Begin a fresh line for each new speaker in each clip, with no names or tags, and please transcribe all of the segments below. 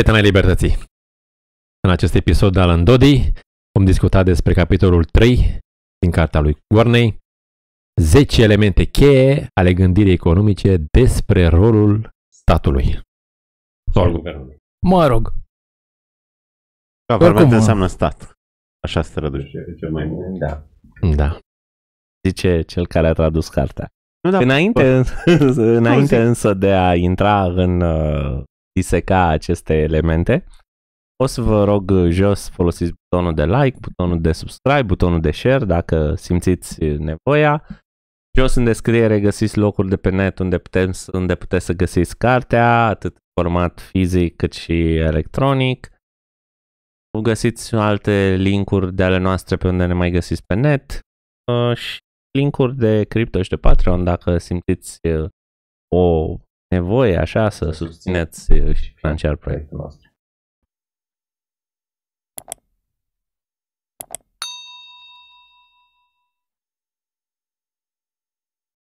Prieteni libertății! În acest episod de Alan Dodi vom discuta despre capitolul 3 din cartea lui Gornei
10 elemente cheie ale gândirii economice despre rolul
statului. Sau al guvernului. Mă rog. Government da, înseamnă stat. Așa se traduce. Cel mai mult. Da. Da.
Zice cel care a tradus cartea. Nu, da, înainte, pă... înainte însă de a intra în uh, diseca aceste elemente. O să vă rog uh, jos folosiți butonul de like, butonul de subscribe, butonul de share dacă simțiți uh, nevoia. Jos în descriere găsiți locuri de pe net unde, putem, unde puteți să găsiți cartea, atât în format fizic cât și electronic. Găsiți alte linkuri de ale noastre pe unde ne mai găsiți pe net uh, și linkuri de cripto și de Patreon dacă simțiți o nevoie așa
să susțineți și financiar proiectul nostru.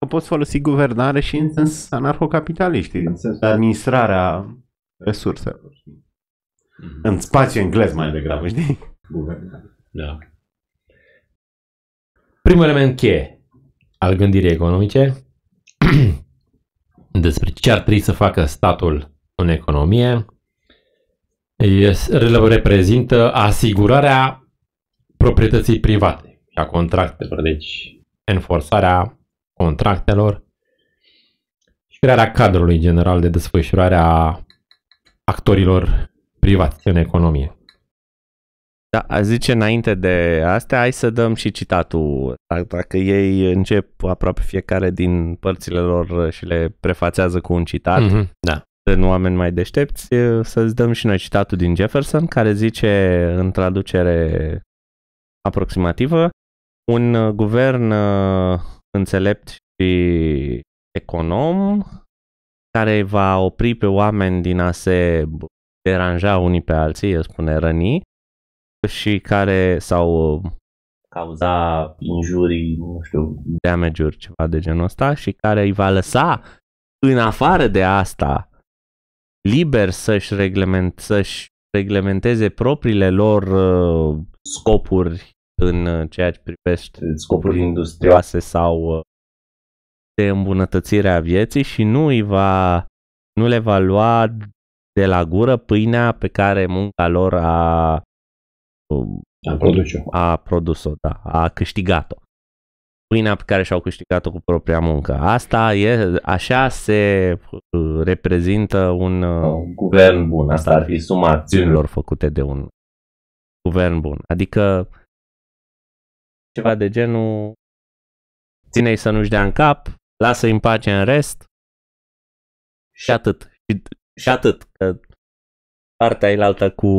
poți folosi guvernare și în sens anarhocapitalist, în sens administrarea resurselor. Mm-hmm. În spațiu englez mai degrabă,
știi? Guvernare.
Da.
Primul element cheie al gândirii economice despre ce ar trebui să facă statul în economie, reprezintă asigurarea proprietății private a contractelor, deci enforțarea contractelor și crearea cadrului general de desfășurare a actorilor privați în economie.
Da, a zice înainte de astea, hai să dăm și citatul. Da, dacă ei încep aproape fiecare din părțile lor și le prefațează cu un citat, mm-hmm, da. în oameni mai deștepți, să-ți dăm și noi citatul din Jefferson, care zice în traducere aproximativă, un uh, guvern uh, înțelept și econom care va opri pe oameni din a se deranja unii pe alții, eu spune răni, și care sau uh, cauza injurii, nu știu, damage-uri, ceva de genul ăsta și care îi va lăsa în afară de asta liber să-și, reglement, să-și reglementeze propriile lor uh, scopuri în uh, ceea ce privește scopuri industrioase sau uh, de îmbunătățire a vieții și nu îi va nu le va lua de la gură pâinea pe care munca lor a Um, a produs-o. A produs-o, da, a câștigat-o. Pâinea pe care și-au câștigat-o cu propria muncă. Asta e, așa se uh, reprezintă
un, uh, un guvern bun. Asta ar fi suma acțiunilor făcute de un guvern bun. Adică ceva de genul ține-i să nu-și dea în cap, lasă-i în pace în rest și atât.
Și, și atât. Că partea e cu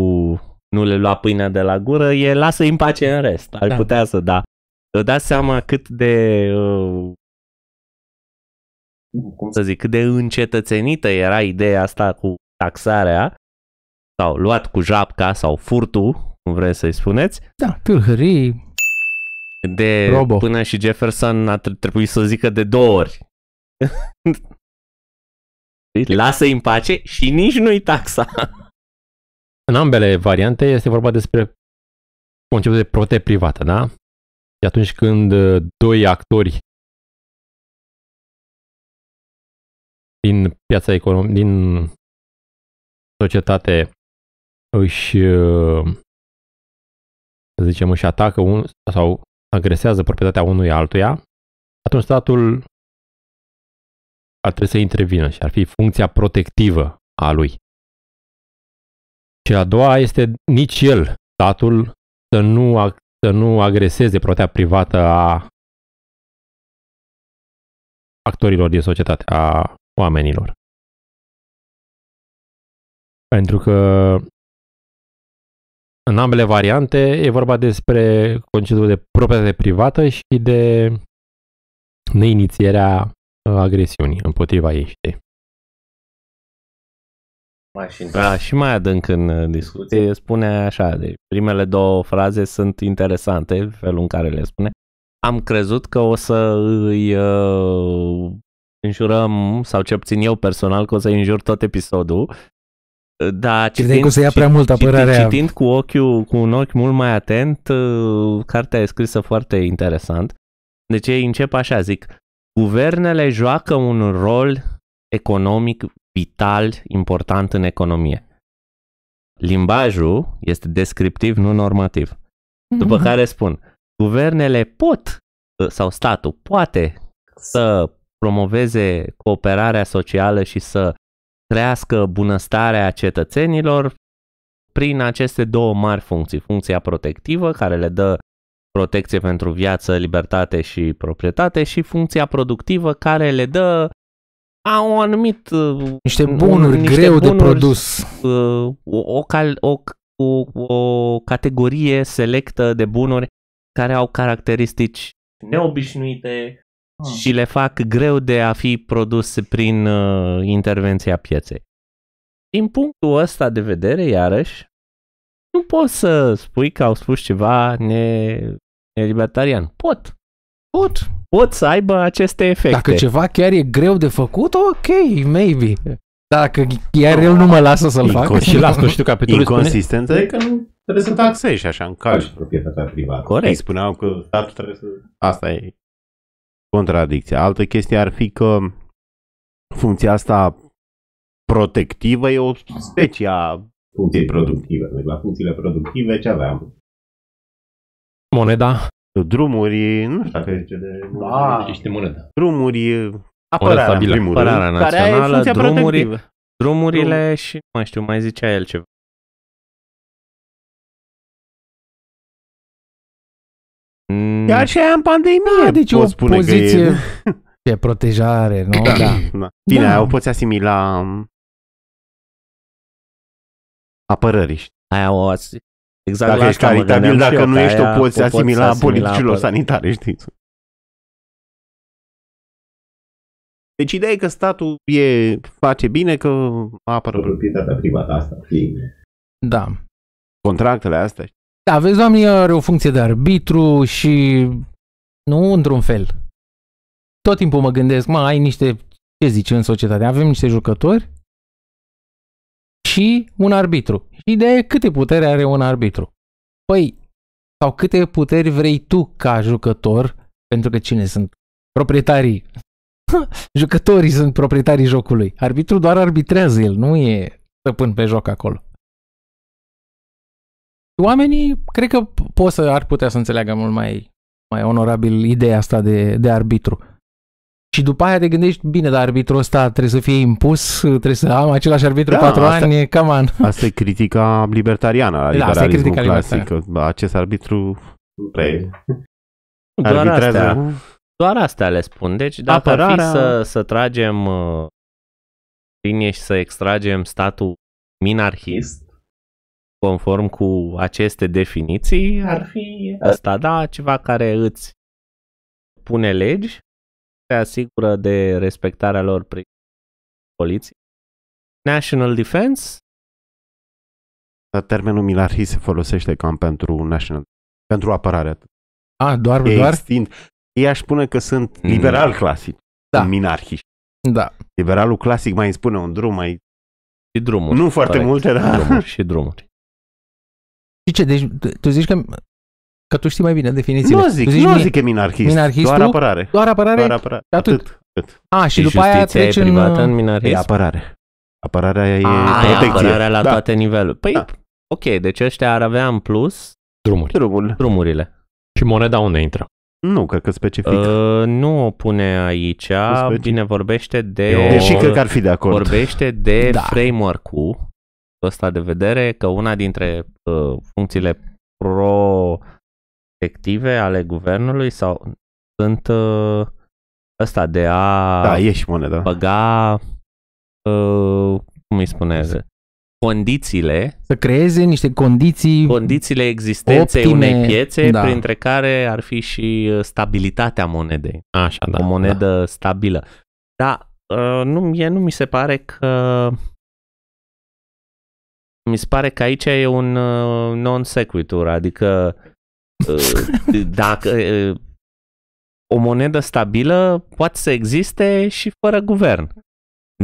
nu le lua pâinea de la gură, e lasă-i în pace în rest. Ar da. putea să da. Îți dați seama cât de uh, cum să zic, cât de încetățenită era ideea asta cu taxarea sau luat cu japca sau furtul, cum vreți să-i spuneți.
Da, tâlhării,
de Robo. până și Jefferson
a trebuit să zică de două ori.
Lasă-i în pace și nici nu-i taxa.
În ambele variante este vorba despre
conceptul de prote privată, da? Și atunci când uh, doi actori din piața economică, din societate își, uh, să zicem, își atacă un, sau agresează proprietatea unui altuia, atunci statul ar trebui să intervină și ar fi funcția protectivă a lui. Și a doua este nici el, statul, să nu, să nu agreseze protea privată a actorilor din societate, a oamenilor. Pentru că în ambele
variante e vorba despre concediul de proprietate privată și de neinițierea uh, agresiunii împotriva ei. Știi?
mașini. Da, și
mai adânc în uh, discuție, spune așa, de primele
două fraze sunt interesante, felul în care le spune. Am crezut că o să îi uh, înjurăm, sau ce obțin eu personal, că o să înjur tot episodul, dar citind, că o să ia prea mult apărarea. Citind, citind cu, ochiul, cu un ochi mult mai atent, uh, cartea e scrisă foarte interesant. Deci ei încep așa, zic, guvernele joacă un rol economic vital, important în economie. Limbajul este descriptiv, nu normativ. După mhm. care spun, guvernele pot, ă, sau statul poate să promoveze cooperarea socială și să crească bunăstarea cetățenilor prin aceste două mari funcții. Funcția protectivă, care le dă protecție pentru viață, libertate și proprietate, și funcția productivă, care le dă au un anumit... Uh, niște bunuri un, niște greu bunuri, de produs. Uh, o, o, o, o categorie selectă de bunuri care au caracteristici neobișnuite ah. și le fac greu de a fi produse prin uh, intervenția pieței. Din punctul ăsta de vedere, iarăși, nu poți să spui că au spus ceva ne... nelibertarian.
Pot, pot,
pot să aibă aceste efecte. Dacă ceva chiar e greu de făcut, ok, maybe. Dacă chiar el nu mă lasă să-l fac. Și las, nu știu, capitolul Inconsistență spune... e că nu trebuie să taxești
așa, încalci proprietatea privată. Corect. Ei spuneau că statul trebuie să... Asta e contradicția. Altă chestie ar fi că funcția asta protectivă e o specie a funcției productive. Deci la funcțiile productive ce aveam? Moneda drumuri, nu știu dacă zice de... Da. Ești Drumuri, apărarea, în primul apărarea rând,
națională, care drumuri,
drumurile Drum. și nu mai știu, mai zicea el ceva. Chiar și aia în pandemie. Da, deci o spune
poziție e...
de protejare, nu? Da. da. da.
Bine, da. o poți asimila
apărării. Aia o, Exact dacă ești caritabil, dacă eu, nu ești, o poți asimila, asimila politicilor sanitare, știți.
Deci ideea e că statul e, face bine că apără proprietatea privată asta. Da. Contractele astea.
Da, vezi, doamne, are o funcție de arbitru și nu într-un fel. Tot timpul mă gândesc, mă, ai niște, ce zici, în societate, avem niște jucători și un arbitru. Și ideea câte putere are un arbitru. Păi, sau câte puteri vrei tu ca jucător, pentru că cine sunt proprietarii? Jucătorii sunt proprietarii jocului. Arbitru doar arbitrează el, nu e stăpân pe joc acolo. Oamenii, cred că pot să, ar putea să înțeleagă mult mai, mai onorabil ideea asta de, de arbitru și după aia te gândești, bine, dar arbitrul ăsta trebuie să fie impus, trebuie să am același arbitru da, patru
asta, ani, cam an. Asta e critica libertariană, la da, asta e critica clasică. Acest arbitru doar arbitrează. Astea,
doar astea le spun. Deci dacă Apărarea... ar fi să, să tragem uh, linie și să extragem statul minarhist, conform cu aceste definiții, ar fi ăsta, da, ceva care îți pune legi
se asigură de respectarea lor prin poliție. National Defense. Termenul milarhii se folosește cam
pentru national, pentru apărare.
A, doar, ei doar?
Extind, ei aș spune că sunt mm. liberal clasic, da. Minarhii. Da. Liberalul clasic mai îmi spune un drum, mai... Și drumuri.
Nu foarte corect. multe, dar... Drumuri și drumuri. Și ce, deci
tu zici că Că tu știi mai bine definițiile. Nu zic, tu zici nu mie, zic minarhist. Minarhist doar apărare. Doar
apărare? Doar apărare. Atât. atât. atât. A, și, și după aia treci în... privată uh, în minarhist? E apărare. Apărarea e A, protecție. apărarea la da.
toate niveluri. Păi, da. ok, deci ăștia ar avea în plus... Drumuri. Drumul. Drumurile. Și moneda unde intră? Nu, cred că specific. Uh, nu o pune aici, specific. bine vorbește de... Eu... Deși cred că ar fi de acord. Vorbește de da. framework-ul ăsta de vedere, că una dintre uh, funcțiile pro efective ale guvernului sau sunt uh, ăsta de a da, ieși moneda. băga uh, cum îi spune condițiile
să creeze niște condiții condițiile
existenței optime, unei piețe da. printre
care ar fi și uh, stabilitatea monedei. Așa, da, o da. monedă da. stabilă. Dar uh, nu, mie nu mi se pare că mi se pare că aici e un uh, non sequitur, adică Uh, dacă uh, o monedă stabilă poate să existe și fără guvern.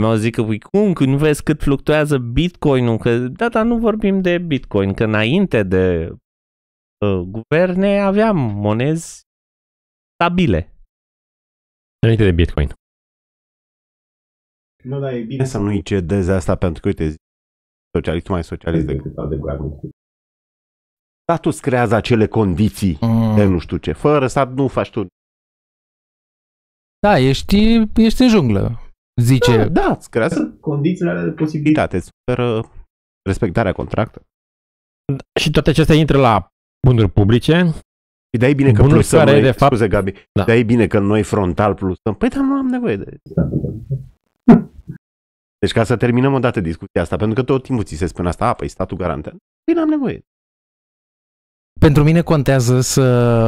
Mi-au zis că, ui, păi cum, că nu vezi cât fluctuează Bitcoin-ul, că, da, dar nu vorbim de Bitcoin, că înainte de
uh, guverne aveam monezi stabile. Înainte de Bitcoin. Nu, dar e bine să nu-i cedeze asta pentru că, uite, socialist mai socialist adică decât adevărat statul
îți creează acele condiții mm. de nu știu ce. Fără stat nu faci tu. Da, ești, ești în junglă, zice. Da, da îți creează condițiile de posibilitate. Îți oferă respectarea contractului. Da, și toate acestea intră la
bunuri publice.
Și păi de bine că Bunul plusăm care, noi, de fapt, scuze Gabi, da. de bine că noi frontal plusăm. Păi dar nu am nevoie de... Deci ca să terminăm o dată discuția asta, pentru că tot timpul ți se spune asta, a, păi statul garantează.
Păi n-am nevoie. Pentru mine contează să,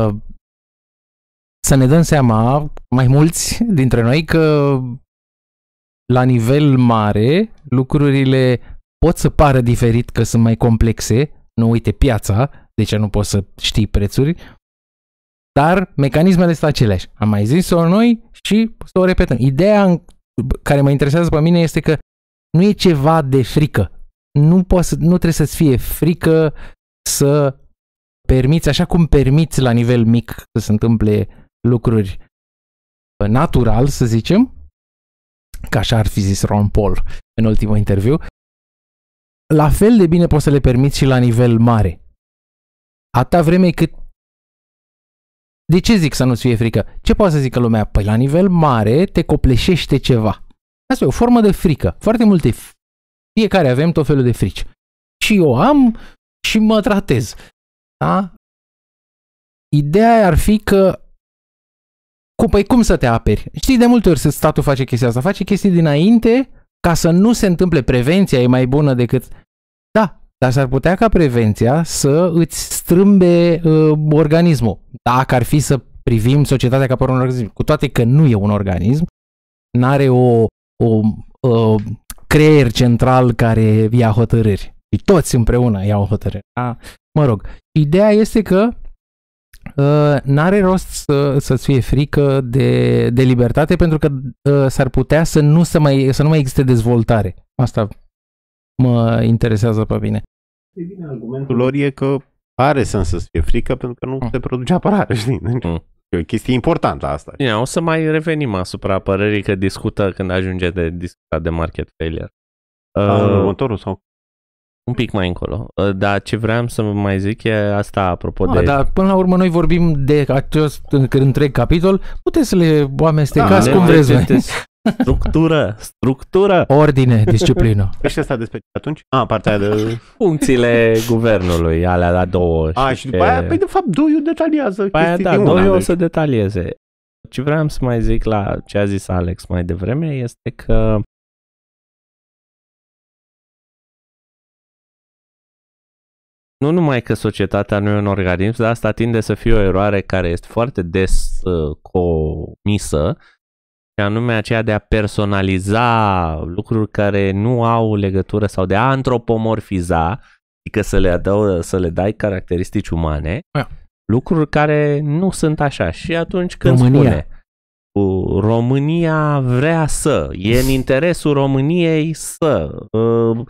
să ne dăm seama, mai mulți dintre noi, că la nivel mare lucrurile pot să pară diferit că sunt mai complexe, nu uite piața, de ce nu poți să știi prețuri, dar mecanismele sunt aceleași. Am mai zis-o noi și să o repetăm. Ideea care mă interesează pe mine este că nu e ceva de frică. Nu, poți, nu trebuie să-ți fie frică să permiți, așa cum permiți la nivel mic să se întâmple lucruri natural, să zicem, ca așa ar fi zis Ron Paul în ultimul interviu, la fel de bine poți să le permiți și la nivel mare. Atâta vreme cât de ce zic să nu-ți fie frică? Ce poate să zică lumea? Păi la nivel mare te copleșește ceva. Asta e o formă de frică. Foarte multe.
Fiecare avem tot felul de frici. Și eu am și mă tratez. Da? Ideea ar fi că cum, păi cum să
te aperi? Știi, de multe ori statul face chestia asta. Face chestii dinainte ca să nu se întâmple prevenția, e mai bună decât... Da, dar s-ar putea ca prevenția să îți strâmbe uh, organismul. Dacă ar fi să privim societatea ca pe un organism, cu toate că nu e un organism, n-are o, o uh, creier central care ia hotărâri. Și toți împreună iau hotărâri. Da? Mă rog, ideea este că Uh, n-are rost să, să-ți fie frică de, de libertate pentru că uh, s-ar putea să nu, să, mai, să nu mai existe dezvoltare. Asta mă interesează pe mine.
E bine,
argumentul lor e că are sens să-ți fie frică pentru că nu mm. se produce apărare, știi? Deci, mm. E o chestie importantă asta.
Bine, o să
mai revenim asupra apărării că discută când ajunge de discutat de market failure. uh, următorul sau? Un pic mai încolo. Uh, dar ce vreau să mai zic e asta apropo A, ah, de... Dar
până la urmă noi vorbim de acest întreg capitol. Puteți să le amestecați da, cum vreți voi. Structură,
structură. Ordine, disciplină.
Păi și asta despre atunci?
A, ah, partea de... Funcțiile guvernului, alea la două. A, ah, și după aia, păi
de fapt, Doiu detaliază aia, păi, da, Doiu o deci. să
detalieze. Ce vreau să mai
zic la ce a zis Alex mai devreme este că nu numai că societatea nu e
un organism, dar asta tinde să fie o eroare care este foarte des uh, comisă, și anume aceea de a personaliza lucruri care nu au legătură sau de a antropomorfiza, adică să le, adă, să le dai caracteristici umane, yeah. Da. lucruri care nu sunt așa. Și atunci când România. spune România vrea să, e în interesul României să, uh,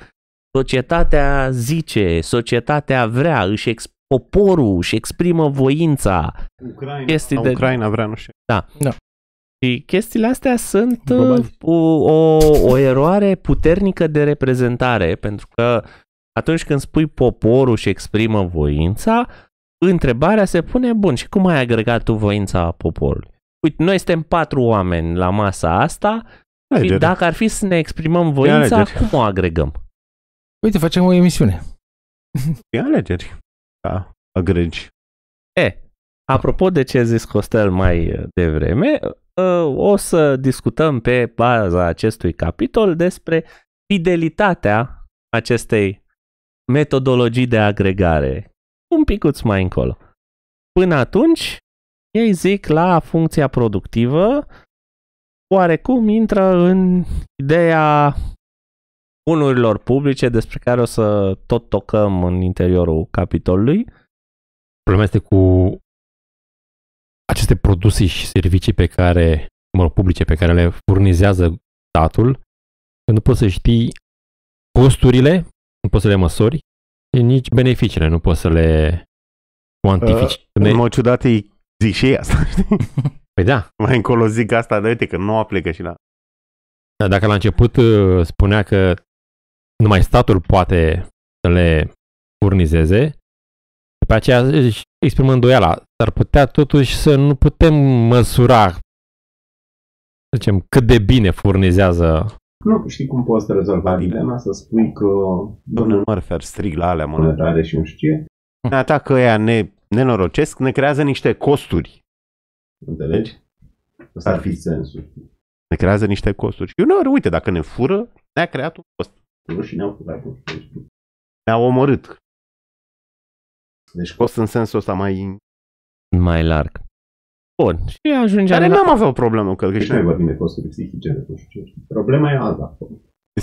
Societatea zice, societatea vrea, își ex- poporul își exprimă voința.
Ucraina, chestii da, de... Ucraina
vrea, nu știu. Da. da. Și chestiile astea sunt uh, o, o, o eroare puternică de reprezentare, pentru că atunci când spui poporul și exprimă voința, întrebarea se pune, bun, și cum ai agregat tu voința poporului? Uite, noi suntem patru oameni la masa asta, și dacă
ar fi să ne exprimăm
voința, cum
o agregăm?
Uite, facem o emisiune.
E alegeri. Da, agregi. E, apropo de ce a zis Costel mai devreme, ă, o să discutăm pe baza acestui capitol despre fidelitatea acestei metodologii de agregare. Un picuț mai încolo. Până atunci, ei zic la funcția productivă, oarecum intră în ideea bunurilor publice despre care o să tot tocăm în interiorul capitolului.
Problema este cu aceste produse și servicii pe care, mă rog, publice pe care le furnizează statul, că nu poți să știi
costurile, nu poți să le măsori și nici beneficiile nu poți să le cuantifici. Uh, ne... În mod ciudat îi zic și ei asta, știi? Păi da. Mai încolo zic
asta, dar uite că nu aplică și la...
Da, dacă la început uh, spunea că numai statul poate să le furnizeze, pe aceea își deci, exprimă îndoiala. S-ar putea totuși să nu putem măsura, să zicem, cât de bine furnizează
nu, știi cum poți rezolva dilema să spui că... Domnul Murfer strig la alea monetare și nu știu ce. Atacă da, da, ea ne, nenorocesc, ne creează niște costuri. Înțelegi? Asta ar fi sensul. Ne creează niște costuri. Și uneori, uite, dacă ne fură, ne-a creat un cost ne-au Facebook. ne omorât. Deci cost în sensul ăsta mai... Mai larg. Bun. Și ajungem Dar n-am avut o problemă că... Deci noi vorbim de costuri psihice, de Problema e alta.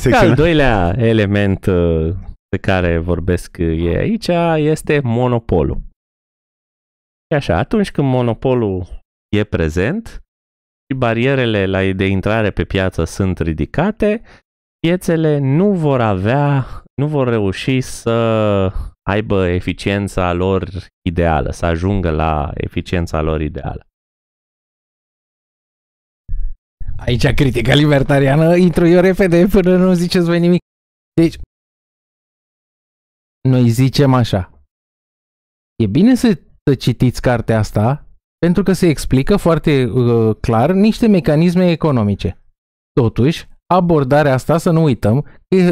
Ca al doilea
element pe uh, care vorbesc uh, e aici este monopolul. E așa, atunci când monopolul e prezent și barierele la de intrare pe piață sunt ridicate, piețele nu vor avea, nu vor reuși să aibă eficiența lor ideală, să ajungă la eficiența lor ideală.
Aici critica libertariană, intru eu repede până nu ziceți voi nimic. Deci, noi zicem așa. E bine
să, să citiți cartea asta pentru că se explică foarte uh, clar niște mecanisme economice. Totuși, abordarea asta, să nu uităm,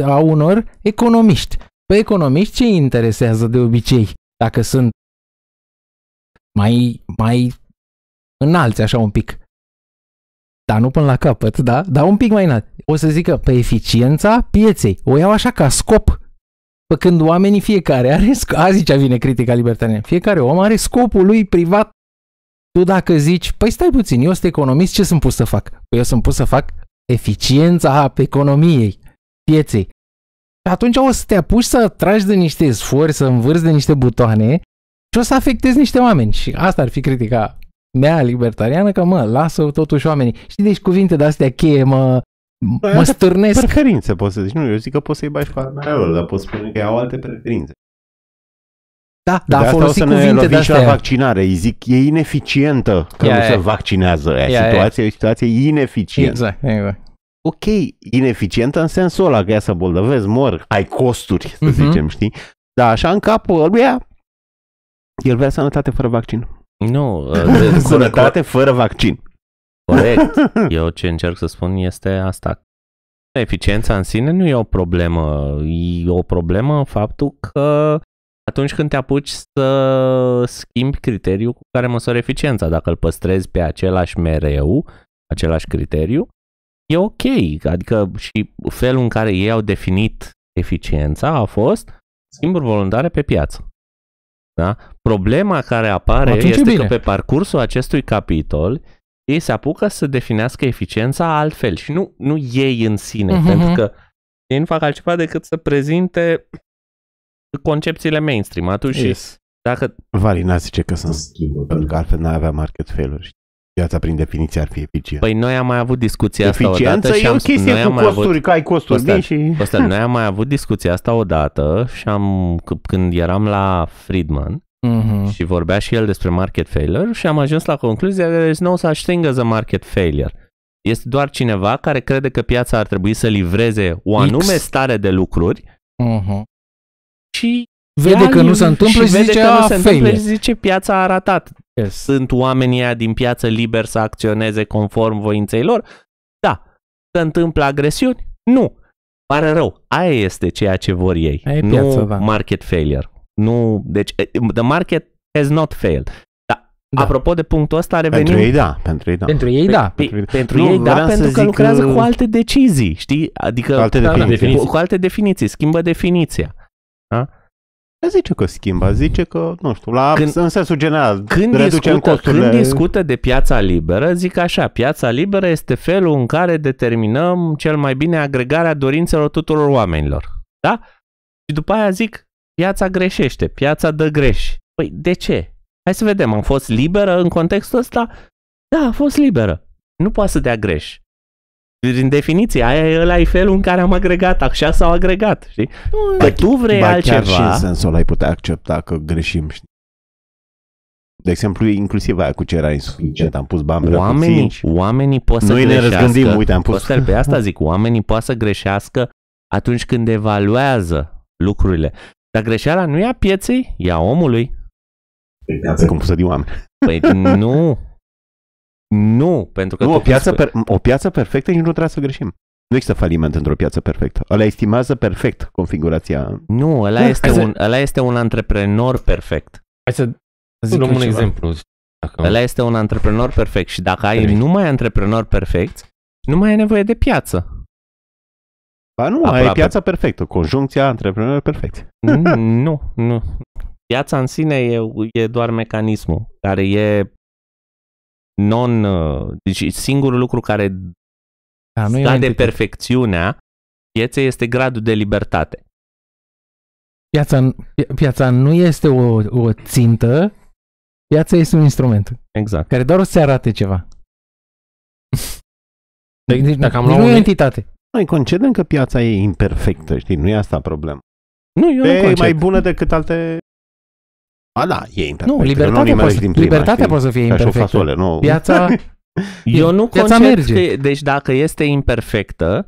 a unor economiști. Pe economiști ce îi interesează de obicei? Dacă sunt mai, mai înalți așa un pic. Dar nu până la capăt, da? Dar un pic mai înalt. O să zică pe eficiența pieței. O iau așa ca scop. Pe când oamenii fiecare are, azi ce vine critica libertariană, fiecare om are scopul lui privat tu dacă zici, păi stai puțin, eu sunt economist, ce sunt pus să fac? Păi eu sunt pus să fac eficiența economiei, pieței. Și atunci o să te apuci să tragi de niște sfori, să învârți de niște butoane și o să afectezi niște oameni. Și asta ar fi critica mea libertariană, că mă, lasă totuși oamenii. Și deci cuvinte de astea cheie, mă, mă păi, stârnesc. Preferințe
poți să zici, nu, eu zic că poți să-i bași cu dar poți spune că au alte preferințe.
Da,
dar a folosit cuvinte
de astea. la vaccinare. Îi zic, e ineficientă că yeah, nu yeah. se vaccinează. Aia. Yeah, situația e o situație ineficientă. Exact, exact. Ok, ineficientă în sensul ăla că ea să boldăvezi, mor, ai costuri, să uh-huh. zicem, știi? Dar așa în capul ăluia, el vrea sănătate fără vaccin. Nu. Uh, de, sănătate fără vaccin. Corect.
Eu ce încerc să spun este asta. Eficiența în sine nu e o problemă. E o problemă în faptul că atunci când te apuci să schimbi criteriul cu care măsori eficiența. Dacă îl păstrezi pe același mereu, același criteriu, e ok. Adică și felul în care ei au definit eficiența a fost schimburi voluntare pe piață. Da? Problema care apare Atunci este că pe parcursul acestui capitol ei se apucă să definească eficiența altfel și nu, nu ei în sine, uh-huh. pentru că ei nu fac altceva decât să prezinte concepțiile mainstream. Atunci yes. dacă...
Valina zice că sunt schimbă, pentru că altfel n-ai avea market failure. Viața prin definiție ar fi eficient. Păi
noi am mai avut discuția asta Eficiența odată și am... Eficiența e o chestie cu costuri, avut, că ai costuri Costel, și... Costel, noi am mai avut discuția asta odată și am, când eram la Friedman, Mm-hmm. Și vorbea și el despre market failure și am ajuns la concluzia că there's no such thing as a market failure. Este doar cineva care crede că piața ar trebui să livreze o anume X. stare de lucruri
mm-hmm
și vede că nu se întâmplă și, și vede zice, că nu se întâmplă și
zice piața a ratat. Yes. Sunt oamenii aia din piață liber să acționeze conform voinței lor? Da. Se întâmplă agresiuni? Nu. Pare rău. Aia este ceea ce vor ei. Aia nu piață, da. market failure. Nu, deci the market has not failed. Da. da. Apropo de punctul ăsta, revenim... Pentru ei da, pentru ei da. Pentru ei da, pe, pentru, pentru ei da, pentru că lucrează că... cu alte decizii, știi? Adică alte da, Da, definiții. cu alte definiții, schimbă definiția. Da? Ea zice că schimbă, zice că, nu știu, la, când,
în sensul general, când discută, Când discută
de piața liberă, zic așa, piața liberă este felul în care determinăm cel mai bine agregarea dorințelor tuturor oamenilor. Da? Și după aia zic, piața greșește, piața dă greș. Păi, de ce? Hai să vedem, am fost liberă în contextul ăsta? Da, a fost liberă. Nu poate să dea greș. Deci, în definiție, aia ăla e felul în care am agregat, așa s-au agregat, știi? Că da. tu vrei ba altceva... Chiar și în
sensul ai putea accepta că greșim, știi? De exemplu, inclusiv aia cu ce era insuficient, am pus bani oamenii, Oamenii pot să Noi greșească. ne răzgândim, uite, am pus... Pe
asta zic, oamenii pot să greșească atunci când evaluează lucrurile. Dar greșeala nu e a pieței, e a omului.
Păi, cum să oameni. Păi nu, Nu, pentru
că... Nu, o piață,
per-
o piață perfectă și nu trebuie să greșim. Nu există faliment într-o piață perfectă. Ăla estimează perfect configurația. Nu,
ăla, nu, da, este, un, să... ăla este un antreprenor perfect. Hai să zic un ceva. exemplu. Dacă... Ăla este un antreprenor perfect și dacă ai Trebuie. numai antreprenori
perfecți, nu mai ai nevoie de piață. Ba nu, Aproape. ai piața perfectă, conjuncția antreprenori perfecți. Nu, nu.
Piața în sine e, e doar mecanismul care e non... Uh, deci singurul lucru care da, nu scade perfecțiunea pieței este gradul de libertate.
Piața, piața nu este o, o țintă, piața este un instrument. Exact. Care doar o să arate ceva.
Deci, deci dacă am nu, e o entitate. Noi concedem că piața e imperfectă, știi? Nu e asta problema. Nu, eu e nu mai bună decât alte a, da, e imperfect. Nu, libertatea, poate, din prima, libertatea poate să fie imperfectă. Fasole, nu. Piața, eu nu piața merge.
Că, deci dacă este imperfectă,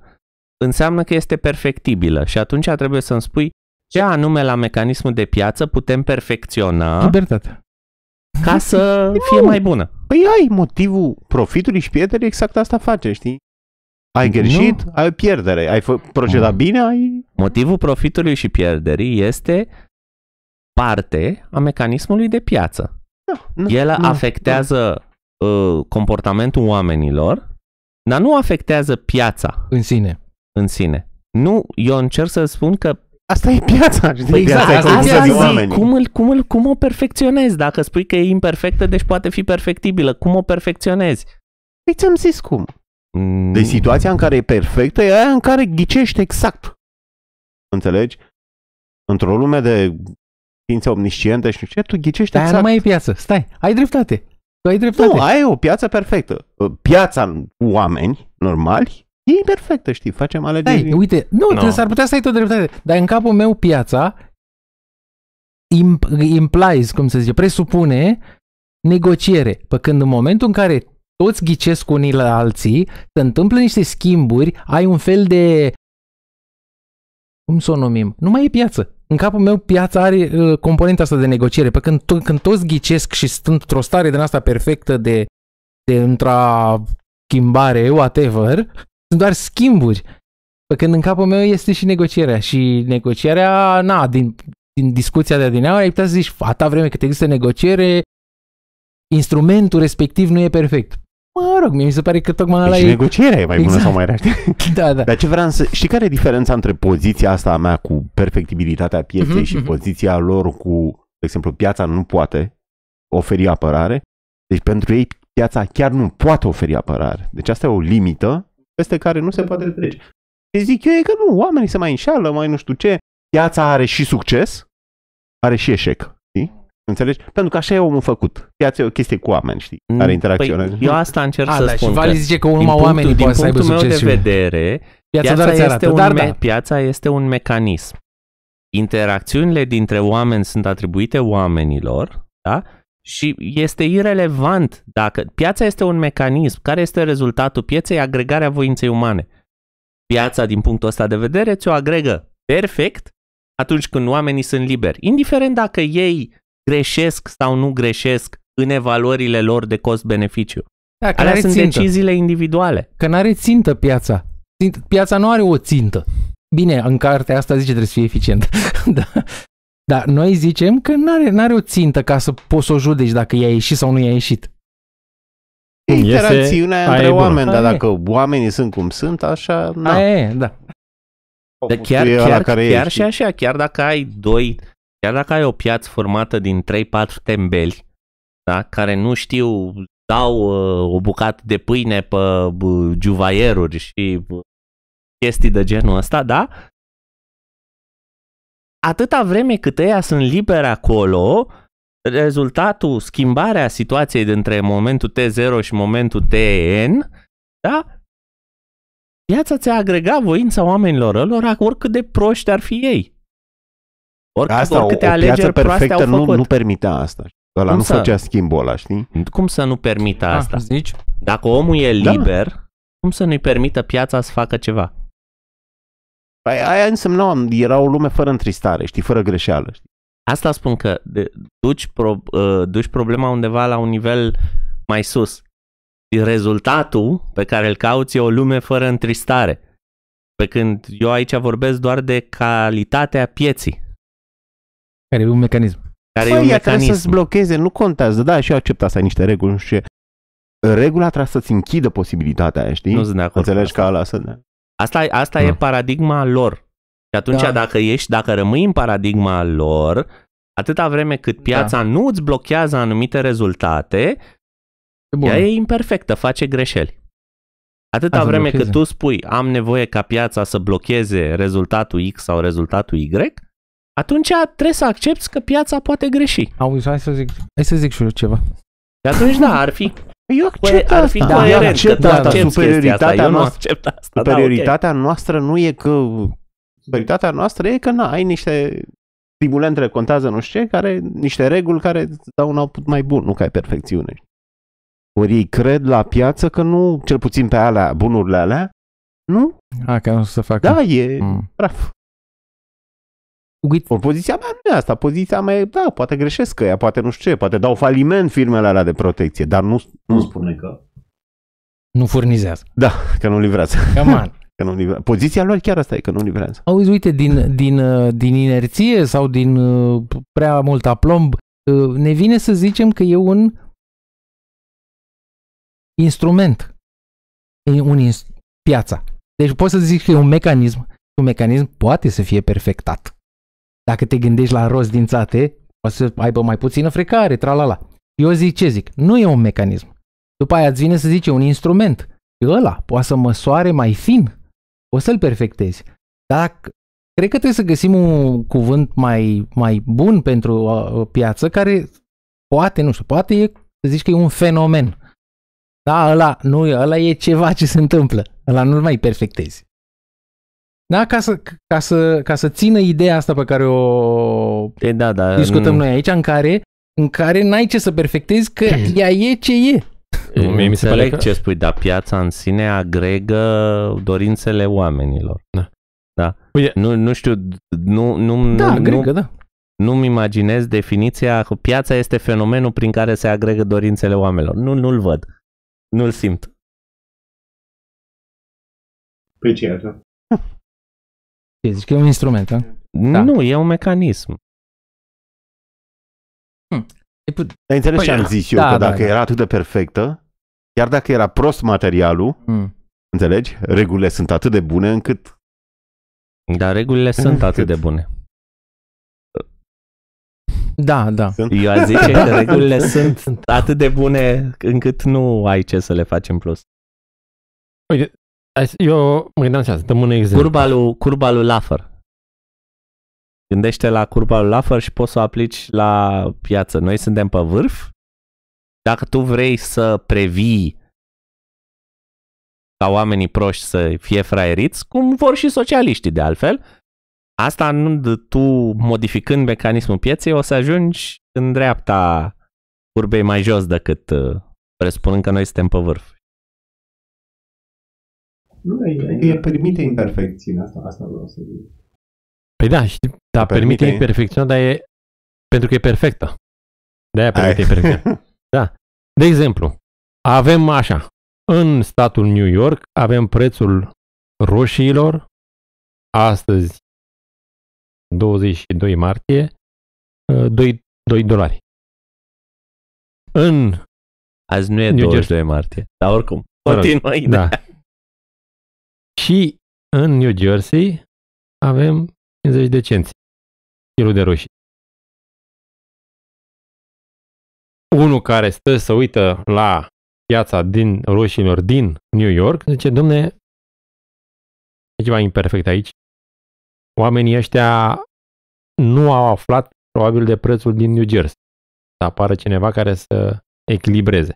înseamnă că este perfectibilă și atunci trebuie să-mi spui ce anume la mecanismul de piață putem perfecționa
libertatea
ca să nu. fie mai bună. Păi ai motivul profitului și pierderii, exact asta face, știi? Ai greșit, nu. ai pierdere. Ai procedat bine, ai... Motivul
profitului și pierderii este parte a mecanismului de piață. Da, nu, El nu, afectează nu. Da. Uh, comportamentul oamenilor, dar nu afectează piața. În sine. În sine. Nu, eu încerc să spun că Asta e piața, știi? Păi exact, piața asta e piața zi, cum, îl, cum, îl, cum o perfecționezi? Dacă spui că e imperfectă, deci poate fi perfectibilă. Cum o perfecționezi? Păi ți-am zis cum.
Mm. De deci situația în care e perfectă e aia în care ghicești exact. Înțelegi? Într-o lume de ființe omnisciente și nu știu ce, tu ghicești Dar exact. nu mai e piață, stai, ai dreptate. Tu ai dreptate. Nu, ai o piață perfectă. Uh, piața cu
oameni normali e imperfectă, știi, facem alegeri. Stai, uite, nu, no. s-ar putea să ai tot dreptate, dar în capul meu piața imp- implies, cum se zice, presupune negociere, pe când în momentul în care toți ghicesc unii la alții, se întâmplă niște schimburi, ai un fel de cum să o numim? Nu mai e piață în capul meu piața are uh, componenta asta de negociere. Pe când, to- când toți ghicesc și sunt într-o stare din asta perfectă de, de într-a schimbare, whatever, sunt doar schimburi. Pe când în capul meu este și negocierea. Și negocierea, na, din, din discuția de adineaură, ai putea să zici, atâta vreme cât există negociere, instrumentul respectiv nu e perfect. Mă rog, mi se pare că tocmai deci la ei.
negocierea e mai bună exact. sau mai rea. Exact. da, da. Dar ce vreau să... Știi care e diferența între poziția asta a mea cu perfectibilitatea pieței uh-huh, și uh-huh. poziția lor cu, de exemplu, piața nu poate oferi apărare? Deci pentru ei piața chiar nu poate oferi apărare. Deci asta e o limită peste care nu se poate trece. Și zic eu e că nu, oamenii se mai înșală, mai nu știu ce. Piața are și succes, are și eșec. Înțelegi? Pentru că așa e omul făcut. Piața e o chestie cu oameni, știi, mm. Are care
interacționează. Păi, eu asta încerc A, să da, spun. Și Vali zice că unul
mai oameni să Din punctul meu de vedere, piața, piața, este arată, un dar, me- da. piața este un mecanism. Interacțiunile dintre oameni sunt atribuite oamenilor, da? Și este irelevant dacă piața este un mecanism, care este rezultatul pieței, agregarea voinței umane. Piața, din punctul ăsta de vedere, ți-o agregă perfect atunci când oamenii sunt liberi. Indiferent dacă ei greșesc sau nu greșesc în evaluările lor de cost-beneficiu. Da, că Alea sunt țintă. deciziile
individuale. Că nu are țintă piața. piața nu are o țintă. Bine, în cartea asta zice trebuie să fie eficient. da. Dar noi zicem că nu are n-are o țintă ca să poți să o judeci dacă i-a ieșit sau nu i-a ieșit. Interacțiunea este, între oameni, dar dacă
oamenii sunt cum sunt, așa... Aia e, da. De chiar, chiar, chiar,
chiar și așa, chiar dacă ai doi Chiar dacă ai o piață formată din 3-4 tembeli, da, care nu știu, dau uh, o bucată de pâine pe uh, juvaieruri și uh, chestii de genul ăsta, da? Atâta vreme cât ei sunt liberi acolo, rezultatul, schimbarea situației dintre momentul T0 și momentul TN, da? Viața ți-a agregat voința oamenilor lor oricât de proști ar fi ei. Oricât, asta, o, câte o alegeri perfectă nu, nu
permitea asta. Ăla nu să... făcea schimbul ăla, știi?
Cum să nu permită ah, asta? Zici? Dacă omul e da. liber, da. cum să nu-i permită piața să facă ceva?
Păi aia însemna, era o lume fără întristare, știi, fără greșeală. Știi? Asta spun că de, duci, pro, uh,
duci problema undeva la un nivel mai sus. Rezultatul pe care îl cauți e o lume fără întristare. Pe când eu aici vorbesc doar de calitatea pieții.
Care e un mecanism.
Care Bă, e păi, un ea mecanism. trebuie să-ți
blocheze, nu contează. Da, și eu accept asta, niște reguli, nu știu Regula trebuie să-ți închidă posibilitatea aia, știi? Nu sunt de acord. Înțelegi că ala să...
Asta, da. asta e da. paradigma lor. Și atunci da. dacă ești, dacă rămâi în paradigma lor, atâta vreme cât da. piața da. nu îți blochează anumite rezultate, Bun. ea e imperfectă, face greșeli. Atâta Azi vreme blocheze. cât tu spui am nevoie ca piața să blocheze rezultatul X sau rezultatul Y, atunci trebuie să accepti că piața poate greși. Auzi, hai să zic, hai
să zic și eu ceva. Și
atunci, da, ar fi păi eu păi, accept ar fi asta. Da, eu accept da, asta. Superioritatea, asta. Noastră, accept asta. Superioritatea
da, okay. noastră nu e că... Superioritatea noastră e că na, ai niște stimulentele contează nu știu ce, care, niște reguli care îți dau un output mai bun, nu ca ai perfecțiune. Ori ei cred la piață că nu, cel puțin pe alea, bunurile alea, nu? A, că nu se facă. Da, e mm. praf. Uite. O, poziția mea nu e asta, poziția mea e, da, poate greșesc ea, poate nu știu ce, poate dau faliment firmele alea de protecție, dar nu... Nu spune că...
Nu furnizează.
Da, că nu livrează. Come on. că nu livrează. Poziția lor chiar asta e, că nu livrează.
Auzi, uite, din, din, din inerție sau din uh, prea mult aplomb, uh, ne vine să
zicem că e un
instrument. E un inst- piața. Deci poți să zici că e un mecanism. Un mecanism poate să fie perfectat. Dacă te gândești la roz din țate, o să aibă mai puțină frecare, tralala. Eu zic ce zic, nu e un mecanism. După aia îți vine să zice un instrument. E ăla poate să măsoare mai fin. O să-l perfectezi. Dacă Cred că trebuie să găsim un cuvânt mai, mai bun pentru o uh, uh, piață care poate, nu știu, poate e, să zici că e un fenomen. Da, ăla, nu, ăla e ceva ce se întâmplă. Ăla nu mai perfectezi. Da? Ca să, ca, să, ca să țină ideea asta pe care o e, da, da, discutăm nu... noi aici, în care, în care n-ai ce să perfectezi, că ea e ce e.
Nu, Mie mi se pare că... ce spui, dar piața în sine agregă dorințele oamenilor. Da. da? Uite. Nu, nu știu, nu... nu da, nu, agregă, nu, da. Nu-mi imaginez definiția că piața este fenomenul
prin care se agregă dorințele oamenilor. Nu, nu-l văd. Nu-l simt. Păi ce Zici că e un instrument, a? Da. Nu, e un mecanism. Hm. Put... Ai înțeles păi, ce am da. zis eu? Da, că da, dacă da. era
atât de perfectă, chiar dacă era prost materialul, hmm. înțelegi? Regulile sunt atât de bune încât... Dar regulile încât... sunt atât de bune.
Da, da. Sunt? Eu aș zice că regulile
sunt atât de bune încât nu ai ce să le faci în plus.
Uite, eu mă gândeam așa, să dăm un exemplu. Curba lui, curba lui
Laffer. Gândește la curba lui Laffer și poți să o aplici la piață. Noi suntem pe vârf. Dacă tu vrei să previi ca oamenii proști să fie fraieriți, cum vor și socialiștii de altfel, asta nu, tu modificând mecanismul pieței o să ajungi în dreapta
curbei mai jos decât uh, presupunând că noi suntem pe vârf. Nu, e, păi, e permite imperfecțiunea asta, asta vreau să zic. Păi da, știi, da, permite, permite imperfecțiunea, dar e pentru că e perfectă. De-aia permite
imperfecțiunea. Da. De exemplu, avem așa, în statul New York
avem prețul roșiilor astăzi 22 martie 2, ă, 2 dolari. În Azi nu e New 22 Jersey. martie, dar oricum, continuă da. Și în New Jersey avem 50 de cenți Chilul de roșii. Unul care stă să uită la piața din roșilor din New York zice, domne, e ceva imperfect aici. Oamenii ăștia nu au aflat probabil de prețul din New Jersey. Să apară cineva care să echilibreze.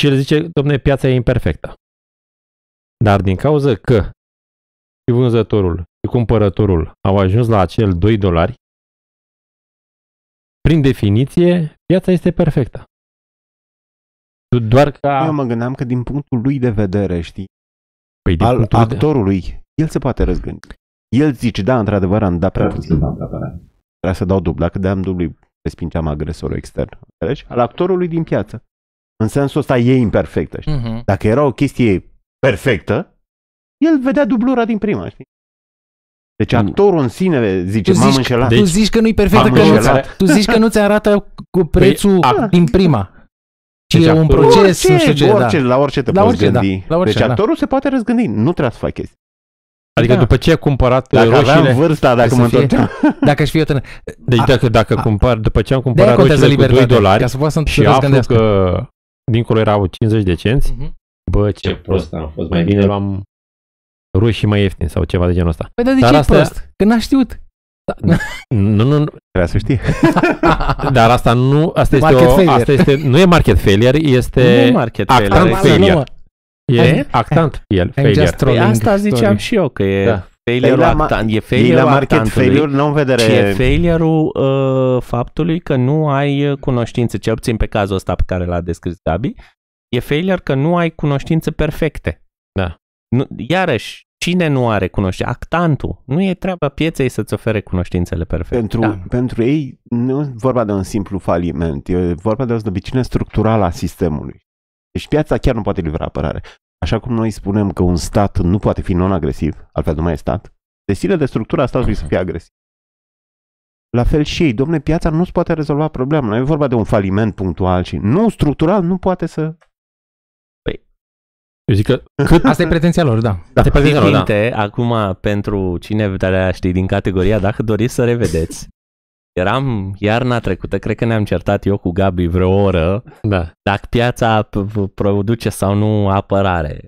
Și el zice, domne, piața e imperfectă. Dar din cauza că și vânzătorul și cumpărătorul au ajuns la acel 2 dolari, prin
definiție, piața este perfectă. Doar ca... Păi eu mă gândeam că din
punctul lui de vedere, știi, păi din al actorului, de... el se poate răzgândi. El zice, da, într-adevăr, am dat prea puțin. Trebuie să dau dublu. Dacă deam dublu, respingeam agresorul extern. Al actorului din piață. În sensul ăsta e imperfectă. Știi? Uh-huh. Dacă era o chestie perfectă, el vedea dublura din prima, știi? Deci mm. actorul în sine zice, tu zici, m-am înșelat. Deci, tu zici că nu-i perfectă, că nu tu zici că nu-ți
arată cu păi, prețul păi, din prima. Ci deci e un proces, orice, nu știu ce, orice, da. La orice
te la poți orice, da. gândi. Da, la orice, deci da. actorul
se poate răzgândi, nu trebuie să faci chestii. Adică da. după ce ai cumpărat dacă roșiile... Dacă vârsta, dacă mă întorceam... Dacă aș fi eu tânăr... Deci dacă, dacă a, cumpăr, după ce am cumpărat roșiile cu 2 dolari ca să să și aflu că dincolo erau 50 de cenți, uh-huh bă, ce, ce prost am fost, mai bine luam rușii mai ieftini sau ceva de genul ăsta. Păi dar de dar ce asta... prost?
Că n-a știut.
Da. Nu, nu, nu. Trebuia să știi. Dar asta nu, asta este, o, asta este, nu e market failure, este nu e market actant failure. failure. E, actant el, failure. Păi asta ziceam story. și eu, că e da. failure păi la, actant. E failure la market failure, nu vedere... e
failure-ul uh, faptului că nu ai uh, cunoștințe, cel puțin pe cazul ăsta pe care l-a descris Gabi, E failure că nu ai cunoștințe perfecte. Da. Nu, iarăși, cine nu are cunoștințe? Actantul. Nu e treaba pieței să-ți ofere cunoștințele perfecte.
Pentru, da. pentru ei nu e vorba de un simplu faliment, e vorba de o slăbiciune structurală a sistemului. Deci piața chiar nu poate livra apărare. Așa cum noi spunem că un stat nu poate fi non-agresiv, altfel nu mai e stat, desile de structura a statului să fie agresiv. La fel și ei, domne, piața nu-ți poate rezolva problema. Nu e vorba de un faliment punctual, ci nu, structural nu poate să
eu zic că cât... Asta e pretenția lor, da. da. Asta e pretenția lor,
Finte, da. acum, pentru cine
să știi din categoria, dacă doriți să revedeți. Eram iarna trecută, cred că ne-am certat eu cu Gabi vreo oră, da. dacă piața produce sau nu apărare.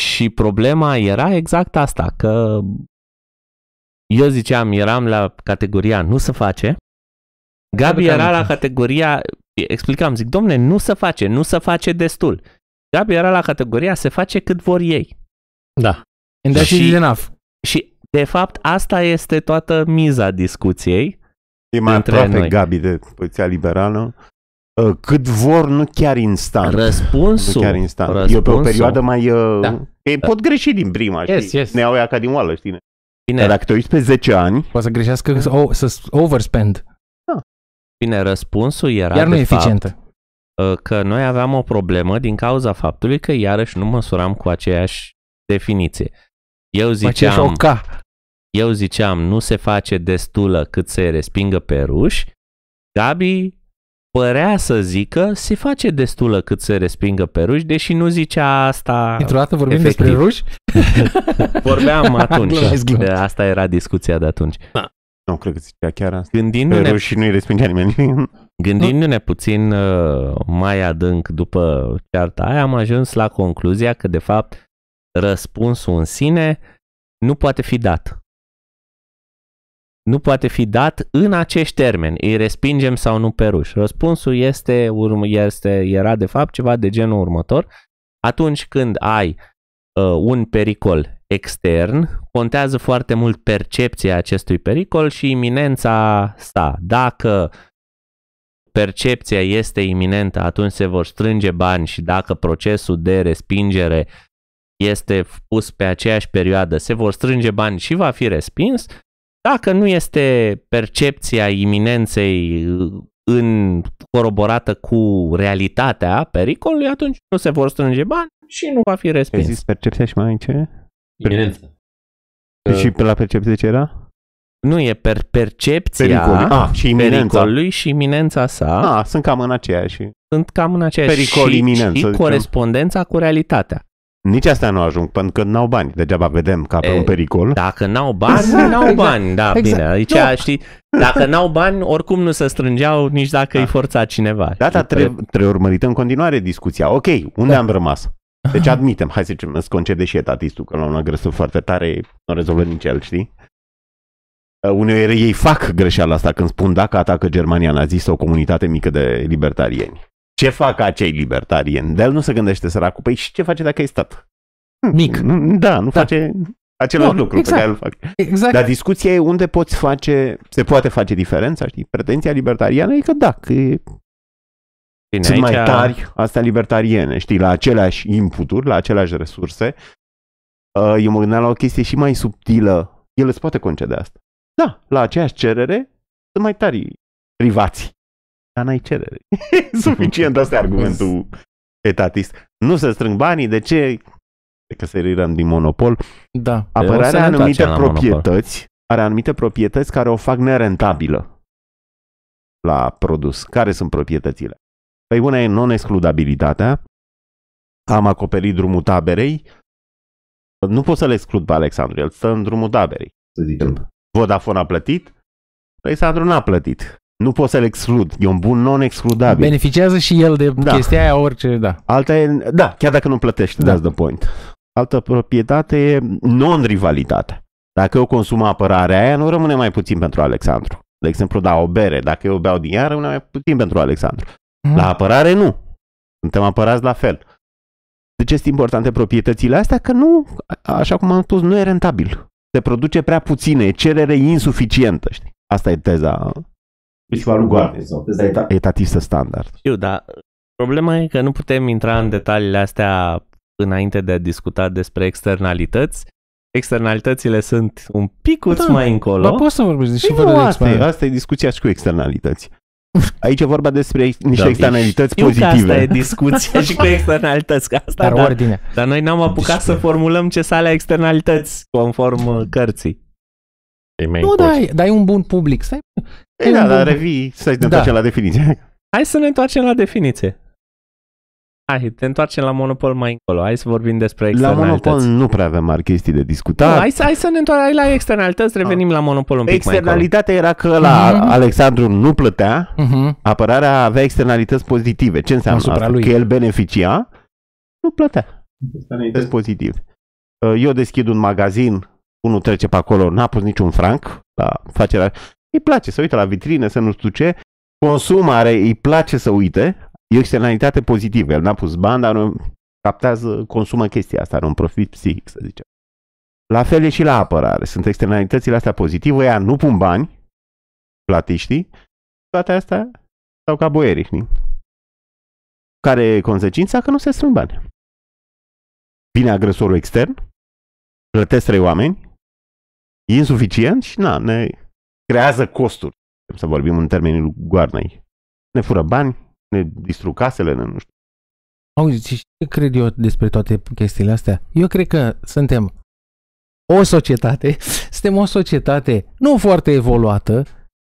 Și problema era exact asta, că eu ziceam, eram la categoria nu se face, Gabi era la categoria explicam, zic, domne, nu se face, nu se face destul. Gabi era la categoria se face cât vor ei. Da. And și,
și de fapt asta este toată miza discuției. E mai aproape noi. Gabi de poziția liberală. Uh, cât vor, nu chiar instant. Răspunsul. Nu chiar instant. Răspunsul, e pe o perioadă mai... Uh, da. Ei da. pot greși din prima, yes, știi? Yes. Ne au ea ca din oală, știi? Bine. Dar dacă te uiți pe 10 ani... Poate să greșească să
overspend.
Bine, răspunsul era Iar nu de eficientă. Fapt, uh, că noi aveam o problemă din cauza faptului că iarăși nu măsuram cu aceeași definiție. Eu ziceam, ca. eu ziceam, nu se face destulă cât se respingă pe ruși. Gabi părea să zică, se face destulă cât se respingă pe ruși, deși nu zicea asta.
Într-o dată vorbim efectiv. despre ruși?
Vorbeam atunci.
Asta era discuția de atunci. Da. Nu, cred că zicea chiar asta. Gândindu-ne... și nu-i respingea nimeni. Gândindu-ne puțin uh, mai adânc după cearta aia, am ajuns la concluzia că, de fapt, răspunsul în sine nu poate fi dat. Nu poate fi dat în acești termeni. Îi respingem sau nu pe Răspunsul este, este, era, de fapt, ceva de genul următor. Atunci când ai uh, un pericol extern, contează foarte mult percepția acestui pericol și iminența sa. Dacă percepția este iminentă, atunci se vor strânge bani și dacă procesul de respingere este pus pe aceeași perioadă, se vor strânge bani și va fi respins. Dacă nu este percepția iminenței uh, în coroborată cu realitatea pericolului, atunci nu se vor strânge bani și nu va fi respins. Există
percepția și mai ce? Iminență. Deci și pe la percepție ce era?
Nu, e per percepția Pericol. ah, și iminența. pericolului și iminența
sa. Ah, sunt cam în aceeași. Sunt cam în aceeași.
Pericol,
și, iminență. Și
corespondența cu realitatea. Nici astea nu ajung, pentru că n-au bani. Degeaba vedem ca pe e, un pericol. Dacă n-au bani, exact, n-au exact, bani. Da, exact. bine. Aici, nu. știi, dacă n-au
bani, oricum nu se strângeau nici dacă da. îi forța cineva.
Da, dar trebuie, trebuie urmărită în continuare discuția. Ok, unde da. am rămas? Deci admitem, hai să zicem, îți concede și etatistul că l un agresor foarte tare, nu rezolvă nici el, știi? Uh, uneori ei fac greșeala asta când spun dacă atacă Germania nazistă o comunitate mică de libertarieni. Ce fac acei libertarieni? De el nu se gândește săracul. Păi și ce face dacă e stat? Hmm, Mic. Da, nu da. face același lucru exact. pe care îl fac. Exact. Dar discuția e unde poți face, se poate face diferența, știi? Pretenția libertariană e că da, că Bine, sunt aici... mai tari, astea libertariene, știi, la aceleași inputuri, la aceleași resurse. Uh, eu mă gândeam la o chestie și mai subtilă. El îți poate concede asta. Da, la aceeași cerere sunt mai tari privați. Dar n-ai cerere. Suficient, asta e argumentul etatist. Nu se strâng banii, de ce? De că se rirăm din monopol.
Da. Apărarea anumite proprietăți
monopol. are anumite proprietăți care o fac nerentabilă la produs. Care sunt proprietățile? Păi una e non-excludabilitatea, am acoperit drumul taberei, nu pot să-l exclud pe Alexandru, el stă în drumul taberei, să zicem. Vodafone a plătit, Alexandru n-a plătit. Nu pot să-l exclud, e un bun non-excludabil.
Beneficiază și el de da. chestia
aia orice, da. Alta e, da, chiar dacă nu plătește, da. that's the point. Altă proprietate e non-rivalitate. Dacă eu consum apărarea aia, nu rămâne mai puțin pentru Alexandru. De exemplu, da, o bere. Dacă eu beau din ea, rămâne mai puțin pentru Alexandru. Mm-hmm. La apărare nu. Suntem apărați la fel. De ce sunt importante proprietățile astea? Că nu, așa cum am spus, nu e rentabil. Se produce prea puține, e cerere insuficientă, știi? Asta e teza Și va sau teza eta- etatistă standard.
Știu, dar problema e că nu putem intra în detaliile astea înainte de a discuta despre externalități.
Externalitățile sunt un picuț da, mai încolo. Dar poți să vorbești și păi fără asta e, asta e discuția și cu externalități. Aici e vorba despre niște da, externalități știu pozitive. Că asta e discuția
și cu externalități. Că asta, dar, da, ordine. Dar noi n-am apucat deci, să formulăm ce sale externalități conform uh, cărții. E nu, dar ai,
dar ai un bun public. Stai, e, da, dar revii să întoarcem da. întoarcem la
definiție. Hai să ne întoarcem la definiție. Hai, te întoarcem la Monopol mai încolo. Hai să vorbim despre externalități. La Monopol
nu prea avem mari chestii de discutat. Nu, hai, să,
hai să ne întoarcem la externalități, revenim ah. la Monopol un pic Externalitatea
era că la mm-hmm. Alexandru nu plătea, mm-hmm. apărarea avea externalități pozitive. Ce înseamnă Asupra asta? Lui. Că el beneficia, nu plătea. Externalități pozitive. Uh, eu deschid un magazin, unul trece pe acolo, n-a pus niciun franc la facerea. Îi place să uite la vitrine, să nu știu ce. Consumare îi place să uite, E o externalitate pozitivă. El n-a pus bani, dar captează, consumă chestia asta, are un profit psihic, să zicem. La fel e și la apărare. Sunt externalitățile astea pozitive, ea nu pun bani, platiștii,
toate astea sau ca boierii, știi? Care e consecința? Că nu se strâng bani. Vine agresorul extern, plătesc
trei oameni, e insuficient și na, ne creează costuri. Să vorbim în termenii lui Goarnei. Ne fură bani, ne distrug casele, ne nu știu.
Auzi, și ce cred eu despre toate chestiile astea? Eu cred că suntem o societate, suntem o societate nu foarte evoluată,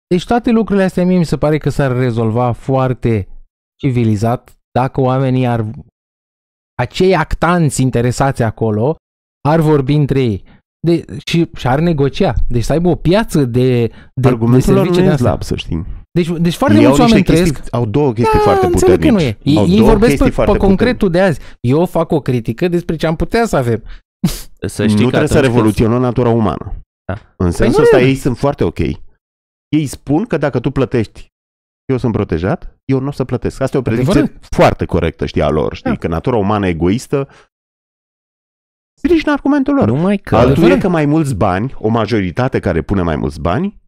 deci toate lucrurile astea mie mi se pare că s-ar rezolva foarte civilizat dacă oamenii ar, acei actanți interesați acolo, ar vorbi între ei de, și, și ar negocia. Deci să aibă o piață de, de Argumentul de servicii de asta. slab, să știi. Deci, deci foarte mulți oameni trăiesc... Chestii, au două chestii da, foarte puternice. Că nu e. Ei, vorbesc pe, pe concretul puternici. de azi. Eu fac o critică despre ce am putea să avem. Să știi nu că trebuie să revoluționăm
natura umană. Da. În păi sensul ăsta ei sunt foarte ok.
Ei spun că dacă
tu plătești, eu sunt protejat, eu nu o să plătesc. Asta e o predicție foarte corectă, știi, a lor, știi, da. că natura umană egoistă sprijină argumentul lor. Numai că... Altul e că mai mulți bani, o majoritate care pune mai mulți bani,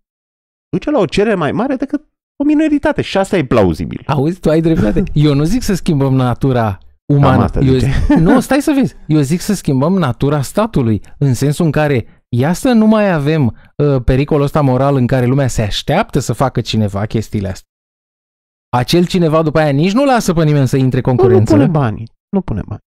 duce la o cerere mai mare
decât o minoritate și asta e plauzibil. Auzi, tu ai dreptate. Eu nu zic să schimbăm natura umană. Eu zic, nu, stai să vezi. Eu zic să schimbăm natura statului, în sensul în care ia să nu mai avem uh, pericolul ăsta moral în care lumea se așteaptă să facă cineva chestiile astea. Acel cineva după aia nici nu lasă pe nimeni să intre concurență. Nu, da? nu pune bani. Nu pune bani.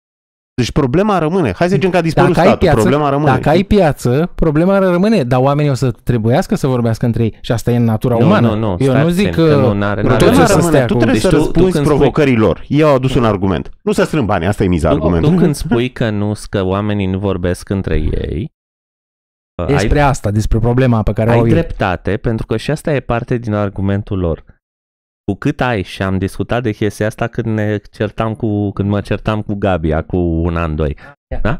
Deci problema rămâne. Hai să zicem că a dispărut dacă statul, piață, problema rămâne. Dacă ai piață, problema rămâne, dar oamenii o să trebuiască să vorbească între ei și asta e în natura nu, umană. Nu, nu, Eu nu zic că, că nu, n-are, n-are, problema rămâne. Tu trebuie deci să
tu, răspunzi tu provocărilor. Spui... Eu au adus un argument.
Nu să strâng banii, asta e miza argumentului. Tu când spui că nu, că oamenii nu vorbesc între ei, despre
ai, asta, despre problema pe care ai o Ai
dreptate, pentru că și asta e parte din argumentul lor cu cât ai și am discutat de chestia asta când ne certam cu, când mă certam cu Gabi cu un an, doi. Da. da?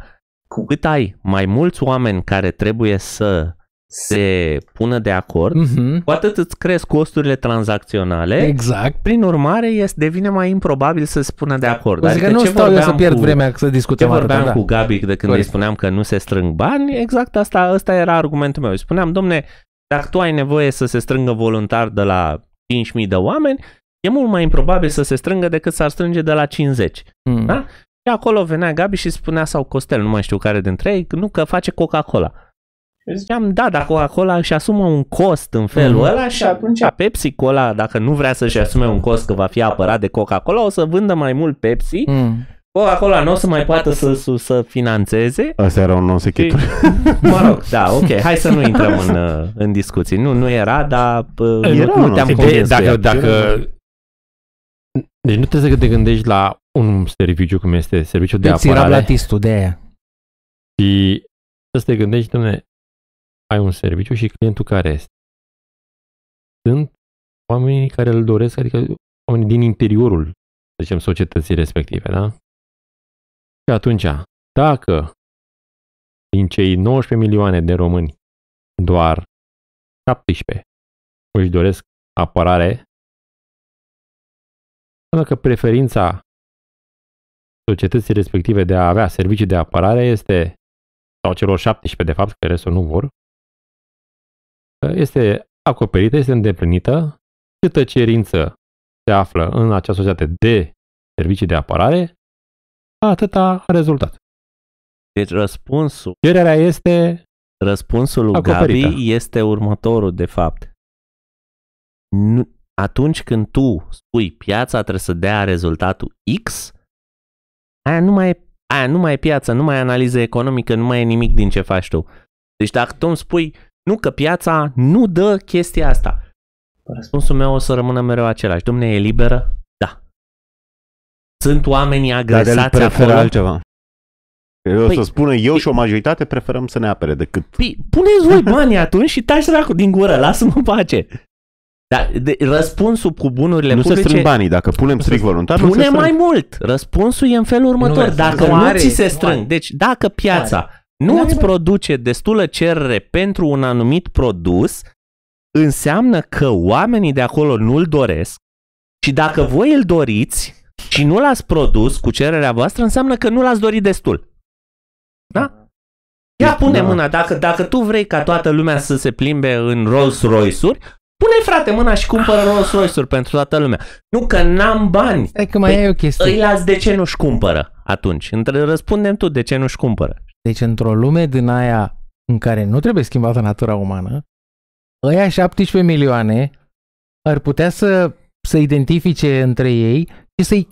Cu cât ai mai mulți oameni care trebuie să se pună de acord, mm-hmm. cu atât îți cresc costurile tranzacționale. Exact. Prin urmare, este, devine mai improbabil să se pună de da. acord. Păi adică că nu ce stau eu să pierd cu, vremea să discutăm Ce vorbeam atâta, da. cu da. Gabi de când Corect. îi spuneam că nu se strâng bani, exact asta, asta era argumentul meu. Spuneam, domne, dacă tu ai nevoie să se strângă voluntar de la 5.000 de oameni, e mult mai improbabil să se strângă decât s-ar strânge de la 50. Mm. Da? Și acolo venea Gabi și spunea, sau Costel, nu mai știu care dintre ei, nu că face Coca-Cola. ziceam, da, dacă Coca-Cola își asumă un cost în felul mm ăla și atunci Pepsi-Cola, dacă nu vrea să-și asume un cost că va fi apărat de Coca-Cola, o să vândă mai mult Pepsi mm Bă, acolo nu o să mai poată să, să, să financeze.
Asta era un non sequitur.
Mă rog, da, ok, hai să nu intrăm în, uh, în discuții. Nu, nu era, dar uh, era nu, nu
te-am de, Dacă, dacă,
deci nu trebuie să te gândești la un
serviciu cum este serviciul de apărare. Îți era de aia. Și să te gândești, domne, ai un serviciu și clientul care este. Sunt oamenii care îl doresc, adică oamenii din interiorul, să zicem, societății respective, da? Și atunci, dacă din cei 19 milioane de români, doar 17 își doresc apărare, înseamnă că preferința societății respective de a avea servicii de apărare este, sau celor 17 de
fapt, că restul nu vor, este acoperită, este îndeplinită, câtă cerință se află în acea societate de servicii de apărare,
atâta rezultat.
Deci răspunsul...
Cererea este...
Răspunsul lui acoperită. Gabi este următorul, de fapt. Nu, atunci când tu spui piața trebuie să dea rezultatul X, aia nu mai e Aia nu mai e piață, nu mai e analiză economică, nu mai e nimic din ce faci tu. Deci dacă tu îmi spui, nu că piața nu dă chestia asta, răspunsul meu o să rămână mereu același. Dumnezeu e liberă?
Sunt oamenii agresați Dar el preferă acolo. altceva. Eu păi, o să păi, spună, eu și o majoritate preferăm să ne apere decât... Păi, puneți voi banii atunci și tași dracu din gură, lasă-mă în pace. Dar
de, răspunsul cu bunurile nu publice... Nu se strâng banii,
dacă punem strict voluntar, Pune nu se mai
mult! Răspunsul e în felul următor. Nu, dacă nu ți se strâng, are. deci dacă piața nu îți produce destulă cerere pentru un anumit produs, înseamnă că oamenii de acolo nu-l doresc și dacă voi îl doriți, și nu l-ați produs cu cererea voastră, înseamnă că nu l-ați dorit destul. Da? Ia deci, pune da. mâna, dacă, dacă tu vrei ca toată lumea să se plimbe în Rolls-Royce-uri, Pune frate mâna și cumpără Rolls Royce-uri pentru toată lumea. Nu că n-am bani. E că mai păi ai o chestie. Îi las de ce nu-și
cumpără atunci. Între, răspundem tu de ce nu-și cumpără. Deci într-o lume din aia în care nu trebuie schimbată natura umană, ăia 17 milioane ar putea să, se identifice între ei și să-i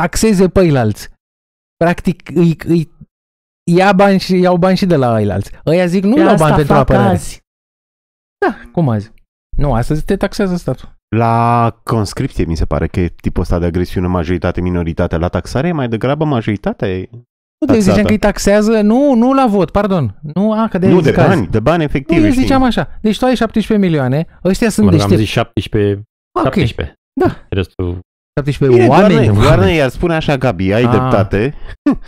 taxeze pe îilalți. Practic îi, îi ia bani și iau bani și de la ailalți. Ăia zic nu iau bani pentru apărare. Azi. Da, cum azi? Nu, astăzi te taxează statul.
La conscripție mi se pare că e tipul ăsta de agresiune majoritate-minoritate. La taxare e mai degrabă majoritatea e nu, te ziceam că îi
taxează, nu, nu la vot, pardon. Nu, a, că de Nu, de caz. bani, de bani efectiv. Nu, ziceam așa. Deci tu ai 17 milioane, ăștia sunt mă, deștepți. Am zis
17,
okay. 17. Da. Restul 17 Bine, oameni. Doamne,
doamne, i-ar spune așa, Gabi, ai A. Ah. dreptate,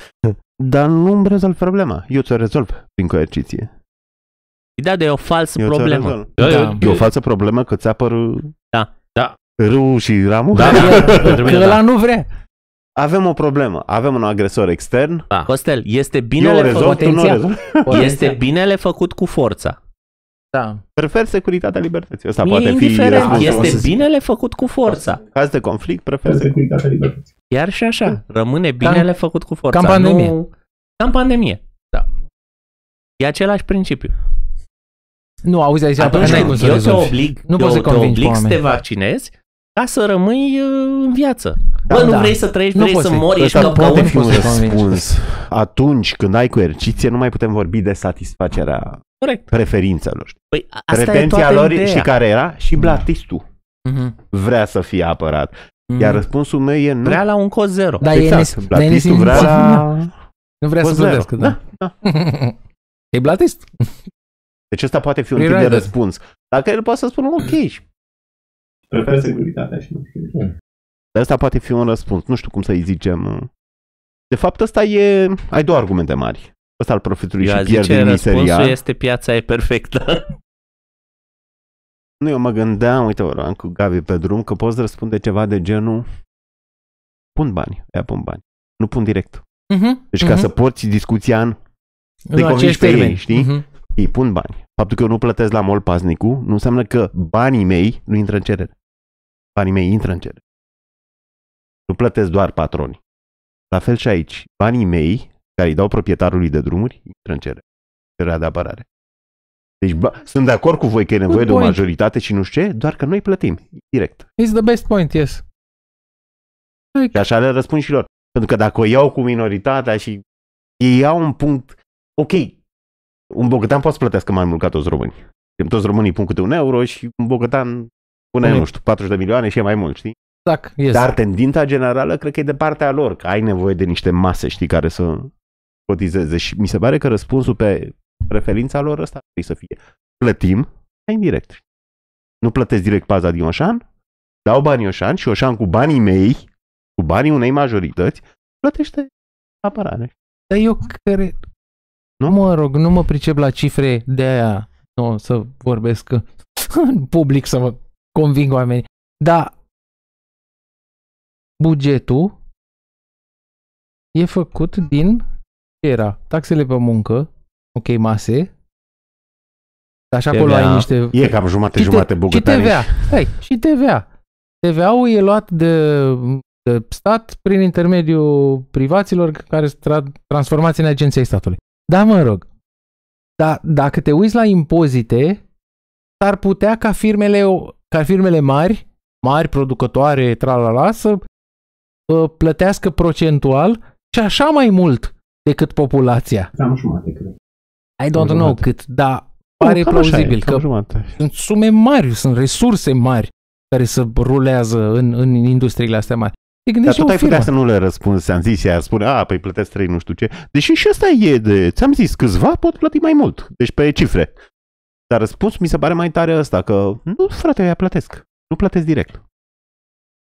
dar nu îmi rezolv problema. Eu ți-o rezolv prin coerciție.
Da, de o falsă eu problemă. Da, da, e o
falsă problemă că ți apăr da. da. râul și ramul. Da, da, da, da, da că ăla da. nu vrea. Avem o problemă. Avem un agresor extern. Da. Costel, este binele făcut. Rezolv, nu Este binele făcut cu forța. Da. Prefer securitatea libertății. Asta Mie
poate indiferent, fi este binele făcut cu forța.
Caz de conflict, prefer securitatea libertății. Iar și așa, da. rămâne
binele
cam, făcut cu forța. Cam pandemie.
Nu... Cam pandemie, da. E același principiu.
Nu, auzi, aici Atunci, nu, eu te oblig, nu eu poți să, te oblig să te
vaccinezi
ca să rămâi uh, în viață. Da, Bă, nu da. vrei să trăiești, nu vrei să mori, ești ca un
răspuns. Atunci când ai coerciție, nu mai putem vorbi de satisfacerea Corect. preferințelor. Păi, asta Pretenția lor, ideea. și care era? Și da. blatistul mm-hmm. vrea să fie apărat. Mm-hmm. Iar răspunsul meu e nu. Vrea la un cod zero. Da, exact. Da, e blatistul vrea la... Nu vrea să zărească, da.
da. da.
e blatist. Deci ăsta poate fi un tip de răspuns. Dacă el poate să spună ok.
Prefer securitatea și nu știu.
Mm.
Dar asta poate fi un răspuns. Nu știu cum să-i zicem. De fapt, ăsta e... Ai două argumente mari ăsta al profitului eu și pierde miseria. Răspunsul
este piața e perfectă.
Nu, eu mă gândeam, uite, am cu Gavi pe drum, că poți răspunde ceva de genul pun bani, aia pun bani, nu pun direct. Uh-huh, deci uh-huh. ca mhm. să porți discuția în te convingi pe ei, știi? Uh-huh. Ei pun bani. Faptul că eu nu plătesc la mol paznicu nu înseamnă că banii mei nu intră în cerere. Banii mei intră în cerere. Nu plătesc doar patroni. La fel și aici. Banii mei care îi dau proprietarului de drumuri, intră în cerere. de apărare. Deci bă, sunt de acord cu voi că e nevoie Good de o point. majoritate și nu știu ce, doar că noi plătim direct. It's the best point, yes. Like... Și așa le răspund și lor. Pentru că dacă o iau cu minoritatea și ei iau un punct, ok, un bogătan poate să plătească mai mult ca toți românii. toți românii pun câte un euro și un bogătan pune, Pune. nu știu, 40 de milioane și e mai mult, știi?
Exact, yes. Dar
tendința generală cred că e de partea lor, că ai nevoie de niște mase, știi, care să cotizeze și mi se pare că răspunsul pe preferința lor ăsta trebuie să fie plătim, mai indirect. Nu plătesc direct paza din Oșan, dau banii Oșan și Oșan cu banii mei, cu banii unei majorități, plătește
apărare. Dar eu cred... Nu? Mă rog, nu mă pricep la cifre
de aia, nu, să vorbesc în public să mă conving oamenii. Dar bugetul e făcut din era? Taxele pe muncă, ok, mase,
dar și acolo TVA, ai niște...
E cam jumate, jumate bugătare. Și TVA,
hai, și TVA. TVA-ul e luat de, de stat prin intermediul privaților care sunt transformați în agenția statului. Da, mă rog. Dar dacă te uiți la impozite, s-ar putea ca firmele, ca firmele mari, mari, producătoare, tralala, să uh, plătească procentual și așa mai mult decât populația. Cam jumate, cred. I don't cam know jumate. cât, dar pare nu, plauzibil e, că jumate. sunt sume mari, sunt resurse mari care să rulează în, în industriile astea mari. Dar tot ai firmă. putea să
nu le răspunzi, am zis, ea spune, a, păi plătesc trei, nu știu ce. Deși și asta e de, ți-am zis, câțiva pot plăti mai mult, deci pe cifre. Dar răspuns mi se pare mai tare ăsta, că nu, frate, ea plătesc. Nu plătesc direct.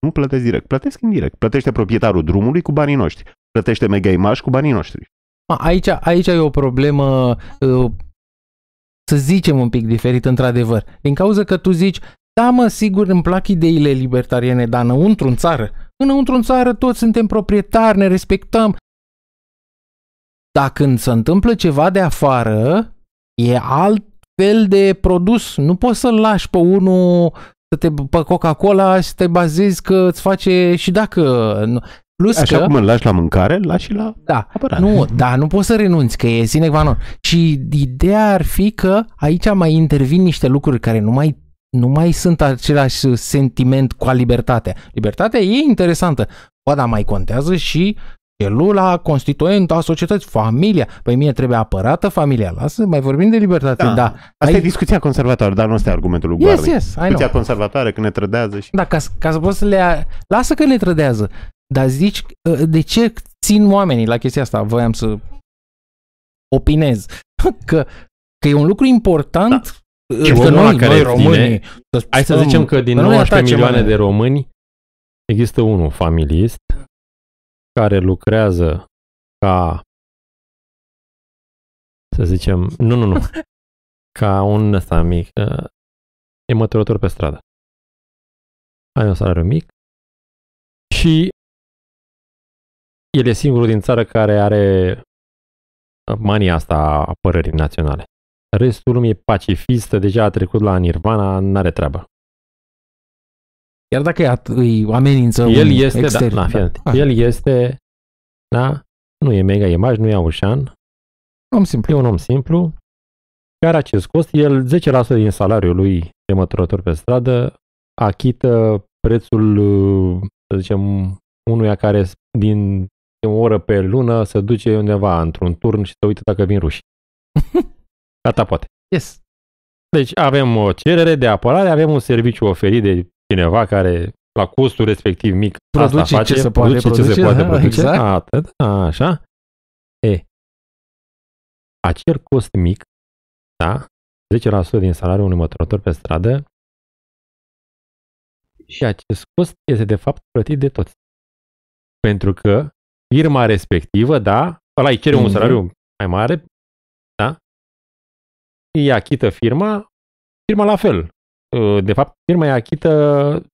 Nu plătesc direct, plătesc indirect. Plătește proprietarul drumului cu banii noștri plătește Mega imaj cu banii noștri.
A, aici, aici e o problemă, uh, să zicem un pic diferit, într-adevăr. Din cauza că tu zici, da mă, sigur îmi plac ideile libertariene, dar înăuntru în țară, înăuntru în țară toți suntem proprietari, ne respectăm. Dacă când se întâmplă ceva de afară, e alt fel de produs. Nu poți să-l lași pe unul să te pe Coca-Cola și să te bazezi că îți face și dacă... Plus Așa că, cum îl lași la mâncare, lași și la da, apărare. Nu, da, nu poți să renunți, că e sine qua non. Și ideea ar fi că aici mai intervin niște lucruri care nu mai nu mai sunt același sentiment cu a libertatea. Libertatea e interesantă. Poate da, mai contează și celula constituentă a societății, familia. Păi mie trebuie apărată familia. Lasă, mai vorbim de libertate. Da. da. Asta ai... e discuția conservatoare, dar nu este
argumentul lui yes, yes, Discuția conservatoare, că ne trădează
și... Da, ca, ca să poți să le... Lasă că ne trădează. Dar zici, ă, de ce țin oamenii la chestia asta? Voiam să opinez. Că, că e un lucru important da. Ă, că e noi, care noi românii... Să Hai să zicem că din 19
milioane de
români există unul familist care lucrează ca să zicem, nu, nu, nu, ca un ăsta mic, ă, e măturător pe stradă. Are un salariu mic și el e singurul din țară care are uh, mania asta a apărării naționale.
Restul lumii e pacifistă, deja a trecut la nirvana, n-are treabă. Iar dacă îi amenință el este, da, exterior, da, na, da, da. El este, da, nu e mega imaj, nu e aușan. Om simplu. E un om simplu, care acest cost, el 10% din salariul lui de măturător pe stradă achită prețul, uh, să zicem, unuia care din o oră pe lună, se duce undeva într-un turn și se uită dacă vin ruși. Gata, poate. Yes. Deci avem o cerere de apărare, avem un serviciu oferit de cineva care la costul respectiv mic produce asta face, ce se poate produce, produce ce se poate produce. Exact. Atât,
da, așa. E, acel cost mic, da, 10% din salariul unui măturător pe stradă și acest cost este de fapt plătit de toți. Pentru că firma
respectivă, da, ăla îi cere mm-hmm. un mhm. salariu mai mare, da, îi achită firma, firma la fel. Uh, de fapt, firma îi achită,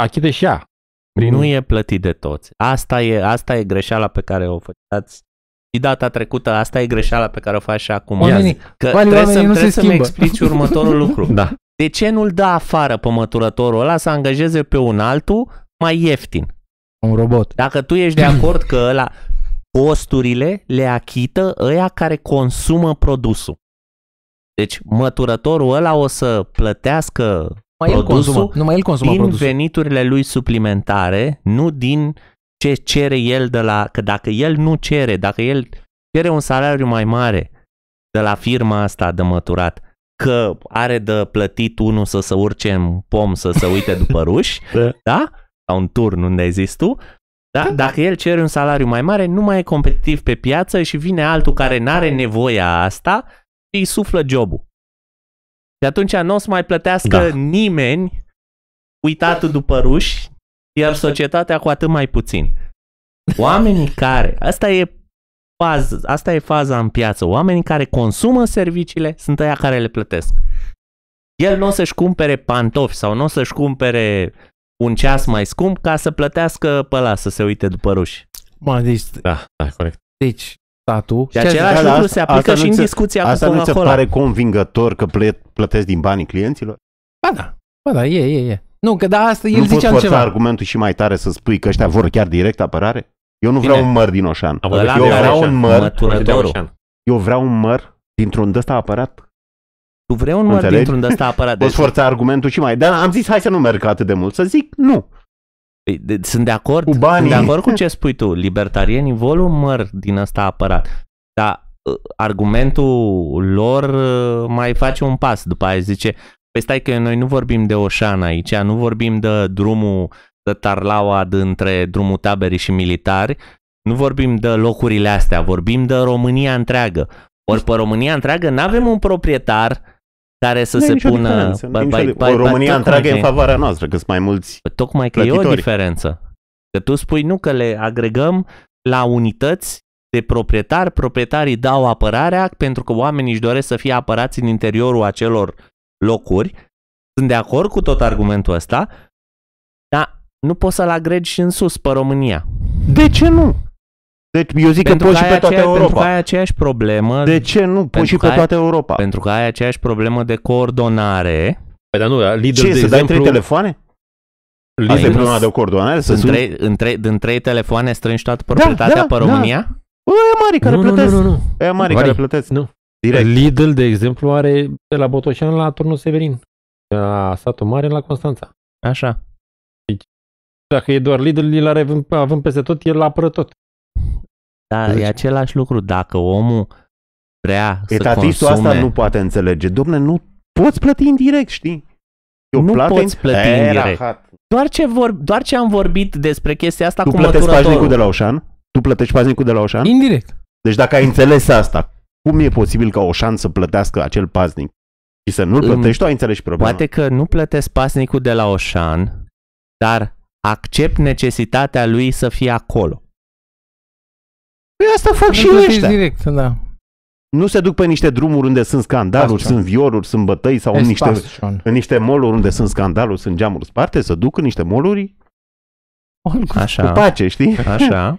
achită și ea. Prin... Nu mhm. e plătit de toți. Asta e, asta e greșeala pe care
o făceați și data trecută, asta e greșeala pe care o faci și acum. Oamenii, că oamenii, trebuie oamenii să, trebuie să-mi explici următorul lucru. da. De ce nu-l dă afară pe măturătorul ăla să angajeze pe un altul mai ieftin? un robot. Dacă tu ești de acord că ăla costurile le achită ăia care consumă produsul. Deci măturătorul ăla o să plătească numai produsul el consumă,
numai el consumă din produsul.
veniturile lui suplimentare, nu din ce cere el de la... Că dacă el nu cere, dacă el cere un salariu mai mare de la firma asta de măturat, că are de plătit unul să se urce în pom, să se uite după ruși, da? da? sau un turn unde ai zis tu, da? da? Dacă el cere un salariu mai mare, nu mai e competitiv pe piață și vine altul care nu are nevoia asta și îi suflă jobul. Și atunci nu o să mai plătească da. nimeni uitatul după ruși, iar societatea cu atât mai puțin. Oamenii care, asta e fază, asta e faza în piață, oamenii care consumă serviciile sunt aia care le plătesc. El nu o să-și cumpere pantofi sau nu o să-și cumpere un ceas mai scump ca să plătească pe ăla să se uite după ruși. Mă, deci... Da,
da, corect. Deci, statul... Și același lucru asta, se aplică asta și în discuția asta cu Asta nu se pare convingător că plătesc din banii clienților?
Ba da, ba da, e, e, e. Nu, că da, asta el nu poți
argumentul și mai tare să spui că ăștia vor chiar direct apărare? Eu nu Bine. vreau un măr din Oșan. Eu vreau un măr, eu vreau un măr dintr-un dăsta aparat tu vrei un măr dintr-un de ăsta aparat. Poți forța argumentul și mai. Dar am zis, hai să nu merg atât de mult. Să zic, nu.
Păi, sunt de acord, cu banii. sunt de acord cu ce spui tu. Libertarienii vor un măr din ăsta aparat. Dar ă, argumentul lor ă, mai face un pas. După aia zice, păi stai că noi nu vorbim de Oșan aici, nu vorbim de drumul de Tarlaua dintre drumul taberii și militari, nu vorbim de locurile astea, vorbim de România întreagă. Ori pe România întreagă nu avem un proprietar care să nu se pună... Diferență, ba, ba, ba, o România întreagă e în favoarea
noastră, că sunt mai mulți
Tocmai că plătitori. e o diferență. Că tu spui nu că le agregăm la unități de proprietari, proprietarii dau apărarea pentru că oamenii își doresc să fie apărați în interiorul acelor locuri. Sunt de acord cu tot argumentul ăsta, dar nu poți să-l agregi și în sus pe România. De ce nu? Deci
eu zic pentru că, că poți și pe toată aceea, Europa. Pentru că
ai aceeași problemă. De ce nu? Poți și pe ai, toată Europa. Pentru că ai aceeași problemă de coordonare. Păi dar nu, lider, ce, de să exemplu, dai trei telefoane? Lidl Asta păi e de coordonare? Să în, trei, în, trei, în trei telefoane strângi toată da, proprietatea da, da, pe România?
Da.
e mari care nu, plătesc. Nu, nu, nu. E mari
care plătesc. Nu. Direct. Lidl, de exemplu, are de la Botoșan la Turnul Severin. La satul mare la Constanța. Așa. Deci, dacă e doar Lidl, îl avem, avem peste tot, el apără tot.
Da, deci, e același lucru. Dacă omul vrea să consume... asta nu poate înțelege. Domne, nu poți plăti indirect, știi? Eu nu plate... poți plăti in... indirect. Doar ce, vor,
doar ce am vorbit despre chestia asta tu cu plătești paznicul de
la Oșan? Tu plătești paznicul de la Oșan? Indirect. Deci dacă ai înțeles asta, cum e posibil ca Oșan să plătească acel paznic? Și să nu-l plătești, tu ai înțeles și problema. Poate că nu plătesc pasnicul de la
Oșan, dar accept necesitatea lui să fie acolo.
Păi asta fac nu și ăștia. direct, da.
Nu se duc pe niște drumuri unde sunt scandaluri, Pastion. sunt vioruri, sunt bătăi sau în niște, în niște moluri unde sunt scandaluri, sunt geamuri sparte, să duc în niște moluri
Așa. cu pace,
știi? Așa.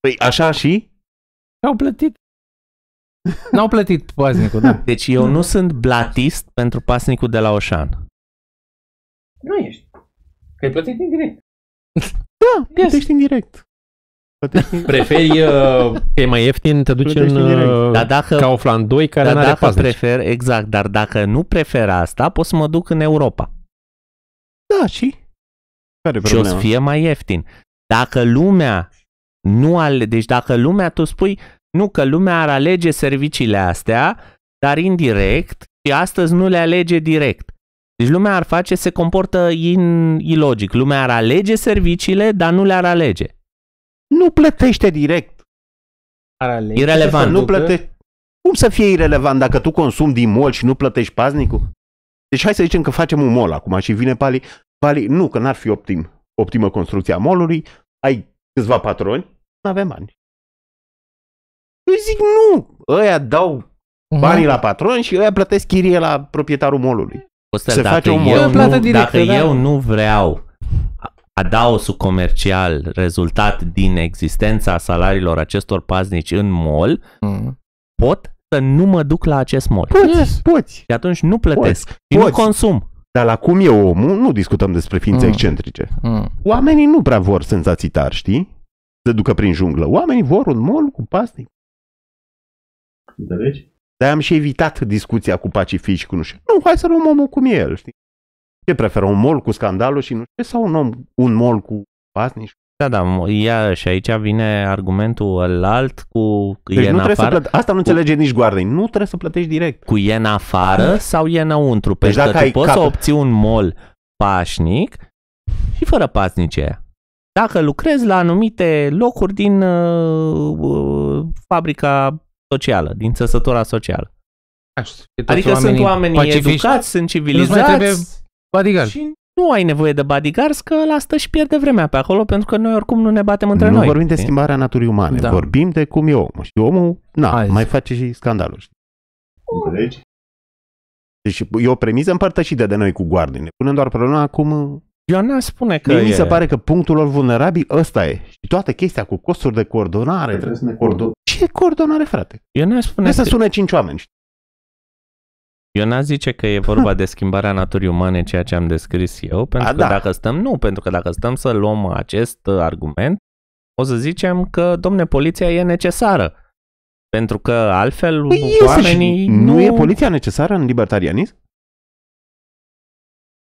Păi așa și? Au plătit. N-au plătit pasnicul, da. Deci
eu nu sunt blatist pentru pasnicul de la Oșan.
Nu ești. Că ai plătit indirect. Da, plătești indirect.
Preferi uh, că e mai ieftin, te
duci în uh, dar dacă, Kaufland 2 care dar n-are dacă paznici. prefer,
Exact, dar dacă nu prefer asta, pot să mă duc în Europa. Da, și? Care și o să fie mai ieftin. Dacă lumea nu ale, deci dacă lumea, tu spui, nu că lumea ar alege serviciile astea, dar indirect și astăzi nu le alege direct. Deci lumea ar face, se comportă in, ilogic. Lumea ar alege serviciile, dar nu le-ar alege
nu plătește direct. Paralel. Irelevant. Nu plătește. Cum să fie irelevant dacă tu consumi din mol și nu plătești paznicul? Deci hai să zicem că facem un mol acum și vine Pali. Pali, nu, că n-ar fi optim, optimă construcția molului, ai câțiva patroni, nu avem bani. Eu zic nu, ăia dau mhm. banii la patron și ăia plătesc chirie la proprietarul molului. Costel,
se dacă face un mol. Eu, nu, dacă da. eu nu vreau adaosul comercial rezultat din existența salariilor acestor paznici în mall, mm. pot să nu mă duc la acest mall. Poți,
yes. poți. Și atunci nu
plătesc poți, și poți. nu consum.
Dar la cum e omul, nu discutăm despre ființe mm. excentrice. Mm. Oamenii nu prea vor senzații tari, știi? Să ducă prin junglă. Oamenii vor un mall cu pasnic. Înțelegi? Dar am și evitat discuția cu pacifici, cu nu știu. Nu, hai să luăm omul cum e el, știi? Ce preferă, un mol cu scandalul și nu știu sau un, om, un mol cu pasnici?
Da, da, ia, și aici vine argumentul alt cu deci e nu în afară. Să asta nu înțelege cu... nici Guardei. Nu trebuie să plătești direct. Cu e în afară ah. sau e înăuntru. Deci pentru că tu poți cap... să obții un mol pașnic și fără pasnice aia dacă lucrezi la anumite locuri din uh, uh fabrica socială, din țăsătura socială. Așa, adică sunt oamenii pacifici. educați, sunt civilizați. Nu mai trebuie Bodyguard. Și nu ai nevoie de bodyguards, că la asta și pierde vremea pe acolo, pentru că noi oricum nu ne batem între nu noi. Nu vorbim de schimbarea
naturii umane, da. vorbim de cum e omul. Și omul, na, Azi. mai face și scandaluri. Înțelegi? Deci e o premiză împărtășită de noi cu guardii. Ne punem doar problema acum... Ioana uh, spune că Mie e... mi se pare că punctul lor vulnerabil ăsta e. Și toată chestia cu costuri de coordonare. Trebuie să ne coordonăm. Ce coordonare, frate? Ioana spune Trebuie că... să sune cinci oameni.
Eu n-aș zice că e vorba de schimbarea naturii umane, ceea ce am descris eu, pentru A, că da. dacă stăm, nu, pentru că dacă stăm să luăm acest uh, argument, o să zicem că, domne,
poliția e necesară. Pentru că altfel păi
oamenii... Nu... nu e poliția
necesară în libertarianism?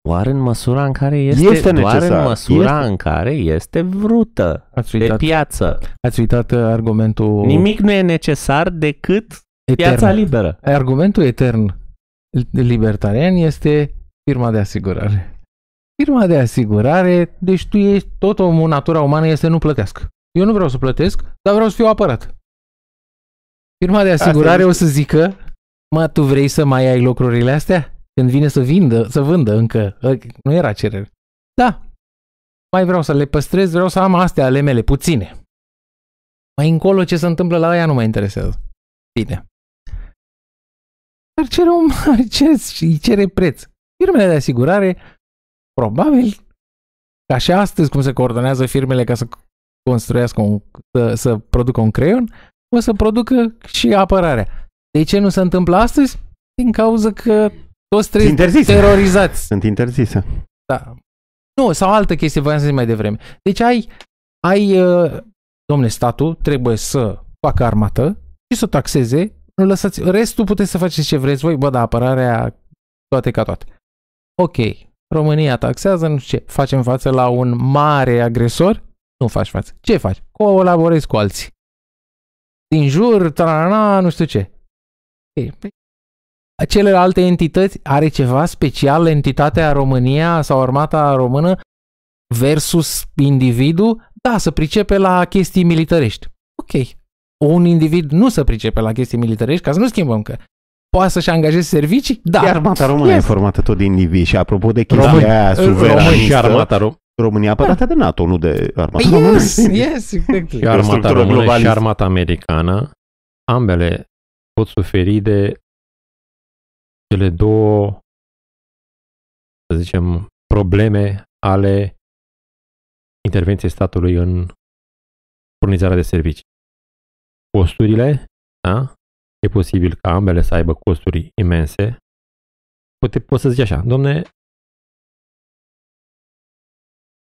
Doar în măsura în care este, este doar în măsura este. în care este vrută Ați uitat, pe piață. Ați uitat uh,
argumentul... Nimic
nu e necesar decât etern. piața
liberă. Argumentul etern libertarian este firma de asigurare. Firma de asigurare, deci tu ești, tot omul, natura umană este nu plătească. Eu nu vreau să plătesc, dar vreau să fiu apărat. Firma de asigurare Asta o să zică, mă, tu vrei să mai ai lucrurile astea? Când vine să vindă, să vândă încă, ă, nu era cerere. Da, mai vreau să le păstrez, vreau să am astea ale mele, puține. Mai încolo ce se întâmplă la aia nu mă interesează. Bine dar cere un mare cere și îi cere preț. Firmele de asigurare, probabil, ca și astăzi cum se coordonează firmele ca să construiască, un, să, să producă un creion, o să producă și apărarea. De ce nu se întâmplă astăzi? Din cauza că toți trebuie interzise. terorizați.
Sunt interzise.
Da. Nu, sau altă chestie, voiam să zic mai devreme. Deci ai, ai uh, domnule, statul trebuie să facă armată și să taxeze lăsați, restul puteți să faceți ce vreți voi, bă, da, apărarea, toate ca toate. Ok, România taxează, nu știu ce, facem față la un mare agresor? Nu faci față. Ce faci? Colaborezi cu alții. Din jur, tarana, nu știu ce. Okay. Păi, celelalte entități, are ceva special entitatea România sau armata română versus individul? Da, să pricepe la chestii militărești. Ok, un individ nu să pricepe la chestii militarești, ca să nu schimbăm că poate să-și angajeze servicii? Da. E
armata română yes. e
formată tot din indivizi și apropo de chestia România. aia uh, suveranistă, și armata ro- România apărată da. de NATO, nu de
armata
yes, păi română. Yes, exactly. și
armata română globalist.
și
armata americană, ambele pot suferi de cele două, să zicem, probleme ale intervenției statului în furnizarea de servicii costurile, da? E posibil ca ambele să aibă costuri imense. Poate poți să zici așa, domne,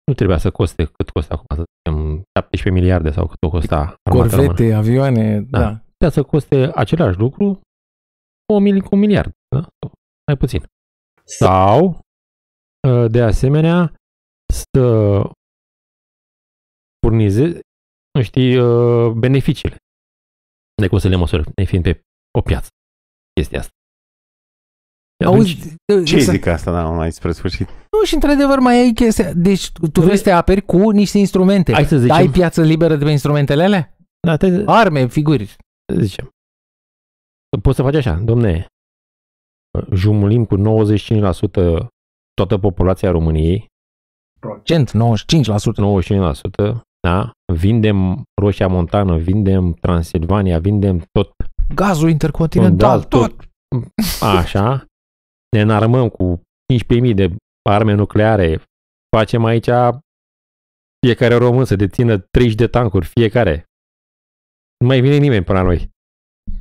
nu trebuia să coste cât costă acum, să zicem, 17 miliarde sau cât o costa
Corvete, română.
avioane, da. da. Trebuia să coste același lucru o mil, un miliard, da? mai puțin. Sau, ă, de asemenea, să furnizezi, știi, ă, beneficiile de cum să le măsori, fiind pe o piață. Chestia asta. Auzi, ce ce zic asta, da, mai spre sfârșit? Nu, și într-adevăr mai ai chestia.
Deci tu vrei să te aperi cu niște instrumente. Hai să zicem. Ai piață liberă de pe instrumentele alea? Da, te... Arme, figuri. Să zicem. Poți să faci așa,
domne, jumulim cu 95% toată populația României. Procent, 95%. 95%, da? vindem Roșia Montană, vindem Transilvania, vindem tot.
Gazul intercontinental,
tot. tot. Așa. Ne înarmăm cu 15.000 de arme nucleare. Facem aici fiecare român să dețină 30 de tancuri, fiecare. Nu mai vine nimeni până la noi.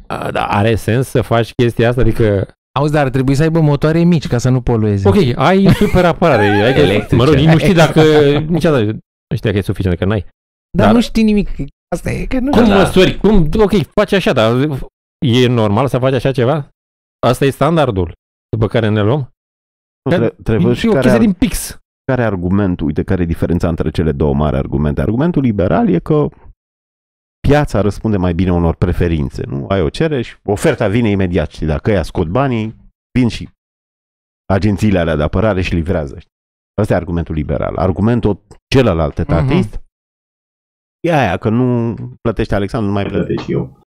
Dar da, are sens să faci chestia asta? Adică
Auzi, dar ar trebui să aibă motoare mici ca să nu polueze.
Ok, ai super apărare. mă rog, nu știu dacă... Nici nu știi dacă e suficient, că n-ai. Dar, dar nu
știi nimic. Asta e că nu Cum da. măsuri?
Cum? Ok, faci așa, dar e normal să faci așa ceva? Asta e standardul după care ne luăm? Tre- trebuie și o care, ar, din
pix. care argument? uite, care e diferența între cele două mari argumente. Argumentul liberal e că piața răspunde mai bine unor preferințe, nu? Ai o cere și oferta vine imediat, știi, dacă ea scot banii, vin și agențiile alea de apărare și livrează. Știi? Asta e argumentul liberal. Argumentul celălalt mhm. etatist uh-huh. e aia, că nu plătește Alexandru, nu mai plătești eu.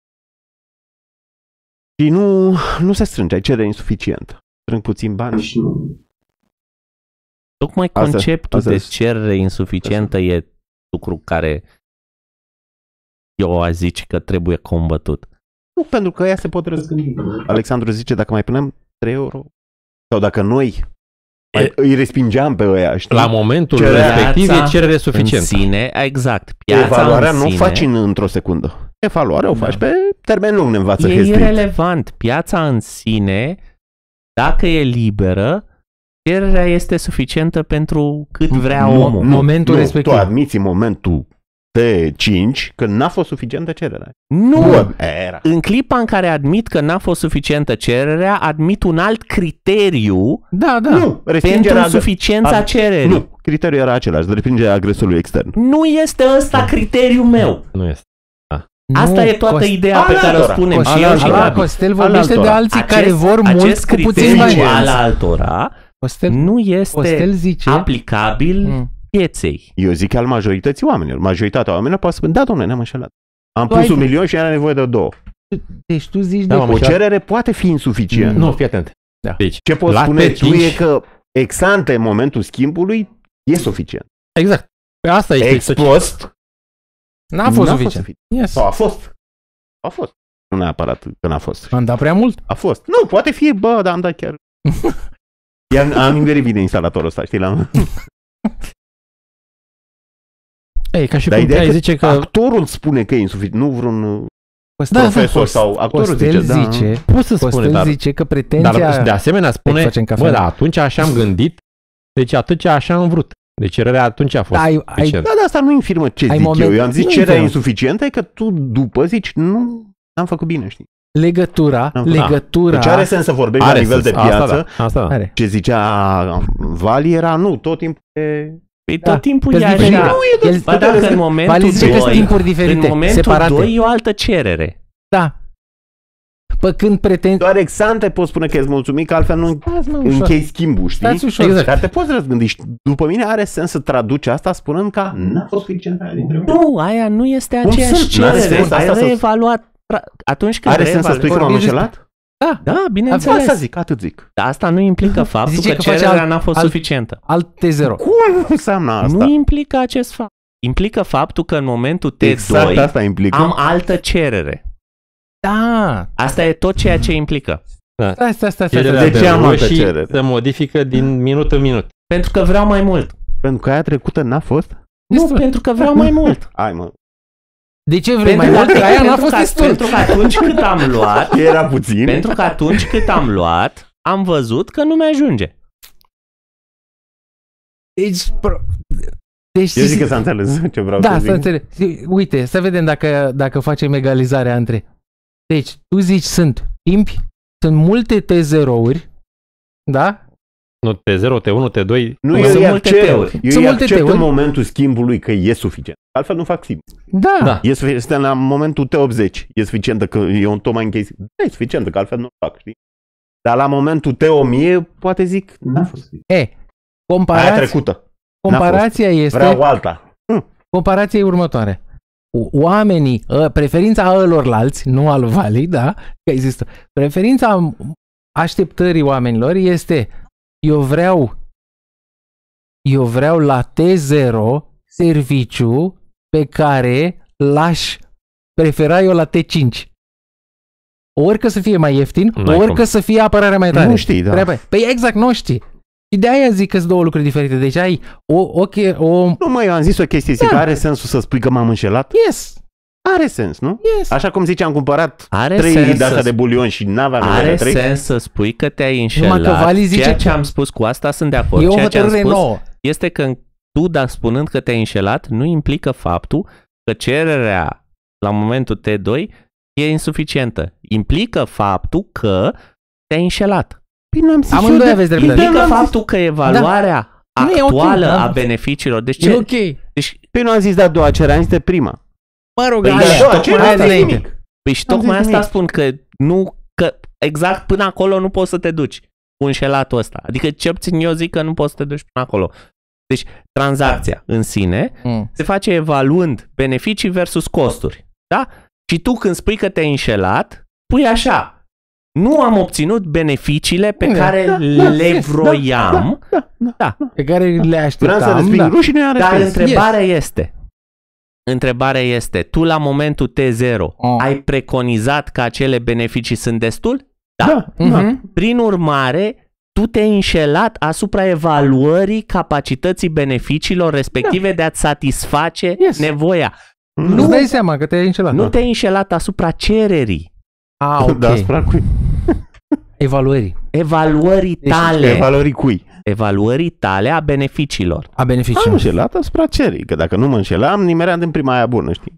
Și nu, nu se strânge, ai cere insuficient. Strâng puțin bani și nu... Tocmai conceptul asta, de
cerere insuficientă asta. e lucru care eu a
zice că trebuie combătut. Nu, pentru că ea se pot răzgândi. Alexandru zice, dacă mai punem 3 euro, sau dacă noi îi respingeam pe ăia, știi? La momentul
cererea respectiv e cerere suficientă. În
sine, exact. Piața Evaluarea în nu sine... faci în, într-o secundă. Evaluarea da. o faci
da. pe termen lung, ne învață E hestit. irrelevant. Piața în sine, dacă e liberă, cererea este suficientă pentru cât vrea nu, omul. Nu, momentul nu, respectiv. Tu
admiți în momentul T5 că n-a fost suficientă cerere.
Nu! era. În clipa în care admit că n-a fost suficientă cererea, admit un alt
criteriu
da, da. Nu, pentru suficiența ag- cererii. Nu,
criteriul era același, respingerea agresorului extern.
Nu este ăsta da. criteriul meu.
Nu este. Da.
Nu, Asta e toată cost... ideea pe care o spunem și eu și Gabi. Costel vorbește de alții acest, care vor mult cu puțin mai mult.
Costel, nu este Costel zice, aplicabil mm pieței. Eu zic al majorității oamenilor. Majoritatea oamenilor poate spune, da, domnule, ne-am înșelat. Am tu pus un milion și era nevoie de două. Deci tu zici da, de... O cerere poate fi insuficientă. Nu, fii atent. Da. Deci, Ce poți spune tu e că exante în momentul schimbului e suficient.
Exact. Pe păi asta e Expost. N-a fost n-a suficient. Fost yes. Sau a
fost. A fost. Nu neapărat că n-a fost. Am dat prea mult? A fost. Nu, poate fi, bă, dar am dat chiar. I-am, am inverit bine instalatorul ăsta, știi, l-am...
Da, Ei, ca și Dar cum zice
că... Actorul spune că e insuficient, nu
vreun uh, păi da, profesor da, sau actorul zice, da. zice, da. poți să spune, dar, zice că pretenția... Dar de asemenea spune, bă, da, atunci așa am gândit, deci atunci așa am vrut. Deci cererea atunci a fost. Da, ai, ai, da, dar
asta nu infirmă ce ai zic moment, eu. Eu am zis cererea
insuficientă,
că tu după zici, nu, am făcut bine, știi. Legătura, da. legătura... Deci are sens să vorbești la nivel sens. de piață. Asta, da. Asta, da. Ce zicea Vali era, nu, tot timpul e Păi da. tot timpul e așa. Nu e El, ba dacă în momentul 2, timpuri diferite, în momentul separate. doi e o altă cerere. Da. Pă când pretenzi... Doar te poți spune că ești mulțumit, că altfel nu închei schimbul, știi? Stați ușor. Exact. exact. Dar te poți răzgândi și după mine are sens să traduci asta spunând că n-a fost
suficient aia dintre Nu, aia nu este aceeași cerere. e evaluat. atunci când Are sens să spui că m-am înșelat? Da, da bineînțeles. Asta zic, atât zic. Dar asta nu implică faptul Zice că, că cererea al, n-a fost alt, suficientă. Alt T0. Cum înseamnă asta? Nu implică acest fapt. Implică faptul că în momentul T2 exact asta implică. am altă cerere. Da. Asta e tot ceea ce implică. Da. Stai, stai, stai,
stai. De, de ce am altă cerere? Se modifică din minut în minut. Pentru că
vreau mai mult. Pentru că aia trecută n-a fost? Nu, Destul. pentru că vreau mai mult. Hai mă. De ce vrei pentru mai mult?
aia n-a fost destul. Pentru că atunci cât am luat... Era puțin. Pentru că atunci cât am luat, am văzut că nu mi-ajunge.
Deci, pro...
deci, Eu zic că s-a înțeles ce vreau da, să zic. Da,
s-a Uite, să vedem dacă, dacă facem egalizarea între... Deci, tu zici sunt timpi, sunt multe T0-uri, da?
Nu T0, T1, T2, nu, eu sunt multe T-uri. Eu sunt multe
T-uri. în momentul schimbului că e suficient. Altfel nu fac sim. Da. da. E suficient, este la momentul T80. E suficientă că e un mai închis. Da, e suficientă, că altfel nu fac, știi? Dar la
momentul T1000, poate zic, n-a fost. E, comparația... Aia trecută. Comparația este... Vreau alta. Hm. Comparația e următoare. Oamenii, ă, preferința alorlalți, nu al valii, da, că există. Preferința așteptării oamenilor este eu vreau eu vreau la T0 serviciu pe care l-aș prefera eu la T5. orică să fie mai ieftin, orică să fie apărarea mai tare. Nu știi, da. Trebuie. Păi, păi exact, nu știi. Și de aia zic că sunt două lucruri diferite. Deci ai o... o,
o... Nu mai am zis o chestie, da. are sensul să spui că m-am înșelat? Yes. Are sens, nu? Yes. Așa cum zici, am cumpărat are trei sens de de bulion și n-aveam Are trei. sens să spui că
te-ai înșelat. Numai că Vali zice Ceea ce am spus cu asta sunt de acord. E o Ceea ce am spus nouă. este că în tu, dar spunând că te-ai înșelat, nu implică faptul că cererea la momentul T2 e insuficientă. Implică faptul că te-ai înșelat. Bine, păi am zis Amândoi aveți dreptate. Păi implică Bine, faptul zis... că da. evaluarea da. actuală okay, a beneficiilor. Deci, ce... e ok. Deci, păi nu am zis de a doua cerere, am zis de prima. Mă rog, păi, da, da, Păi și tocmai asta nimic. spun că nu, că exact până acolo nu poți să te duci cu înșelatul ăsta. Adică ce obțin eu zic că nu poți să te duci până acolo. Deci tranzacția da. în sine mm. se face evaluând beneficii versus costuri. Da? Și tu când spui că te-ai înșelat, pui așa, nu am obținut beneficiile pe da, care da, le da, vroiam,
da, da, da, da, pe care le așteptam, Vreau
să da. Dar întrebarea yes. este, întrebarea este, tu la momentul T0 oh. ai preconizat că acele beneficii sunt destul? Da. da, da. Mhm. Prin urmare, tu te-ai înșelat asupra evaluării capacității beneficiilor respective da. de a-ți satisface yes. nevoia. Nu, nu dai seama că te-ai înșelat. Nu da. te-ai înșelat asupra cererii. A, da, ok. Da, asupra cui? Evaluării.
Evaluării deci, tale. Evaluării cui? Evaluării tale a beneficiilor. A beneficiilor. Am înșelat asupra cererii, că dacă nu mă înșelam, nimeream din prima aia bună, știi?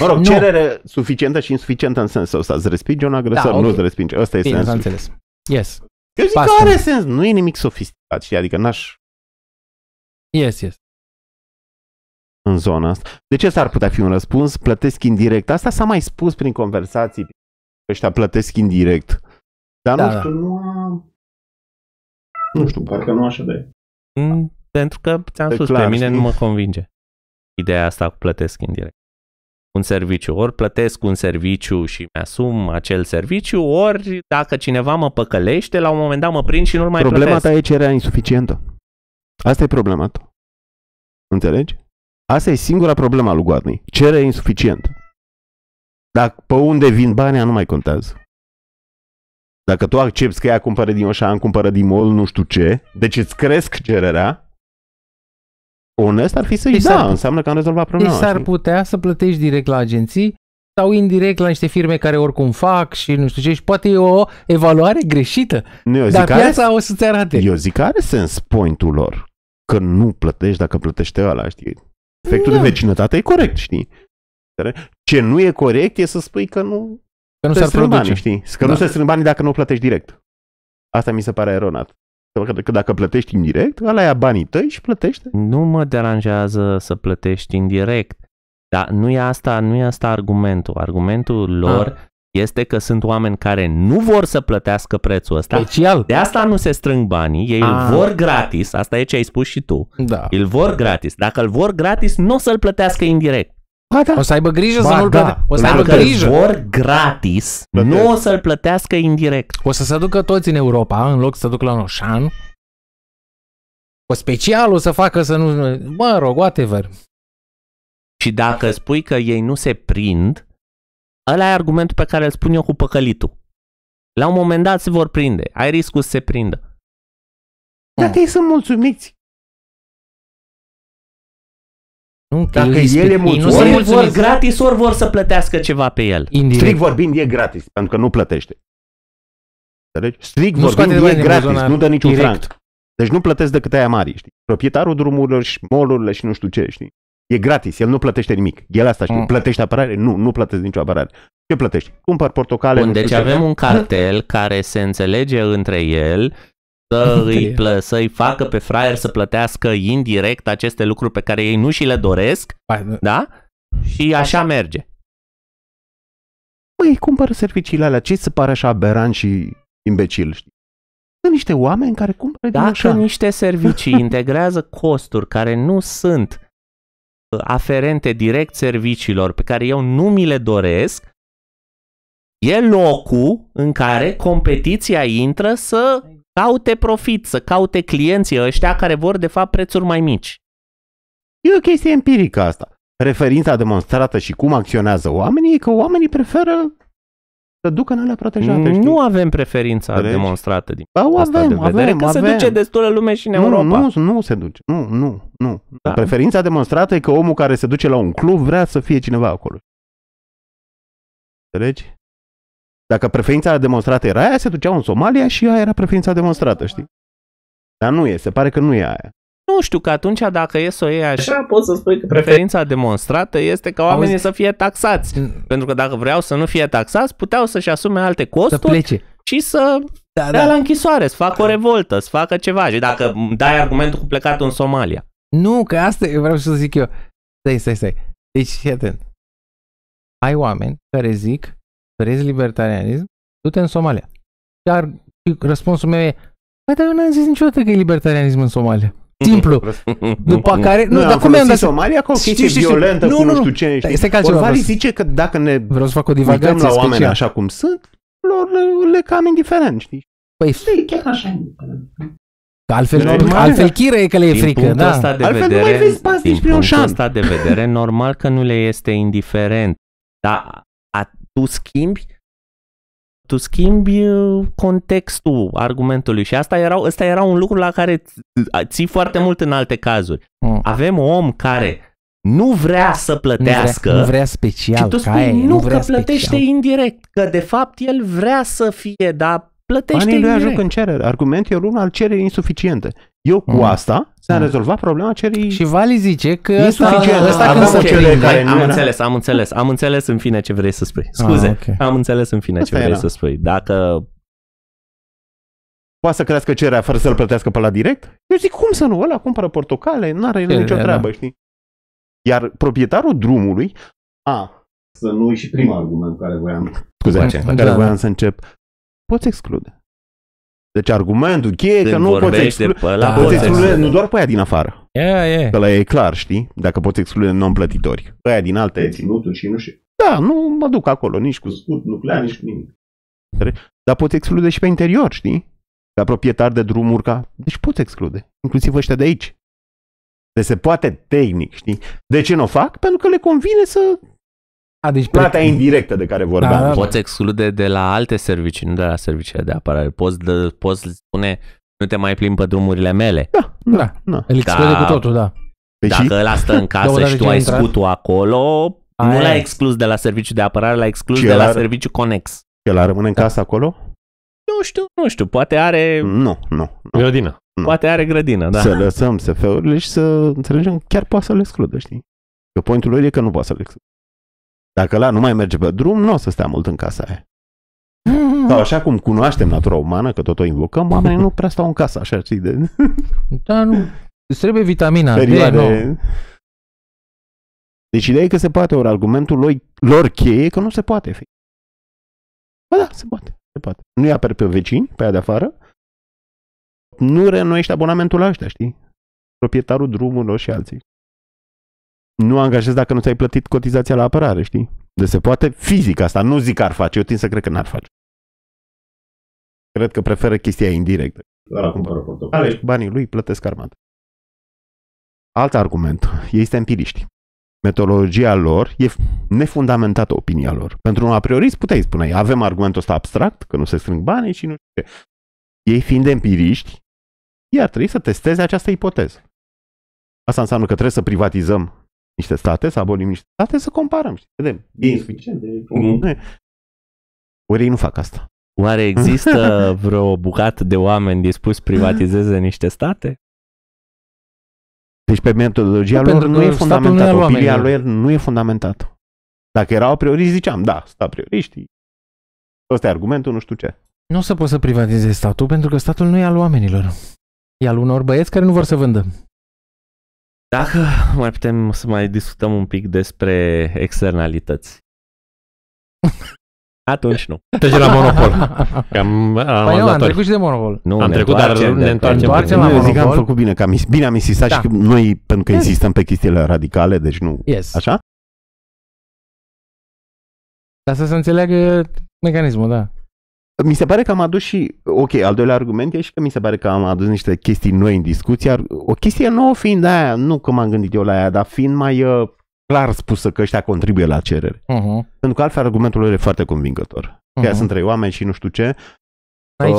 Mă rog, nu. cerere suficientă și insuficientă în sensul ăsta. Îți respinge un agresor, da, okay. nu îți respinge. Ăsta e Bine, sensul. înțeles.
Yes. Eu zic Pastor. că are
sens, nu e nimic sofisticat și adică n-aș... Yes, yes. În zona asta. De ce s-ar putea fi un răspuns? Plătesc indirect. Asta s-a mai spus prin conversații. Ăștia plătesc indirect. Dar
da, nu da. știu,
da. nu Nu știu, parcă nu așa de...
Mm, pentru că, ți-am de spus, clar, pe mine știi? nu mă convinge ideea asta cu plătesc indirect un serviciu. Ori plătesc un serviciu și mi-asum acel serviciu, ori dacă cineva mă păcălește, la un moment dat mă prind și nu mai problema plătesc. Problema
ta e cererea insuficientă. Asta e problema ta. Înțelegi? Asta e singura problemă a lui Guarney. Cere insuficient. Dacă pe unde vin banii, nu mai contează. Dacă tu accepti că ea cumpără din Oșan, cumpără din Mol, nu știu ce, deci îți cresc cererea, onest ar fi să-i deci da, înseamnă că am rezolvat problema. Deci s-ar
putea să plătești direct la agenții sau indirect la niște firme care oricum fac și nu știu ce și poate e o evaluare greșită. Nu, eu zic dar piața are, o să-ți arate.
Eu zic are sens pointul lor? Că nu plătești dacă plătește ăla, știi? Efectul da. de vecinătate e corect, știi? Ce nu e corect e să spui că nu,
că nu se strâng banii, știi? Că da. nu se strâng
banii dacă nu plătești direct. Asta mi se pare eronat. Că dacă plătești indirect, ăla ia banii tăi și plătește. Nu mă deranjează să plătești indirect. Dar nu e
asta, nu e asta argumentul. Argumentul lor ah. este că sunt oameni care nu vor să plătească prețul ăsta. Special. De asta nu se strâng banii, ei ah. îl vor gratis, asta e ce ai spus și tu. Da. Îl vor gratis. Dacă îl vor gratis, nu o să-l plătească indirect. Ba da. O să aibă
grijă ba să nu-l da. O să aibă grijă. vor
gratis, Plătesc. nu o
să-l plătească indirect. O să se ducă toți în Europa, în loc să se ducă la Noșan. O special o să facă să nu... Mă rog, whatever.
Și dacă spui că ei nu se prind, ăla e argumentul pe care îl spun eu cu păcălitul. La un moment dat se vor prinde. Ai riscul să se prindă.
Dar mm. ei sunt mulțumiți Nu, Dacă el e mulțumit, ori mulțumit. vor gratis, ori vor să plătească ceva pe el. Indirect. Strict vorbind, e gratis, pentru că nu plătește.
Înțelegi? Strict nu vorbind, e gratis, nu dă niciun direct. franc. Deci nu plătesc decât aia mari, știi? Proprietarul drumurilor și molurile și nu știu ce, știi? E gratis, el nu plătește nimic. El asta știe. Mm. Plătește apărare? Nu, nu plătește nicio apărare. Ce plătești? Cumpăr portocale. Bun, deci avem ce. un
cartel care se înțelege între el să îi, plă, să i facă pe fraier să plătească indirect aceste lucruri pe care ei nu și le doresc, da? Și așa
merge. Păi, cumpără serviciile alea, ce se pare așa aberant și imbecil, știi? Sunt niște oameni care cumpără Dacă din așa. niște servicii integrează
costuri care nu sunt uh, aferente direct serviciilor pe care eu nu mi le doresc, e locul în care competiția intră să caute profit, să caute clienții ăștia care vor de fapt
prețuri mai mici. E o chestie empirică asta. Referința demonstrată și cum acționează oamenii e că oamenii preferă să ducă în alea protejate. Știi? Nu avem
preferința Înțelegi? demonstrată din
ba, o asta avem, de vedere, avem, că avem. se duce destulă
lume și în nu, Europa. Nu,
nu, nu se duce. Nu, nu, nu. Da. Preferința demonstrată e că omul care se duce la un club vrea să fie cineva acolo. Înțelegi? Dacă preferința demonstrată era aia, se duceau în Somalia și aia era preferința demonstrată, știi? Dar nu e, se pare că nu e aia.
Nu știu, că atunci dacă e să o iei așa, poți să spui că preferința demonstrată este ca oamenii Auzi... să fie taxați. Pentru că dacă vreau să nu fie taxați, puteau să-și asume alte costuri să plece. și să da, da. la închisoare, să facă o revoltă, să facă ceva. Și dacă dai argumentul cu plecatul
în Somalia. Nu, că asta vreau să zic eu. Stai, stai, stai. Deci, atent. Ai oameni care zic studiezi libertarianism, du-te în Somalia. Iar răspunsul meu e, păi dar eu n-am zis niciodată că e libertarianism în Somalia.
Simplu. După care... Nu, nu dar cum am dat... Somalia ca o chestie știi, violentă cu nu, nu, știu ce. Este ca ceva.
Orvali
zice că dacă ne vreau
să fac o divagație la oameni special. așa cum sunt,
lor le, le cam indiferent, știi? Păi, chiar așa Că
altfel, normal, altfel chiră e că le e frică, da. Asta de altfel vedere, nu mai vezi pasnici prin oșan. asta de vedere,
normal că nu le este indiferent. Dar a, tu schimbi tu schimbi uh, contextul argumentului și asta era, asta era un lucru la care ții foarte mult în alte cazuri. Mm. Avem un om care nu vrea să plătească. Nu vrea, nu vrea
special. Și tu spui, ca nu, nu vrea că plătește special.
indirect, că de fapt el vrea să fie, dar plătește Banii lui ajung în
cerere. Argumentul e unul al cererii insuficiente. Eu cu mm. asta s-a mm.
rezolvat problema cererii Și Vali zice că insuficient. Asta,
asta când se Care am înțeles, am înțeles, am înțeles în fine ce vrei să spui. Ah, scuze, ah, okay. am înțeles în fine asta ce vrei era. să spui. Dacă
poate să crească cererea fără să-l plătească pe la direct? Eu zic, cum să nu? Ăla cumpără portocale, n-are el nicio treabă, da. știi? Iar proprietarul drumului, a, să nu și primul argument care voiam, scuze, da, da, care da, voiam să încep, poți exclude. Deci argumentul cheie e că nu poți exclude, pe ăla, poți exclude nu doar pe aia din afară. Yeah, yeah. Că la e clar, știi? Dacă poți exclude non-plătitori. Pe aia din alte ținuturi și nu știu. Da, nu mă duc acolo nici cu scut nuclear, nici cu nimic. Dar poți exclude și pe interior, știi? Ca proprietar de drumuri, ca... Deci poți exclude. Inclusiv ăștia de aici. Deci se poate tehnic, știi? De ce nu o fac? Pentru că le convine să
a, deci plata pre... indirectă de care vorbeam. Da, da, da. Poți
exclude de la alte servicii, nu de la serviciile de apărare. Poți, de, poți spune, nu te mai plimbi pe drumurile mele. Da, da. da. El da. exclude da. cu totul, da. Deci, Dacă ăla stă în casă și tu ai scutul acolo, Aia. nu l-ai exclus de la serviciu de apărare, l-ai exclus ce de la ar... serviciu conex.
El a rămâne în da. casă acolo?
Nu știu, nu știu, poate are... Nu, nu. nu. Grădină. Nu. Poate are grădină, da. Să
lăsăm SF-urile și să înțelegem, chiar poate să le excludă, știi? Că pointul lor e că nu poate să le excludă. Dacă la nu mai merge pe drum, nu o să stea mult în casa aia.
Sau
așa cum cunoaștem natura umană, că tot o invocăm, oamenii nu prea stau în casă, așa, știi de... Da, nu. Îți
trebuie vitamina Perioade...
D, Deci ideea e că se poate, ori argumentul lor, lor cheie că nu se poate fi.
Bă, da, se poate,
se poate. Nu-i aper pe vecini, pe aia de afară, nu renoiești abonamentul la ăștia, știi? Proprietarul drumului și alții nu angajezi dacă nu ți-ai plătit cotizația la apărare, știi? De deci se poate fizic asta, nu zic că ar face, eu tind să cred că n-ar face. Cred că preferă chestia indirectă. Da, cumpără Banii lui plătesc armată. Alt argument. Ei sunt empiriști. Metodologia lor e nefundamentată opinia lor. Pentru un a priori puteai spune, avem argumentul ăsta abstract, că nu se strâng banii și nu știu ce. Ei fiind empiriști, ei ar trebui să testeze această ipoteză. Asta înseamnă că trebuie să privatizăm niște state, să abolim niște state, să comparăm, știi, vedem. E insuficient. De... Mm-hmm. Ori ei nu fac asta. Oare există
vreo bucată de oameni dispus să privatizeze niște state?
Deci pe metodologia nu, lor nu e fundamentată, opinia lor nu e fundamentată. Dacă erau priori, ziceam, da, sta a priori, știi. Ăsta e argumentul, nu știu ce.
Nu se poate să privatizezi statul pentru că statul nu e al oamenilor. E al unor băieți care nu vor să vândă.
Dacă mai putem să mai discutăm un pic despre externalități.
Atunci nu.
Deci
la monopol.
Cam, am, păi eu, am trecut și de monopol. Nu, am trecut, dar ne, ne întoarcem. la nu, monopol. zic că am făcut
bine, că am, bine am insistat da. și că noi, pentru că insistăm pe chestiile radicale, deci nu. Yes. Așa?
Dar să se înțeleagă mecanismul, da. Mi se pare că am adus
și, ok, al doilea argument e și că mi se pare că am adus niște chestii noi în discuție, iar o chestie nouă fiind aia, nu că m-am gândit eu la aia, dar fiind mai uh, clar spusă că ăștia contribuie la cerere. Uh-huh. Pentru că altfel argumentul lor e foarte convingător. Uh-huh. Că sunt trei oameni și nu știu ce.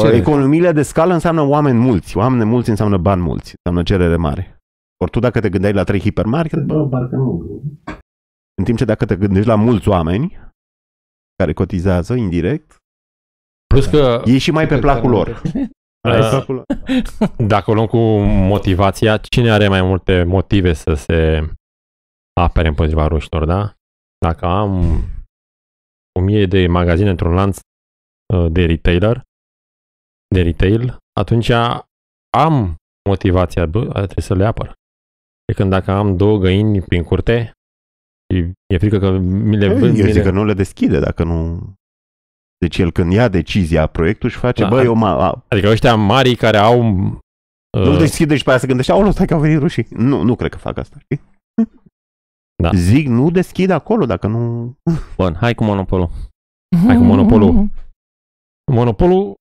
uh, economiile de scală înseamnă oameni mulți. Oameni mulți înseamnă bani mulți. Înseamnă cerere mare. Ori tu dacă te gândeai la trei hipermarket, bă, parcă nu. În timp ce dacă te gândești la mulți oameni care cotizează indirect, Plus că... E și mai pe uh, placul lor.
dacă o luăm cu motivația, cine are mai multe motive să se apere împotriva rușilor, da? Dacă am o mie de magazine într-un lanț uh, de retailer, de retail, atunci am motivația, bă, trebuie să le apăr. De când dacă am două găini prin curte, e, frică că mi
le păi, vând. Eu zic că nu le deschide dacă nu... Deci el când ia decizia, proiectul și face, da, băi, eu m-a... Adică ăștia mari care au... Uh... Nu deschide și pe aia să gândește, aolo, stai că au venit rușii. Nu, nu cred că fac asta, știi? Da. Zic, nu deschid acolo dacă nu...
Bun, hai cu monopolul. Hai cu
monopolul.
Monopolul,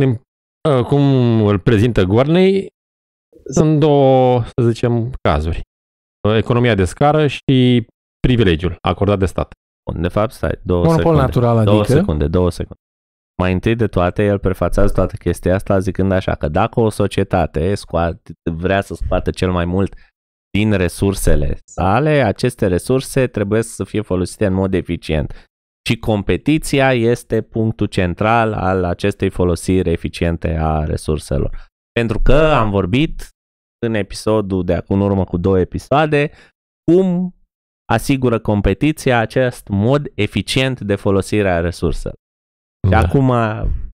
din, uh, cum îl prezintă Guarnei, sunt două, să zicem, cazuri. Economia de scară și privilegiul acordat de stat de fapt, stai, două Monopol secunde. natural, adică? Două secunde, două secunde. Mai întâi de toate, el
prefațează toată chestia asta zicând așa, că dacă o societate scoate, vrea să scoată cel mai mult din resursele sale, aceste resurse trebuie să fie folosite în mod eficient. Și competiția este punctul central al acestei folosiri eficiente a resurselor. Pentru că am vorbit în episodul de acum urmă cu două episoade cum asigură competiția acest mod eficient de folosire a resurselor. Da. Și acum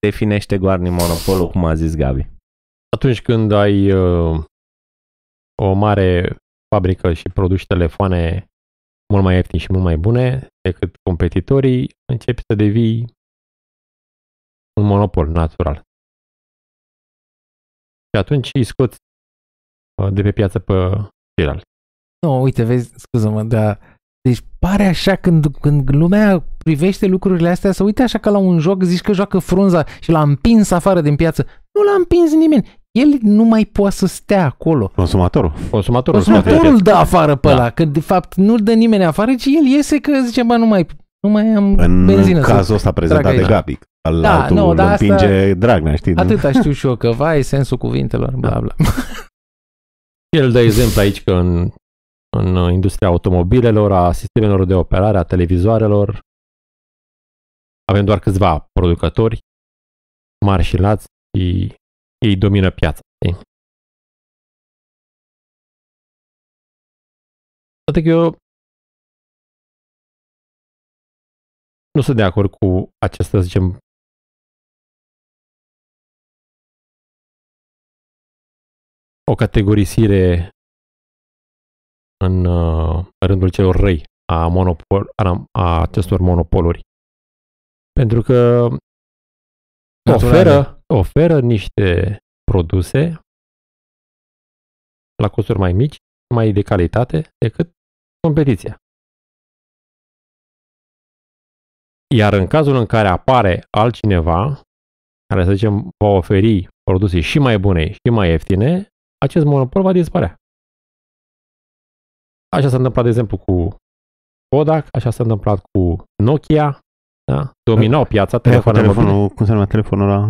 definește
Guarni monopolul, cum a zis Gabi. Atunci când ai uh, o mare fabrică și produci telefoane mult mai ieftine și mult mai bune
decât competitorii, începi să devii un monopol natural. Și atunci îi scoți uh, de pe piață pe ceilalți. Nu, uite, vezi, scuză-mă, dar... Deci pare așa când,
când lumea privește lucrurile astea, să uite așa ca la un joc, zici că joacă frunza și l-a împins afară din piață. Nu l-a împins nimeni. El nu mai poate să stea acolo.
Consumatorul. Consumatorul, Consumatorul dă afară pe da.
că de fapt nu-l dă nimeni afară, ci el iese că zice, bă, nu mai, nu mai am În benzină. În cazul ăsta prezentat de Gabic. al da, altul nu, îl da, împinge asta... Dragnea, știi? Atâta știu și eu, că vai, sensul cuvintelor, bla, bla.
El dă exemplu aici că în în industria automobilelor, a sistemelor de operare, a
televizoarelor. Avem doar câțiva producători mari și lați și ei domină piața. Poate că eu nu sunt de acord cu această, să zicem, o categorisire Uh, în rândul celor răi a, monopol, a acestor monopoluri. Pentru că oferă, oferă niște produse la costuri mai mici, mai de calitate decât competiția. Iar în cazul în care apare altcineva care, să
zicem, va oferi produse și mai bune și mai ieftine, acest monopol va dispărea. Așa s-a întâmplat, de exemplu, cu Kodak, așa s-a întâmplat cu Nokia, da? dominau piața telefonul, telefonul
cum se numește telefonul ăla?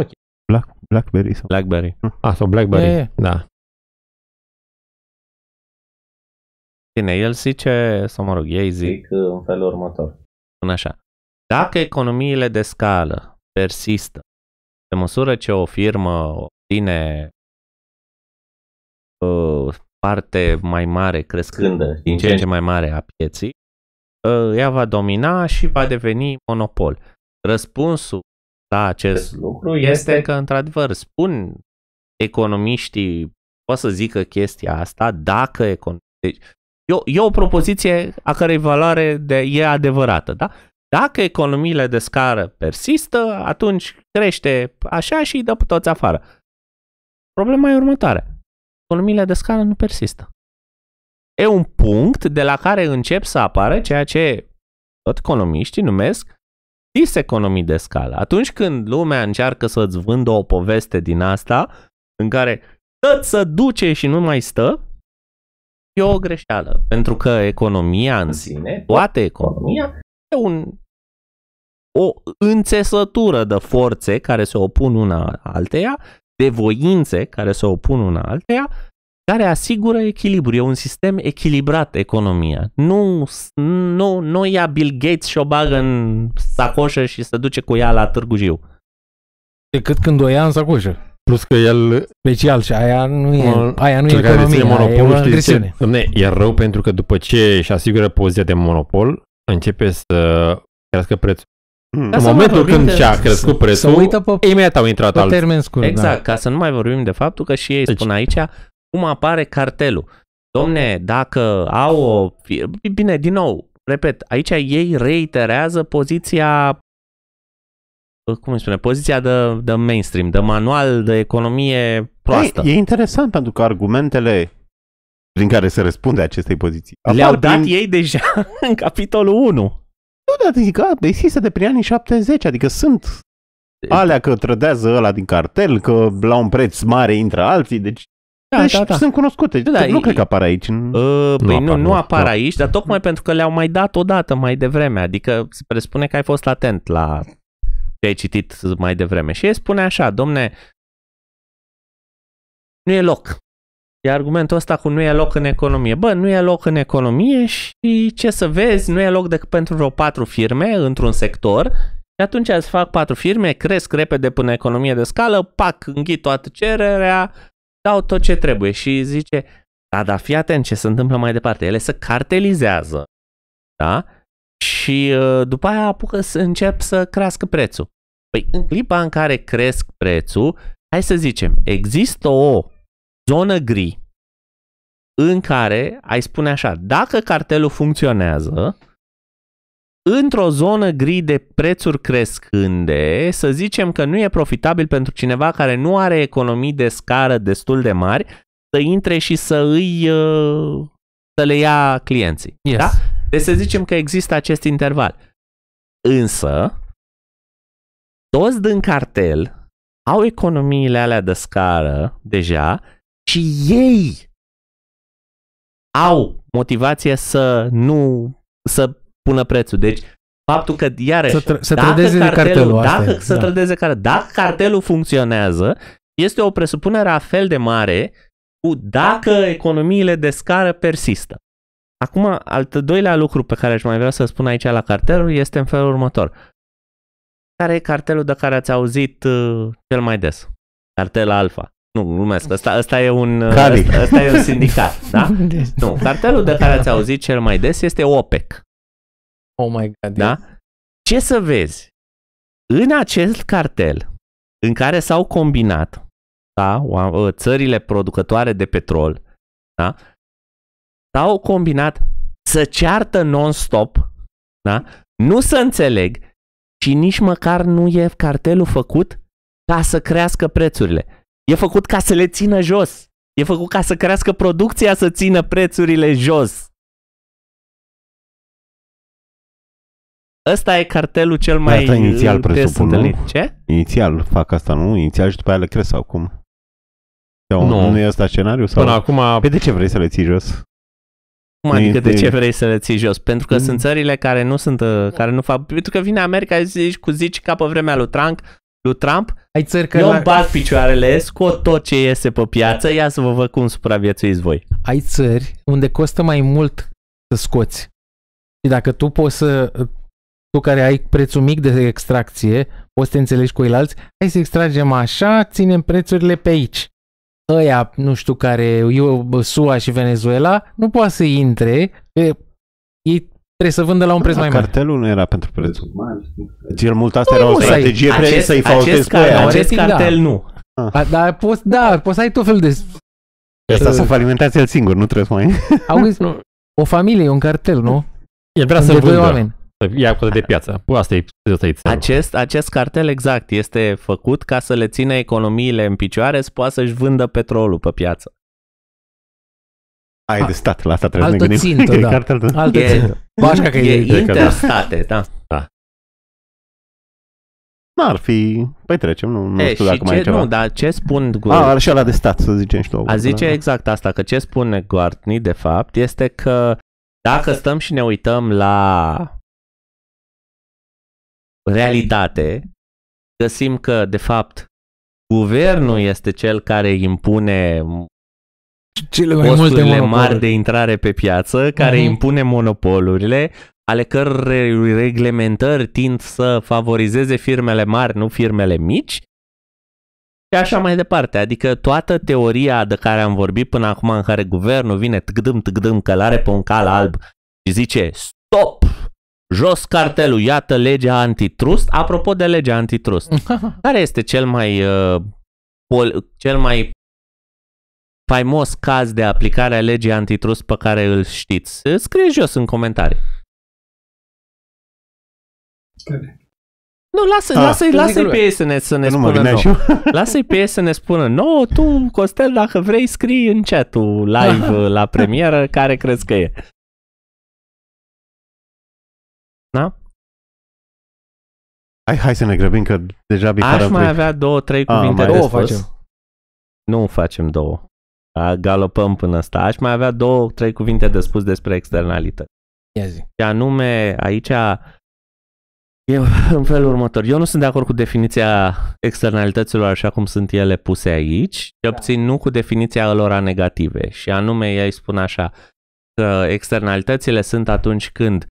Okay. Black, Blackberry sau? Blackberry. Hm. Ah, sau Blackberry, e, e. da. Bine, el zice, sau mă rog, ei zic uh, în felul următor.
Spun așa. Dacă economiile de scală persistă, pe măsură ce o firmă obține uh, parte mai mare, crescând din ce în ce mai mare a pieții, uh, ea va domina și va deveni monopol. Răspunsul la acest lucru este că, într-adevăr, spun economiștii, pot să zică chestia asta, dacă economiștii... Deci, e, e o propoziție a cărei valoare de, e adevărată, da? Dacă economiile de scară persistă, atunci crește așa și îi dă pe toți afară. Problema e următoarea economiile de scară nu persistă. E un punct de la care încep să apară ceea ce tot economiștii numesc diseconomii de scală. Atunci când lumea încearcă să-ți vândă o poveste din asta, în care tot să duce și nu mai stă, e o greșeală. Pentru că economia în sine, toată economia, e un, o înțesătură de forțe care se opun una alteia de voințe care se opun una alteia, care asigură echilibru. E un sistem echilibrat economia. Nu, nu, nu ia Bill Gates și o bagă în sacoșă și se duce cu ea la Târgu Jiu.
Decât când o ia în sacoșă. Plus că el... Special și aia nu e, aia nu e economie, monopol, aia e agresiune.
Domne, e rău pentru că după ce își asigură poziția de monopol, începe să crească prețul. Mm. În momentul când de... și-a crescut prețul, să uită pe, imediat au intrat alții. termen scurt. Da. Exact,
da. ca să nu mai vorbim de faptul că și ei deci, spun aici cum apare cartelul. Domne, dacă au o... Bine, din nou, repet, aici ei reiterează poziția cum îi spune, poziția de, de mainstream, de manual, de economie
proastă. E, e interesant pentru că argumentele prin care se răspunde acestei poziții. Le-au dat din... ei deja în capitolul 1. Nu, dar zic, a, există de prin anii 70, adică sunt alea că trădează ăla din cartel, că la un preț mare intră alții, deci da, deci da, da. sunt cunoscute. Da, da, nu e, cred că apar aici. Uh, nu păi apar, nu, nu apar da.
aici, dar tocmai pentru că le-au mai dat odată mai devreme. Adică se presupune că ai fost atent la ce ai citit mai devreme. Și el spune așa, domne, nu e loc. E argumentul ăsta cu nu e loc în economie. Bă, nu e loc în economie și ce să vezi, nu e loc decât pentru vreo patru firme într-un sector și atunci îți fac patru firme, cresc repede până economie de scală, pac, înghit toată cererea, dau tot ce trebuie și zice, da, dar fii atent ce se întâmplă mai departe. Ele se cartelizează, da? Și ă, după aia apucă să încep să crească prețul. Păi în clipa în care cresc prețul, hai să zicem, există o zonă gri în care ai spune așa, dacă cartelul funcționează, într-o zonă gri de prețuri crescânde, să zicem că nu e profitabil pentru cineva care nu are economii de scară destul de mari, să intre și să îi uh, să le ia clienții. Yes. Da? Deci să zicem că există acest interval. Însă, toți din cartel au economiile alea de scară deja și ei au motivație să nu să pună prețul. Deci faptul că iarăși să, tr- să dacă trădeze cartelul, cartelul dacă e, să da. trădeze cartelul, dacă cartelul funcționează, este o presupunere a fel de mare cu dacă economiile de scară persistă. Acum, al doilea lucru pe care aș mai vrea să spun aici la cartelul este în felul următor. Care e cartelul de care ați auzit uh, cel mai des? Cartel Alfa nu, glumesc, asta, asta e un asta, asta e un sindicat, da? Nu, cartelul de care ați auzit cel mai des este OPEC. Oh my god. Da? Ce să vezi? În acest cartel în care s-au combinat da, ă, țările producătoare de petrol, da, s-au combinat să ceartă non-stop, da, nu să înțeleg și nici măcar nu e cartelul făcut ca să crească prețurile. E făcut ca să le țină jos. E făcut ca să crească producția, să țină prețurile jos. Ăsta e cartelul cel mai asta inițial presupun, nu? Ce?
Inițial fac asta,
nu? Inițial și după aia le cresc sau cum? Sau nu. nu e asta scenariu Sau... Până acum... Pe păi de ce vrei să le ții jos? Cum adică de ce
vrei să le ții jos? Pentru că mm. sunt țările care nu sunt, uh, care nu fac, pentru că vine America zici, cu zici ca pe vremea lui Trump, lui Trump. Ai țări care Eu îmi bag picioarele, scot tot ce iese pe piață, ia să vă văd cum supraviețuiți voi.
Ai țări unde costă mai mult să scoți. Și dacă tu poți să, tu care ai prețul mic de extracție, poți să te înțelegi cu ceilalți, hai să extragem așa, ținem prețurile pe aici. Ăia, nu știu care, eu, SUA și Venezuela, nu poate să intre, trebuie să vândă la un preț da, mai mare. Cartelul nu era pentru prețul mare. Cel mult asta nu, era o păi strategie acest, pre- să-i fautezi pe Acest da. cartel da. nu. Ah. Dar poți, da, poți să ai tot felul de... Asta uh, să
falimentați el singur, nu trebuie mai...
Auzi, nu, o familie e un cartel, nu? El vrea să vândă. Doi oameni.
Să ia cu de piață. Păi, asta e, asta e acest, acest cartel exact este făcut ca să le țină economiile în picioare să poată să-și vândă petrolul pe piață.
Ai de stat, la asta trebuie altă să ne gândim. Țintă, da. Carte
altă... altă e, țintă. Bașca că e, e interstate,
da. da. N-ar da, fi... Păi trecem, nu, nu e, știu dacă ce, mai e ceva. Nu,
dar ce spun... A, și ăla
de stat, să zicem și tu. A zice da.
exact asta, că ce spune Guartney, de fapt, este că dacă stăm și ne uităm la realitate, găsim că, de fapt, guvernul este cel care impune cele mai multe monopoluri. mari de intrare pe piață care uh-huh. impune monopolurile ale căror reglementări tind să favorizeze firmele mari, nu firmele mici. Și așa mai departe, adică toată teoria de care am vorbit până acum în care guvernul vine tgdâm tgdâm călare pe un cal alb și zice stop, jos cartelul, iată legea antitrust. Apropo de legea antitrust, care este cel mai, uh, pol- cel mai faimos caz de aplicare a legii antitrust pe care îl știți? Scrie jos în comentarii.
Nu, lasă, ah, lasă-i, lasă-i pe ei
să ne, să
ne nu spună nou.
Lasă-i pe ei să ne spună nou. Tu, Costel, dacă vrei, scrii în chat live
la premieră care crezi că e. Da? Hai, hai să ne grăbim că deja Aș mai avea două, trei
ah, cuvinte A, mai de spus. Facem. Nu facem două galopăm până asta. Aș mai avea două, trei cuvinte de spus despre externalități. Și anume, aici e în felul următor. Eu nu sunt de acord cu definiția externalităților așa cum sunt ele puse aici, și obțin da. nu cu definiția lor a negative. Și anume, ei spun așa, că externalitățile sunt atunci când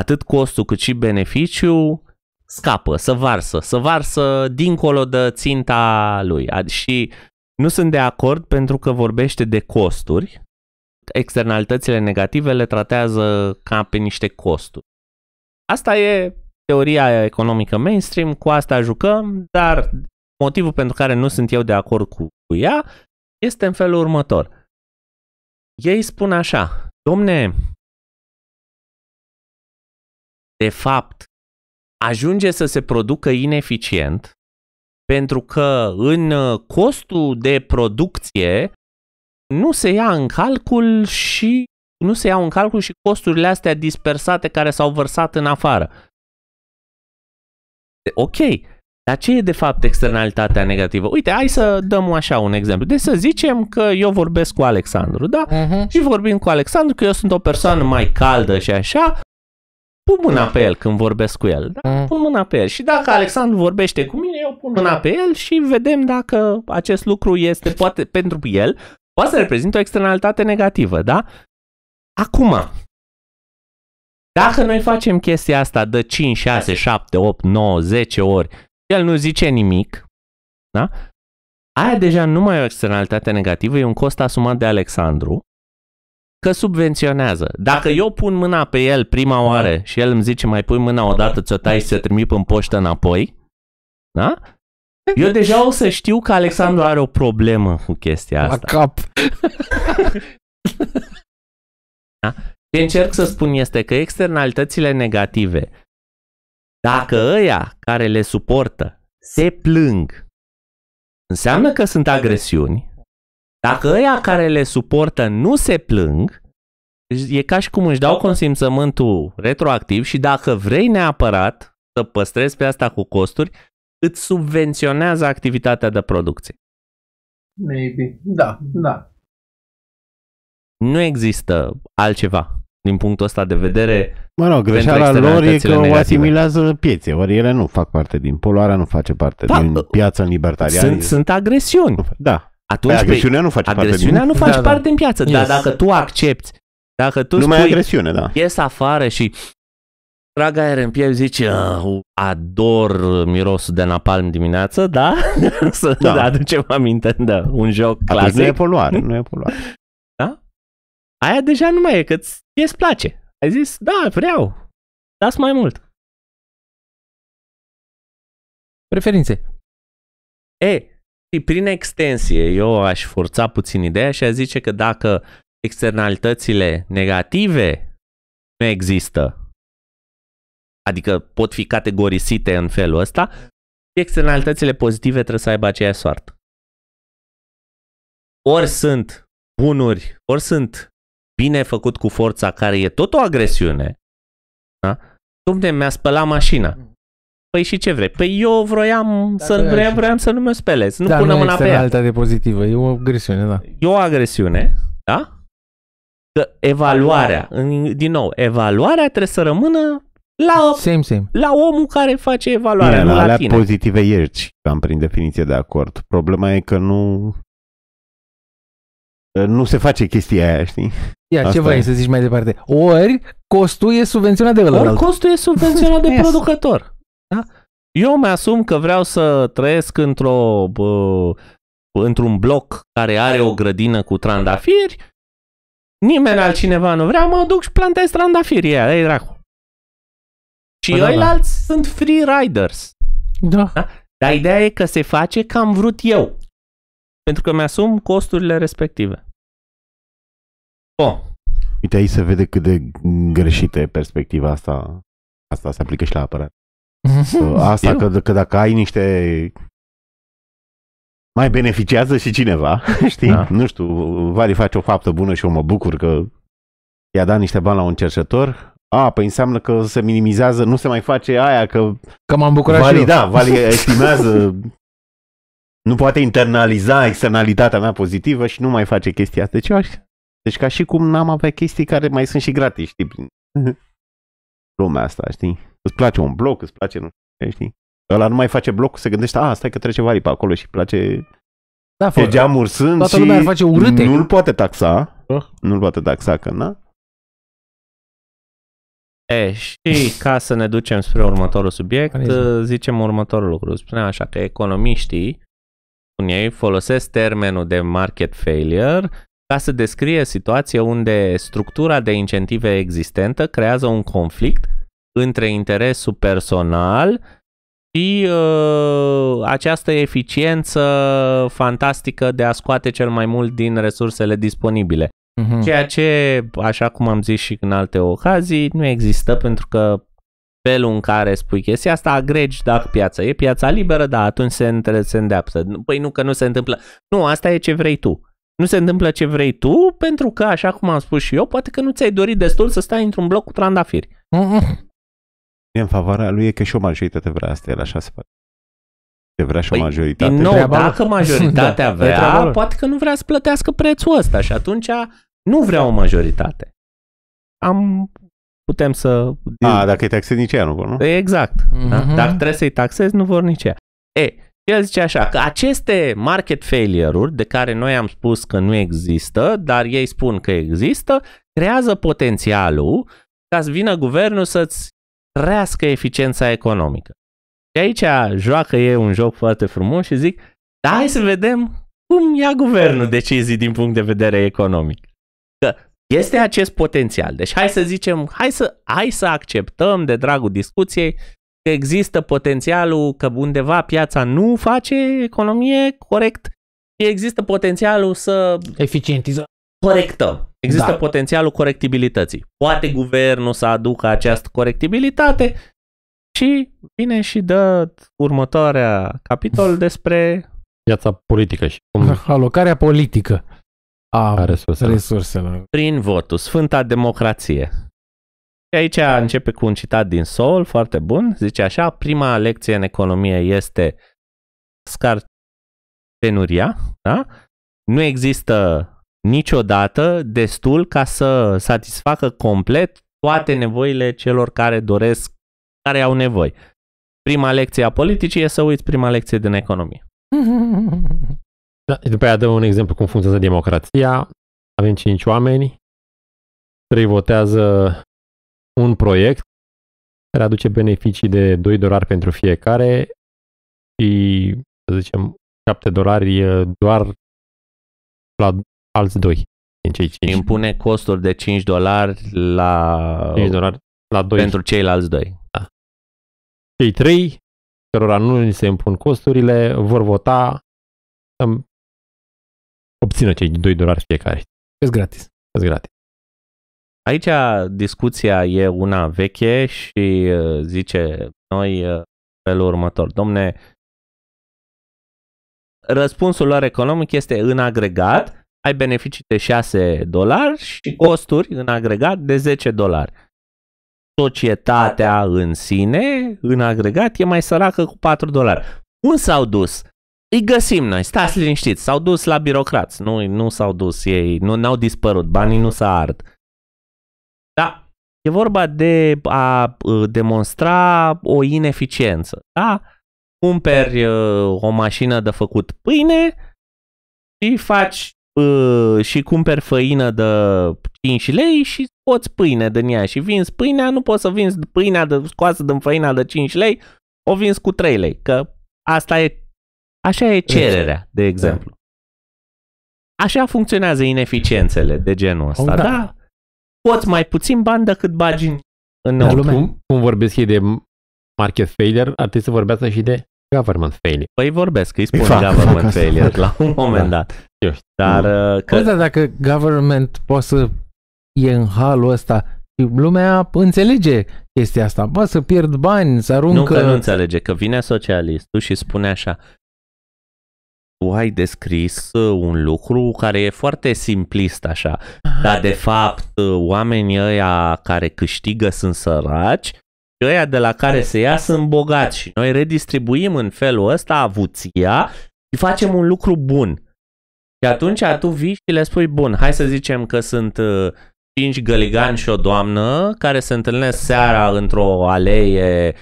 atât costul cât și beneficiu scapă, să varsă, să varsă dincolo de ținta lui. și nu sunt de acord pentru că vorbește de costuri. Externalitățile negative le tratează ca pe niște costuri. Asta e teoria economică mainstream, cu asta jucăm, dar motivul pentru
care nu sunt eu de acord cu ea este în felul următor. Ei spun așa, domne, de fapt, ajunge să se producă ineficient pentru că
în uh, costul de producție nu se ia în calcul și nu se iau în calcul și costurile astea dispersate care s-au vărsat în afară. Ok, dar ce e de fapt externalitatea negativă? Uite, hai să dăm așa un exemplu. Deci să zicem că eu vorbesc cu Alexandru, da? Uh-huh. Și vorbim cu Alexandru că eu sunt o persoană mai caldă și așa pun mâna da. pe el când vorbesc cu el. Da? Pun mâna pe el. Și dacă da. Alexandru vorbește cu mine, eu pun mâna pe el și vedem dacă acest lucru este, poate, pentru el, poate să reprezintă o externalitate negativă, da? Acum, dacă noi facem chestia asta de 5, 6, 7, 8, 9, 10 ori, el nu zice nimic, da? Aia deja nu mai e o externalitate negativă, e un cost asumat de Alexandru, că subvenționează. Dacă, Atent. Da. eu pun mâna pe el prima da. oară da. și el îmi zice mai pui mâna da, odată, ți-o tai și ți-o trimit în poștă înapoi, da? Eu deja o să știu că Alexandru are o problemă cu chestia asta. La cap. da? Ce încerc să spun este că externalitățile negative, dacă ăia care le suportă se plâng, înseamnă că sunt agresiuni, dacă ăia care le suportă nu se plâng, e ca și cum își dau consimțământul retroactiv și dacă vrei neapărat să păstrezi pe asta cu costuri, îți subvenționează activitatea de producție.
Maybe, da, da.
Nu există altceva din punctul ăsta de vedere. Mă rog, greșeala lor e că o
asimilează piețe, ori ele nu fac parte din poluarea, nu face parte da, din piața libertariană. Sunt, sunt agresiuni. Da, atunci... Păi, păi, agresiunea nu face agresiunea parte din... nu face da, da. parte da. din piață, yes. dar dacă
tu accepti, dacă tu nu spui, agresiune, da. ies afară și trag aer în piept, zice, ador mirosul de napalm dimineață, da? Să da. aducem aminte, da, un joc clasic. Atunci nu e poluare,
nu e poluare.
Da? Aia deja nu mai e, că îți place. Ai zis, da, vreau, dați mai mult. Preferințe. E, și prin extensie, eu aș forța puțin ideea și a zice că dacă
externalitățile negative nu există, adică pot fi categorisite în felul ăsta, și externalitățile pozitive trebuie să aibă aceeași soartă. Ori sunt bunuri, ori sunt bine făcut cu forța, care e tot o agresiune, da? Domne, mi-a spălat mașina. Păi și ce vrei? Păi eu vroiam să vrea, vroiam să nu mă da, spelez. Nu da, punem mâna pe ea.
alta de pozitivă, e o agresiune, da. E o agresiune, da?
Că evaluarea, în, din nou, evaluarea trebuie să rămână la, same, same. la omul care face evaluarea, Bine, nu la, la tine.
pozitive ierci, cam prin definiție de acord. Problema e că nu nu se face chestia aia, știi? Ia, Asta ce vrei să zici mai departe? Ori costul e subvenționat de
ăla. Ori
costul e subvenționat
de producător. Da?
Eu mi-asum că vreau să trăiesc într-o, într-un bloc care are o grădină cu trandafiri, nimeni da. altcineva nu vrea, mă duc și plantez trandafiri, ea, ei dracu. Și păi da, da, ăilalți da. sunt free riders. Da. da. Dar ideea e că se face ca am vrut eu. Pentru că mi-asum costurile respective.
Bun. Uite, aici se vede cât de greșită e perspectiva asta. Asta se aplică și la apărare.
Mm-hmm. Asta
că, că dacă ai niște mai beneficiază și cineva, știi? Da. Nu știu, Vali face o faptă bună și eu mă bucur că i-a dat niște bani la un cercetător. A, păi înseamnă că se minimizează, nu se mai face aia, că... Că m-am bucurat Vali, și eu. Da, Vali estimează, nu poate internaliza externalitatea mea pozitivă și nu mai face chestia asta. Deci, eu aș... deci ca și cum n-am avea chestii care mai sunt și gratis, știi, lumea asta, știi? Îți place un bloc, îți place, nu știi? Ăla nu mai face bloc, se gândește, a, ah, stai că trece pe acolo și place da,
fă, e geamuri sunt toată și ar face urâte. nu-l
poate taxa. Uh. Nu-l poate taxa, că na.
E, și ca să ne ducem spre următorul subiect, uh, zicem următorul lucru. Spunea așa că economiștii, spun ei, folosesc termenul de market failure ca să descrie situație unde structura de incentive existentă creează un conflict între interesul personal și uh, această eficiență fantastică de a scoate cel mai mult din resursele disponibile. Uh-huh. Ceea ce, așa cum am zis și în alte ocazii, nu există pentru că felul în care spui chestia asta, agregi dacă piața e piața liberă, da, atunci se, între, se îndeaptă. Păi nu că nu se întâmplă. Nu, asta e ce vrei tu. Nu se întâmplă ce vrei tu pentru că, așa cum am spus și eu, poate că nu ți-ai dorit destul să stai într-un bloc cu trandafiri.
uh mm
în favoarea lui e că și o majoritate vrea asta, el așa se pare. Te vrea și păi, o majoritate. Din nou, treaba dacă lor. majoritatea da, vrea, poate
că nu vrea să plătească prețul ăsta și atunci nu vrea o
majoritate.
Am putem să...
A, dacă îi taxezi, nici ea nu vor, nu?
Păi, exact. Mm-hmm. Da? Mhm. Dacă trebuie să-i taxezi, nu vor nici ea. E, el zice așa, că aceste market failure-uri, de care noi am spus că nu există, dar ei spun că există, creează potențialul ca să vină guvernul să-ți crească eficiența economică. Și aici joacă e un joc foarte frumos și zic, da, hai să vedem cum ia guvernul decizii din punct de vedere economic. Că este acest potențial. Deci hai să zicem, hai să, hai să acceptăm de dragul discuției că există potențialul că undeva piața nu face economie corect și există potențialul să... Eficientizăm. Corectăm. Există da. potențialul corectibilității. Poate guvernul să aducă această corectibilitate și vine și dă următoarea capitol despre
viața politică și cum...
alocarea politică
a, a resurselor. resurselor.
Prin votul, Sfânta Democrație. Și aici începe cu un citat din Sol, foarte bun, zice așa, prima lecție în economie este scarcenuria, da? Nu există niciodată destul ca să satisfacă complet toate nevoile celor care doresc, care au nevoie. Prima lecție a politicii e să uiți prima lecție din economie.
Da, după aia dăm un exemplu cum funcționează democrația. Avem cinci oameni,
trei votează un proiect care aduce beneficii de 2 dolari pentru fiecare și, să zicem, 7
dolari doar la alți doi din cei 5. Impune
costuri de 5 dolari la 5 dolari la 2 pentru ceilalți doi. Da.
Cei 3 cărora nu ni se impun costurile vor vota să obțină cei 2 dolari fiecare. Sunt gratis. Sunt gratis.
Aici discuția e una veche și uh, zice noi uh, felul următor. Domne, răspunsul lor economic este în agregat ai beneficii de 6 dolari și costuri în agregat de 10 dolari. Societatea în sine, în agregat, e mai săracă cu 4 dolari. un s-au dus? Îi găsim noi, stați liniștiți, s-au dus la birocrați, nu, nu s-au dus ei, nu au dispărut, banii nu s au ard. Da, e vorba de a uh, demonstra o ineficiență, da? Cumperi uh, o mașină de făcut pâine, și faci și cumperi făină de 5 lei și scoți pâine din ea și vinzi pâinea, nu poți să vinzi pâinea de, scoasă din făina de 5 lei, o vinzi cu 3 lei, că asta e, așa e cererea, exact. de da. exemplu. Așa funcționează ineficiențele de genul ăsta, oh, da? da? Poți mai puțin bani decât bagi în, în lume. Cum,
cum vorbesc ei de market failure, ar trebui să vorbească și de Government failure. Păi vorbesc, îi spun fac, government fac failure la un moment da. dat. Eu știu. Dar uh, păi că... Da,
dacă government poate să e în halul ăsta lumea înțelege chestia asta. Bă, să pierd bani, să aruncă... Nu că nu
înțelege, că vine socialistul și spune așa, tu ai descris uh, un lucru care e foarte simplist așa, ah, dar de, de fapt uh, oamenii ăia care câștigă sunt săraci ăia de la care se ia sunt bogați și noi redistribuim în felul ăsta avuția și facem un lucru bun. Și atunci tu vii și le spui, bun, hai să zicem că sunt uh, cinci găligani și o doamnă care se întâlnesc seara într-o alee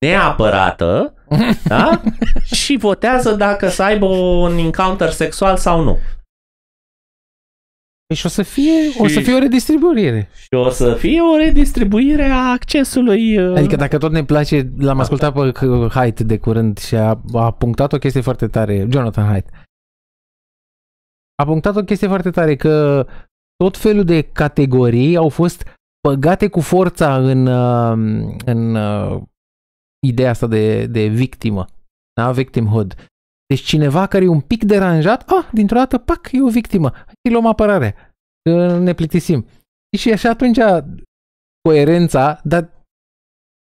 neapărată
da?
și votează dacă să aibă un encounter sexual sau nu.
Păi și o să fie, și, o să fie
o redistribuire. Și o să fie o redistribuire a accesului. Uh... Adică dacă tot ne place, l-am da. ascultat pe Haidt de curând și a, a punctat o chestie foarte tare, Jonathan Haidt. A punctat o chestie foarte tare că tot felul de categorii au fost băgate cu forța în, uh, în, în uh, ideea asta de, de victimă, da? victimhood. Deci cineva care e un pic deranjat, ah, dintr-o dată, pac, e o victimă. Îi luăm apărare. Ne plictisim. Și așa atunci coerența, dar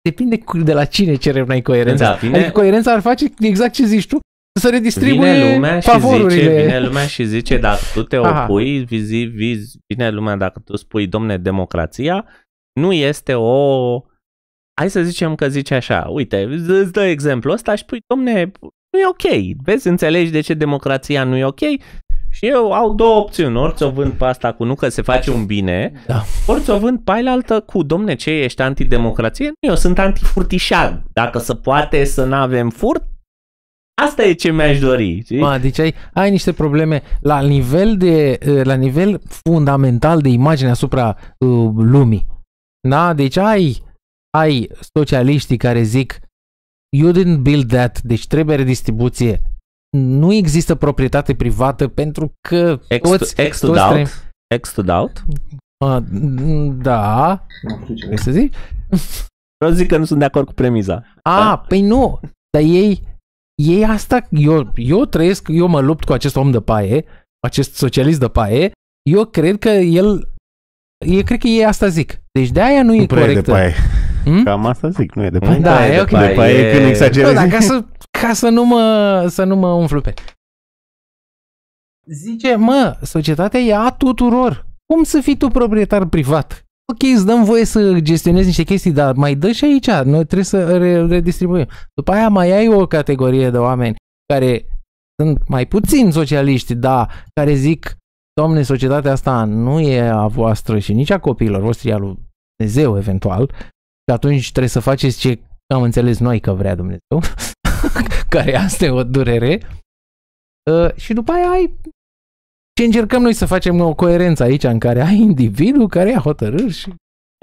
depinde de la cine cerem noi coerența. Da, Adică coerența ar face exact ce zici tu, să redistribuie vine lumea favorurile. Și zice, vine lumea
și zice, dacă tu te opui, vizi, vizi, vine lumea, dacă tu spui, domne, democrația, nu este o... Hai să zicem că zice așa, uite, îți dă exemplu ăsta și pui, domne, nu e ok. Vezi, înțelegi de ce democrația nu e ok? Și eu au două opțiuni, ori ți-o vând pe asta cu nu că se face un bine, da. ori ți-o vând pe altă cu, domne, ce ești antidemocrație? Nu, eu sunt antifurtișan. Dacă se poate să nu avem furt, Asta e ce mi-aș dori. Ma, deci
ai, ai niște probleme la nivel, de, la nivel fundamental de imagine asupra uh, lumii. Da? Deci ai, ai socialiștii care zic You didn't build that, deci trebuie redistribuție. Nu există proprietate privată pentru că to, toți... Ex toți trebuie... to doubt? Uh, da. Vrei să zici? să zic că nu sunt de acord cu premiza. A, da. păi nu. Dar ei, ei asta, eu, eu trăiesc, eu mă lupt cu acest om de paie, acest socialist de paie, eu cred că el, eu cred că ei asta zic. Deci de aia nu, nu e corectă. De paie. Hmm? Cam asta zic, nu e de Da, e, e ok. Păi, de da, paie e... când exagerezi. da, ca să, ca să nu mă, să nu mă umflu pe. Zice, mă, societatea e a tuturor. Cum să fii tu proprietar privat? Ok, îți dăm voie să gestionezi niște chestii, dar mai dă și aici. Noi trebuie să redistribuim. După aia mai ai o categorie de oameni care sunt mai puțin socialiști, da, care zic, domne, societatea asta nu e a voastră și nici a copiilor voștri, al lui Dumnezeu eventual, atunci trebuie să faceți ce am înțeles noi că vrea Dumnezeu, care asta e o durere, uh, și după aia ai și încercăm noi să facem o coerență aici în care ai individul care ia hotărâri și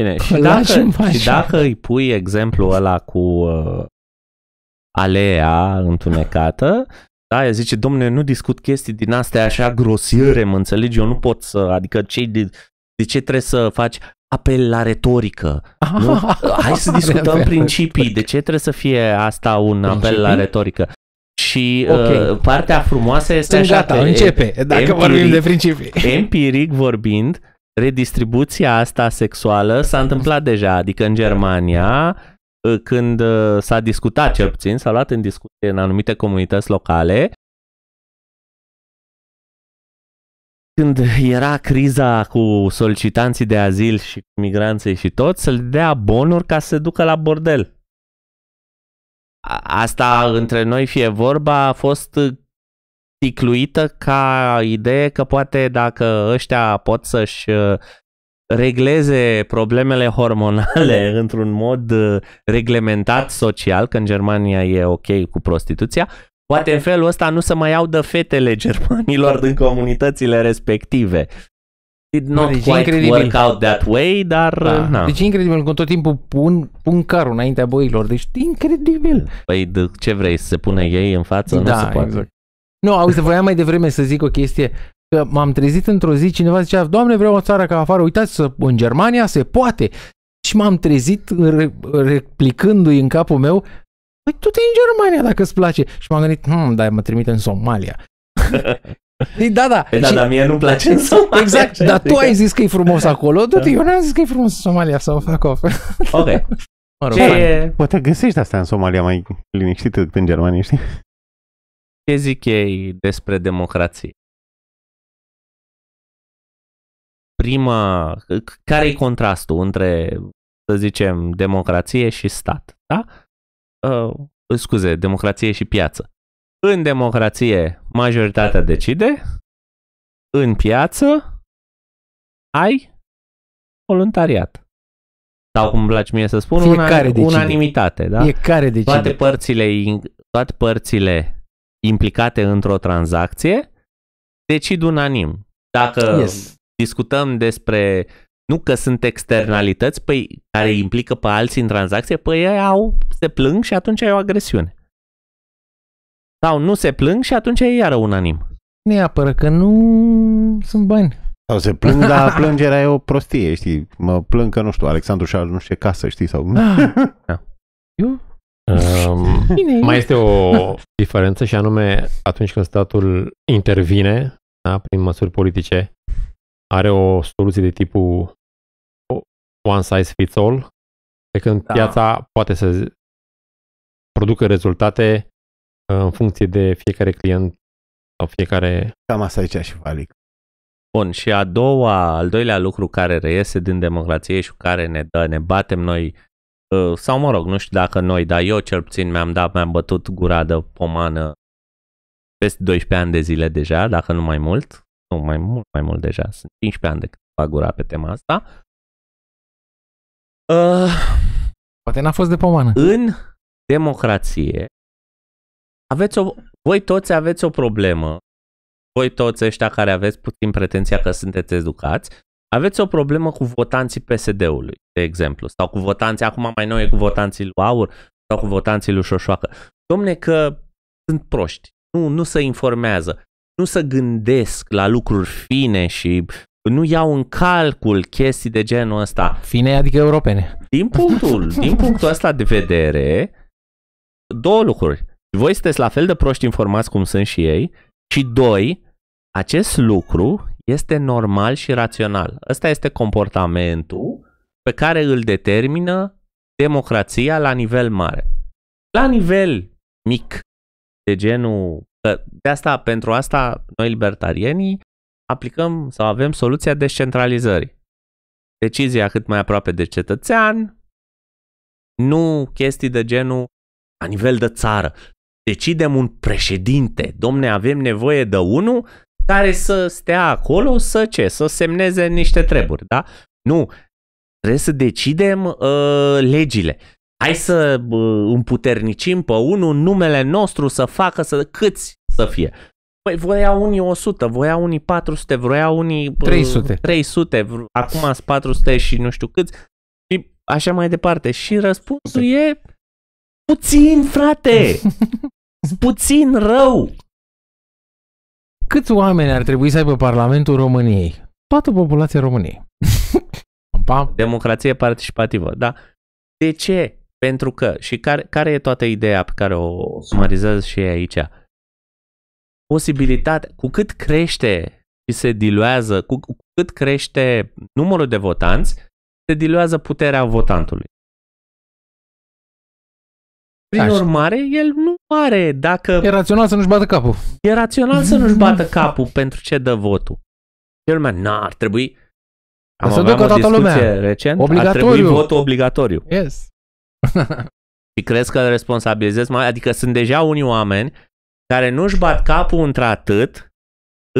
Bine, și dacă, și dacă îi pui exemplu ăla cu uh, alea întunecată, da, el zice, domne, nu discut chestii din astea așa grosire, mă înțelegi, eu nu pot să, adică cei de, de ce trebuie să faci apel la retorică. Ah,
nu? Hai să discutăm
principii. De ce trebuie să fie asta un principii? apel la retorică? Și okay. uh, partea frumoasă este Sunt așa gata, că începe, e, dacă empiric, vorbim de principii. Empiric vorbind, redistribuția asta sexuală s-a întâmplat deja, adică în Germania, uh, când uh, s-a discutat cel puțin, s-a luat în discuție în anumite comunități locale când era criza cu solicitanții de azil și cu migranței și tot, să le dea bonuri ca să se ducă la bordel. Asta, între noi fie vorba, a fost ticluită ca idee că poate dacă ăștia pot să-și uh, regleze problemele hormonale da. într-un mod uh, reglementat social, că în Germania e ok cu prostituția, Poate în felul ăsta nu să mai audă fetele germanilor din comunitățile respective. Did not deci quite incredibil. work out that way, dar... Da. Na. Deci
incredibil, cu tot timpul pun, pun carul înaintea boilor, deci incredibil.
Păi de, ce vrei, să se pune ei în față? Da, nu se poate. exact.
Nu, auzi, voiam mai devreme să zic o chestie, că m-am trezit într-o zi, cineva zicea, Doamne, vreau o țară ca afară, uitați, în Germania se poate. Și m-am trezit replicându-i în capul meu, Păi tu te în Germania dacă îți place. Și m-am gândit, hm, dar mă trimite în Somalia. Păi da, da. Păi da, și... dar mie nu-mi place în Somalia. Exact, dar tu ai zis că e frumos acolo, du-te, eu da. n-am zis că e frumos în Somalia sau fuck off. Ok.
Mă rog, Ce...
Poate
găsești
asta în Somalia mai liniștit decât în Germania, știi? Ce zic ei despre democrație? Prima,
care e contrastul între, să zicem, democrație și stat, da? uh, scuze, democrație și piață. În democrație, majoritatea decide, în piață, ai voluntariat. Sau cum îmi place mie să spun, Fiecare una, unanimitate. Da? Fiecare decide. Toate părțile, toate părțile implicate într-o tranzacție decid unanim. Dacă yes. discutăm despre nu că sunt externalități pe păi, care îi implică pe alții în tranzacție, pe păi ei au, se plâng și atunci ai o agresiune. Sau nu se plâng și atunci e iară unanim.
apără că nu sunt bani. Sau se plâng, dar plângerea
e o prostie, știi? Mă plâng că, nu știu, Alexandru și nu știu casă, știi? Sau... Ah. Da.
Eu? Um, Bine, mai este o diferență și anume atunci când statul intervine da, prin măsuri politice, are o soluție de tipul
one size fits all, pe când da. piața poate să producă rezultate uh, în funcție de fiecare client sau
fiecare...
Cam asta aici și valic.
Bun, și a doua, al doilea lucru care reiese din democrație și care ne dă, ne batem noi, uh, sau mă rog, nu știu dacă noi, dar eu cel puțin mi-am dat, mi-am bătut gura de pomană peste 12 ani de zile deja, dacă nu mai mult, nu mai mult, mai mult deja, sunt 15 ani de când fac gura pe tema asta, Uh, Poate n-a fost de pomană. În democrație aveți o, voi toți aveți o problemă. Voi toți ăștia care aveți puțin pretenția că sunteți educați, aveți o problemă cu votanții PSD-ului, de exemplu, sau cu votanții, acum mai noi e cu votanții lui Aur, sau cu votanții lui Șoșoacă. Domne, că sunt proști, nu, nu se informează, nu se gândesc la lucruri fine și nu iau în calcul chestii de genul ăsta. Fine, adică europene. Din punctul, din punctul ăsta de vedere, două lucruri. Voi sunteți la fel de proști informați cum sunt și ei și doi, acest lucru este normal și rațional. Ăsta este comportamentul pe care îl determină democrația la nivel mare. La nivel mic, de genul de asta, pentru asta noi libertarienii aplicăm sau avem soluția descentralizării. Decizia cât mai aproape de cetățean, nu chestii de genul a nivel de țară. Decidem un președinte. Domne, avem nevoie de unul care să stea acolo, să ce? Să semneze niște treburi, da? Nu. Trebuie să decidem uh, legile. Hai să uh, împuternicim pe unul numele nostru să facă să câți să fie. Păi voia unii 100, voia unii 400, voia unii 300, uh, 300 acum sunt 400 și nu știu câți și așa mai departe. Și răspunsul e
puțin, frate! puțin rău! Câți oameni ar trebui să aibă Parlamentul României? Toată populația României.
Democrație participativă, da. De ce? Pentru că, și care, care e toată ideea pe care o sumarizează și ei aici? posibilitatea, cu cât crește și se diluează, cu, cu cât crește numărul de votanți, se diluează puterea votantului.
Prin Așa. urmare,
el nu are, dacă... E rațional să nu-și bată capul. E rațional să nu-și
bată capul pentru ce dă votul. Cel mai... na, ar trebui... Am să o toată lumea. recent, obligatoriu. ar trebui votul obligatoriu. Yes. și crezi că responsabilizez mai... Adică sunt deja unii oameni care nu își bat capul într-atât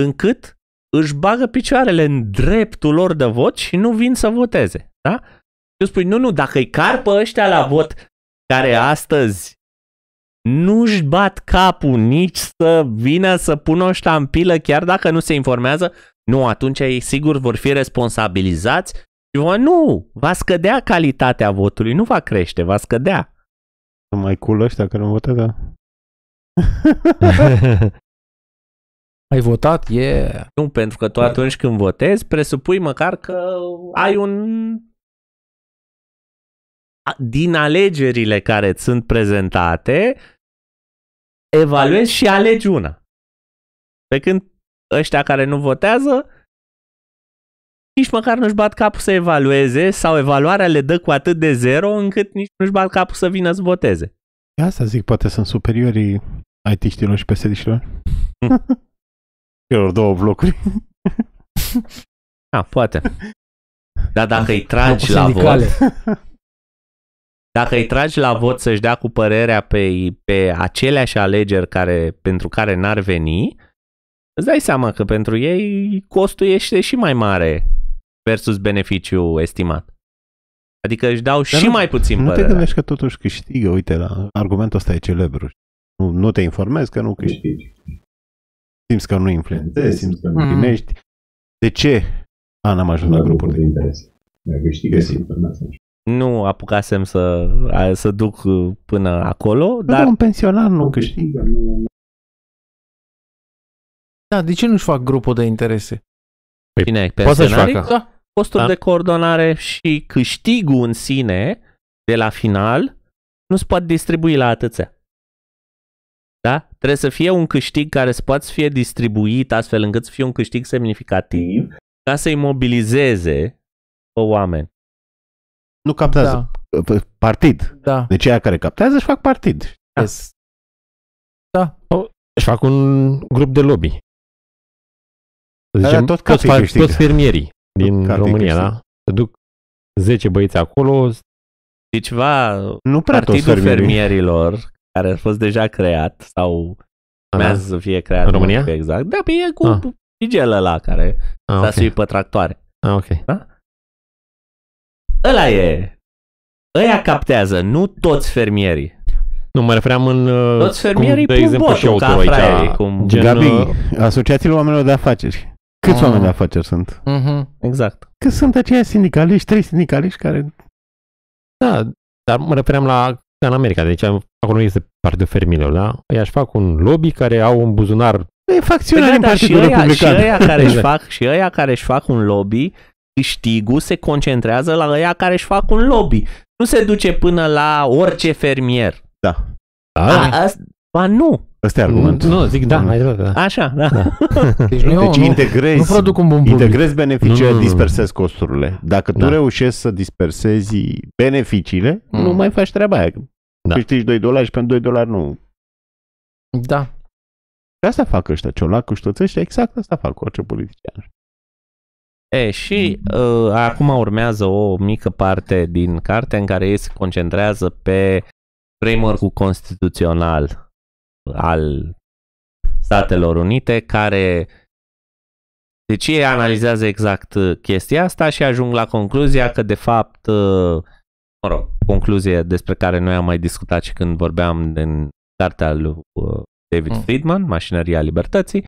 încât își bagă picioarele în dreptul lor de vot și nu vin să voteze. Da? Eu spui, nu, nu, dacă îi carpă ăștia la vot care astăzi nu-și bat capul nici să vină să pună o pilă chiar dacă nu se informează, nu, atunci ei sigur vor fi responsabilizați și vă, nu, va scădea calitatea votului, nu va crește, va scădea.
Mai cool ăștia care nu votează?
Ai votat? E. Yeah. Nu, pentru că tu da. atunci când votezi, presupui măcar că ai
un din alegerile care sunt prezentate, evaluezi și alegi una.
Pe când ăștia care nu votează, nici măcar nu-și bat capul să evalueze sau evaluarea le dă cu atât de zero încât nici nu-și bat capul să vină să voteze.
Asta zic, poate sunt superiorii IT-știlor și psd Celor două blocuri.
A, poate. Dar dacă îi tragi la vot, dacă îi tragi la vot să-și dea cu părerea pe, pe aceleași alegeri care, pentru care n-ar veni, îți dai seama că pentru ei costul este și mai mare versus beneficiu estimat. Adică își dau Dar și nu, mai puțin Nu părerea. te gândești
că totuși câștigă, uite, la argumentul ăsta e celebru. Nu, nu te informezi că nu câștigi. Simți că nu influențezi, simți că nu mm. primești. De ce? Ana am ajuns la, grupul de interes.
Câștigă
Nu apucasem să, să duc uh, până
acolo, nu, dar... un
pensionar nu câștigă.
Da, de ce nu-și fac grupul de interese?
Păi, Bine, poate să-și facă. Da costul
da. de
coordonare și câștigul în sine de la final nu se poate distribui la atâția. Da? Trebuie să fie un câștig care se poate să fie distribuit astfel încât să fie un câștig semnificativ ca să-i mobilizeze
pe oameni. Nu captează da. partid. Da. Deci aia care captează își fac
partid. Da. da. O, își fac un grup de lobby. Zicem, tot toți, fac, toți fermierii din România, da? Se
duc 10 băieți acolo.
Deci va nu prea Partidul
Fermierilor, care a fost deja creat sau da? urmează să fie creat. În România? Exact. Da, pe e cu ah. la care a, ah, s-a okay. pe tractoare.
A, ah, ok. Da?
Ăla e. Ăia captează, nu toți fermierii.
Nu, mă refeream în... Toți fermierii cum, de exemplu, botul, și autor aici. Cum...
Gen, Gabi, uh,
asociațiile oamenilor de afaceri.
Câți uh-huh. oameni de afaceri sunt? Uh-huh. exact.
Că sunt aceia sindicaliști, trei sindicaliști care...
Da, dar mă refeream la în America, deci acolo nu este Partidul Fermilor, da? Ei aș fac un lobby care au un buzunar păi,
E facțiunea păi da, din da, Partidul și Republican. Aia, și aia care
își deci- fac, și aia care își fac un lobby, câștigul se concentrează la aia care își fac un lobby. Nu se duce până la orice fermier.
Da. da. A, a, ba nu. Ăsta e argumentul. Nu, zic da, mai departe. Da. Așa, da. da.
Deci, deci nu, integrezi, nu produc un bun integrezi beneficiile, nu, nu, nu. dispersezi
costurile. Dacă tu da. reușești să dispersezi beneficiile, mm. nu mai faci treaba aia. Da. Câștigi 2 dolari și pentru 2 dolari nu. Da. Și asta fac ăștia, ciolacul și toți exact asta fac cu orice politician.
E, și uh, acum urmează o mică parte din carte în care ei se concentrează pe framework-ul constituțional al Statelor Unite care deci ei analizează exact uh, chestia asta și ajung la concluzia că de fapt, uh, mă rog, concluzie despre care noi am mai discutat și când vorbeam din cartea lui uh, David mm. Friedman, Mașinăria Libertății,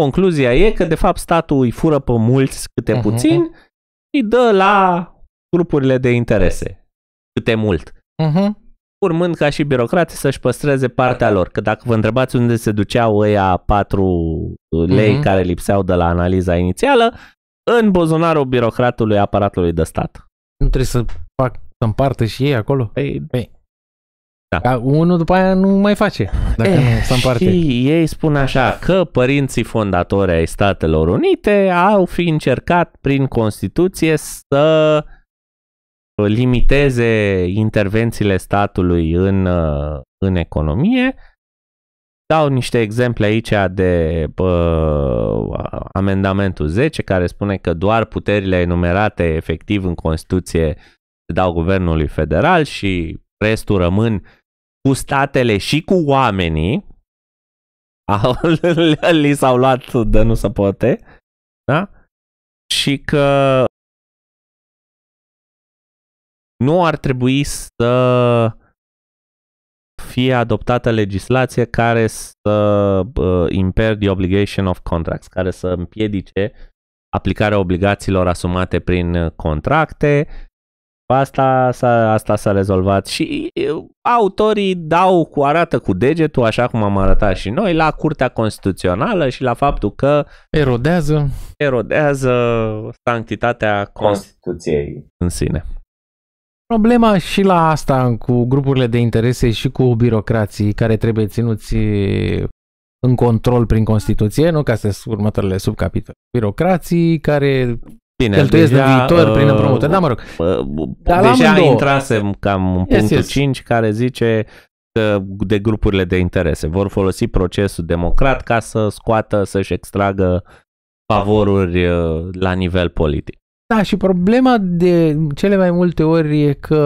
concluzia e că de fapt statul îi fură pe mulți câte mhm. puțin, hmm puțin și dă la grupurile de interese câte mult. mm-hmm urmând ca și birocrații să-și păstreze partea lor. Că dacă vă întrebați unde se duceau ăia patru uh, lei mm-hmm. care lipseau de la analiza inițială, în buzunarul birocratului aparatului de stat.
Nu trebuie să fac să împartă și ei acolo? Ei, păi, păi. Da. Ca unul după aia nu mai face dacă e, eh, nu se împarte.
Și ei spun așa că părinții fondatori ai Statelor Unite au fi încercat prin Constituție să limiteze intervențiile statului în, uh, în economie. Dau niște exemple aici de bă, uh, amendamentul 10 care spune că doar puterile enumerate efectiv în Constituție se dau guvernului federal și restul rămân cu statele și cu oamenii.
Li s-au luat de nu se poate. Da? Și că nu ar trebui să fie adoptată legislație care să
uh, impair the obligation of contracts, care să împiedice aplicarea obligațiilor asumate prin contracte. Asta s-a, asta s-a rezolvat și autorii dau cu arată cu degetul, așa cum am arătat și noi, la Curtea Constituțională și la faptul că erodează erodează sanctitatea Constituției în sine.
Problema și la asta cu grupurile de interese și cu birocrații care trebuie ținuți în control prin Constituție, nu? Ca să următoarele subcapitole. Birocrații care Bine, cheltuiesc deja, de viitor uh, prin împrumuturi. Da, mă rog. Uh, uh, deja intrasem
cam în yes, punctul yes. 5 care zice că de grupurile de interese vor folosi procesul democrat ca să scoată, să-și extragă favoruri uh, la nivel politic.
Da, și problema de cele mai multe ori e că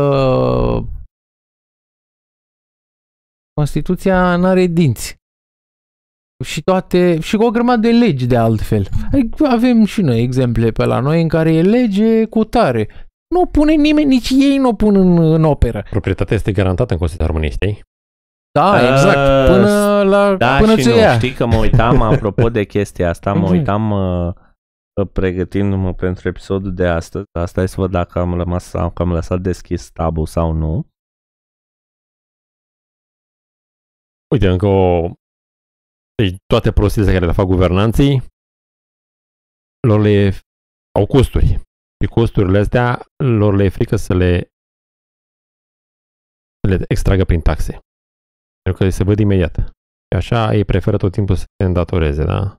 Constituția n are dinți. Și toate, și cu o grămadă de legi de altfel. Adică avem și noi exemple pe la noi în care e lege cu tare. Nu o pune nimeni, nici ei nu o pun în, în operă.
Proprietatea este garantată în Constituția României, Da, ah, exact. Până
la da, până și nu. Ia. Știi
că mă uitam, apropo de chestia asta, mă mhm. uitam uh, pregătindu-mă pentru episodul de astăzi. Asta e să văd dacă am rămas sau că am lăsat deschis tabul sau
nu. Uite, încă o... Deci, toate prostiile care le fac guvernanții, lor le au costuri. Și costurile astea lor le e frică să le, să le extragă prin taxe. Pentru că se văd imediat. Și așa ei preferă tot timpul să se îndatoreze, da?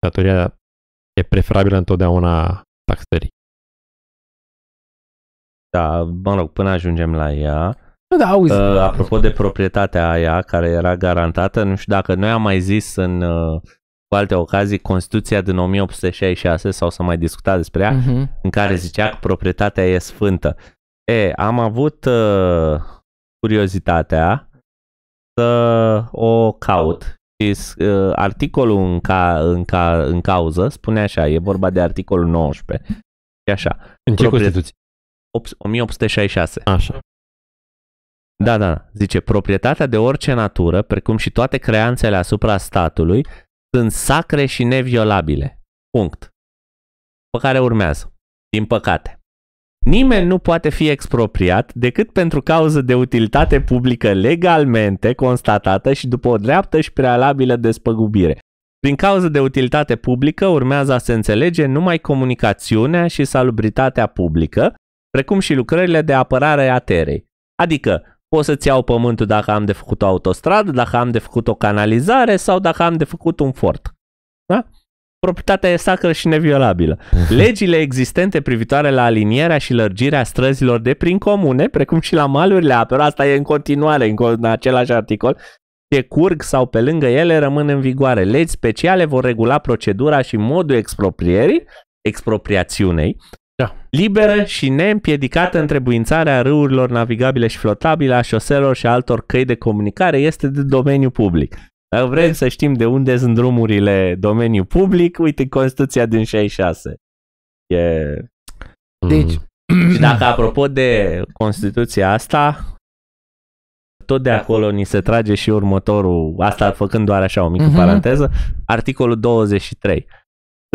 Datoria e preferabilă întotdeauna taxării. Da, mă rog, până ajungem
la ea. Da, auzi, uh, da, apropo de proprietatea aia care era garantată, nu știu dacă noi am mai zis în uh, cu alte ocazii Constituția din 1866 sau să mai discuta despre ea, uh-huh. în care zicea că proprietatea e sfântă. E, am avut uh, curiozitatea să o caut uh, articolul în, ca, în, ca, în cauză spune așa, e vorba de articolul 19. E așa. În ce propriet- Constituție? 1866. Așa. Da, da, zice, proprietatea de orice natură, precum și toate creanțele asupra statului, sunt sacre și neviolabile. Punct. Pe care urmează. Din păcate. Nimeni nu poate fi expropriat decât pentru cauză de utilitate publică legalmente constatată și după o dreaptă și prealabilă despăgubire. Prin cauză de utilitate publică urmează a se înțelege numai comunicațiunea și salubritatea publică, precum și lucrările de apărare a terei. Adică, pot să-ți iau pământul dacă am de făcut o autostradă, dacă am de făcut o canalizare sau dacă am de făcut un fort. Da? proprietatea e sacră și neviolabilă. Legile existente privitoare la alinierea și lărgirea străzilor de prin comune, precum și la malurile apelor, asta e în continuare în același articol, ce curg sau pe lângă ele rămân în vigoare. Legi speciale vor regula procedura și modul exproprierii, expropriațiunei, da. liberă și neîmpiedicată întrebuințarea râurilor navigabile și flotabile, a șoselor și altor căi de comunicare este de domeniu public. Dacă vrem să știm de unde sunt drumurile domeniu public, uite Constituția din 66. E... Deci, mm. și dacă apropo de Constituția asta, tot de acolo ni se trage și următorul, asta făcând doar așa o mică uh-huh. paranteză, articolul 23.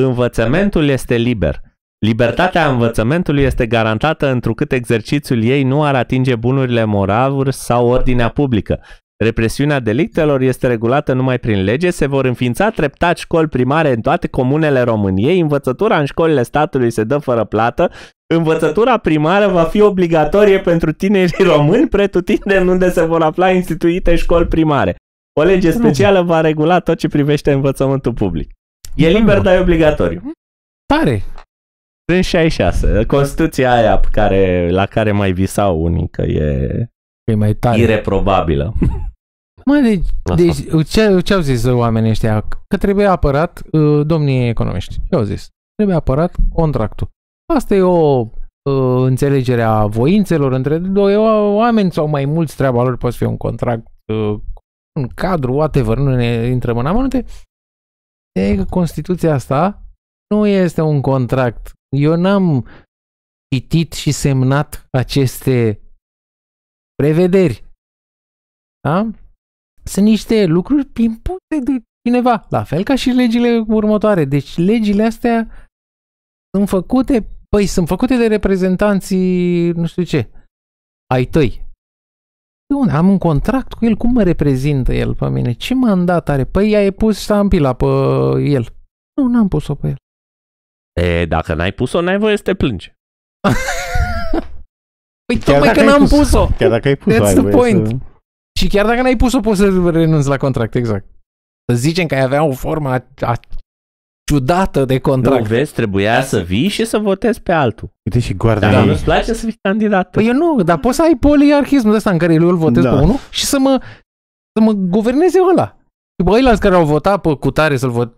Învățământul este liber. Libertatea învățământului este garantată întrucât exercițiul ei nu ar atinge bunurile moravuri sau ordinea publică, Represiunea delictelor este regulată numai prin lege, se vor înființa treptat școli primare în toate comunele României, învățătura în școlile statului se dă fără plată, învățătura primară va fi obligatorie pentru tinerii români pretutindeni unde se vor afla instituite școli primare. O lege specială va regula tot ce privește învățământul public. E liber, dar e obligatoriu. Tare! Prin 66. Constituția aia care, la care mai visau unii că
e, e mai tare. ireprobabilă. Mai de, deci ce, ce au zis oamenii ăștia? Că trebuie apărat uh, domnii economiști. Ce au zis? Trebuie apărat contractul. Asta e o uh, înțelegere a voințelor între doi oameni sau mai mulți treaba lor, poate fi un contract, uh, un cadru, whatever, nu ne intrăm în amănunte. E că Constituția asta nu este un contract. Eu n-am citit și semnat aceste prevederi. Da? sunt niște lucruri impuse de cineva, la fel ca și legile următoare. Deci legile astea sunt făcute, păi sunt făcute de reprezentanții, nu știu ce, ai tăi. De unde? Am un contract cu el, cum mă reprezintă el pe mine? Ce mandat are? Păi i-ai pus stampila pe el. Nu, n-am pus-o pe el.
E,
dacă n-ai pus-o, n-ai voie să te plângi.
păi Chiar tocmai că n-am pus-o. pus-o. Chiar dacă ai pus-o, That's the point. Să... Și chiar dacă n-ai pus-o, poți să renunți la contract, exact. Să zicem că ai avea o formă a, a ciudată de contract. Nu, vezi,
trebuia da. să vii și să
votezi pe altul. Uite și deci, Guarda Dacă nu-ți place să fii candidat. Păi eu nu, dar poți să ai poliarhismul ăsta în care eu îl votez da. pe unul și să mă, să mă guverneze ăla. Și băi care au votat pe cutare să-l vot,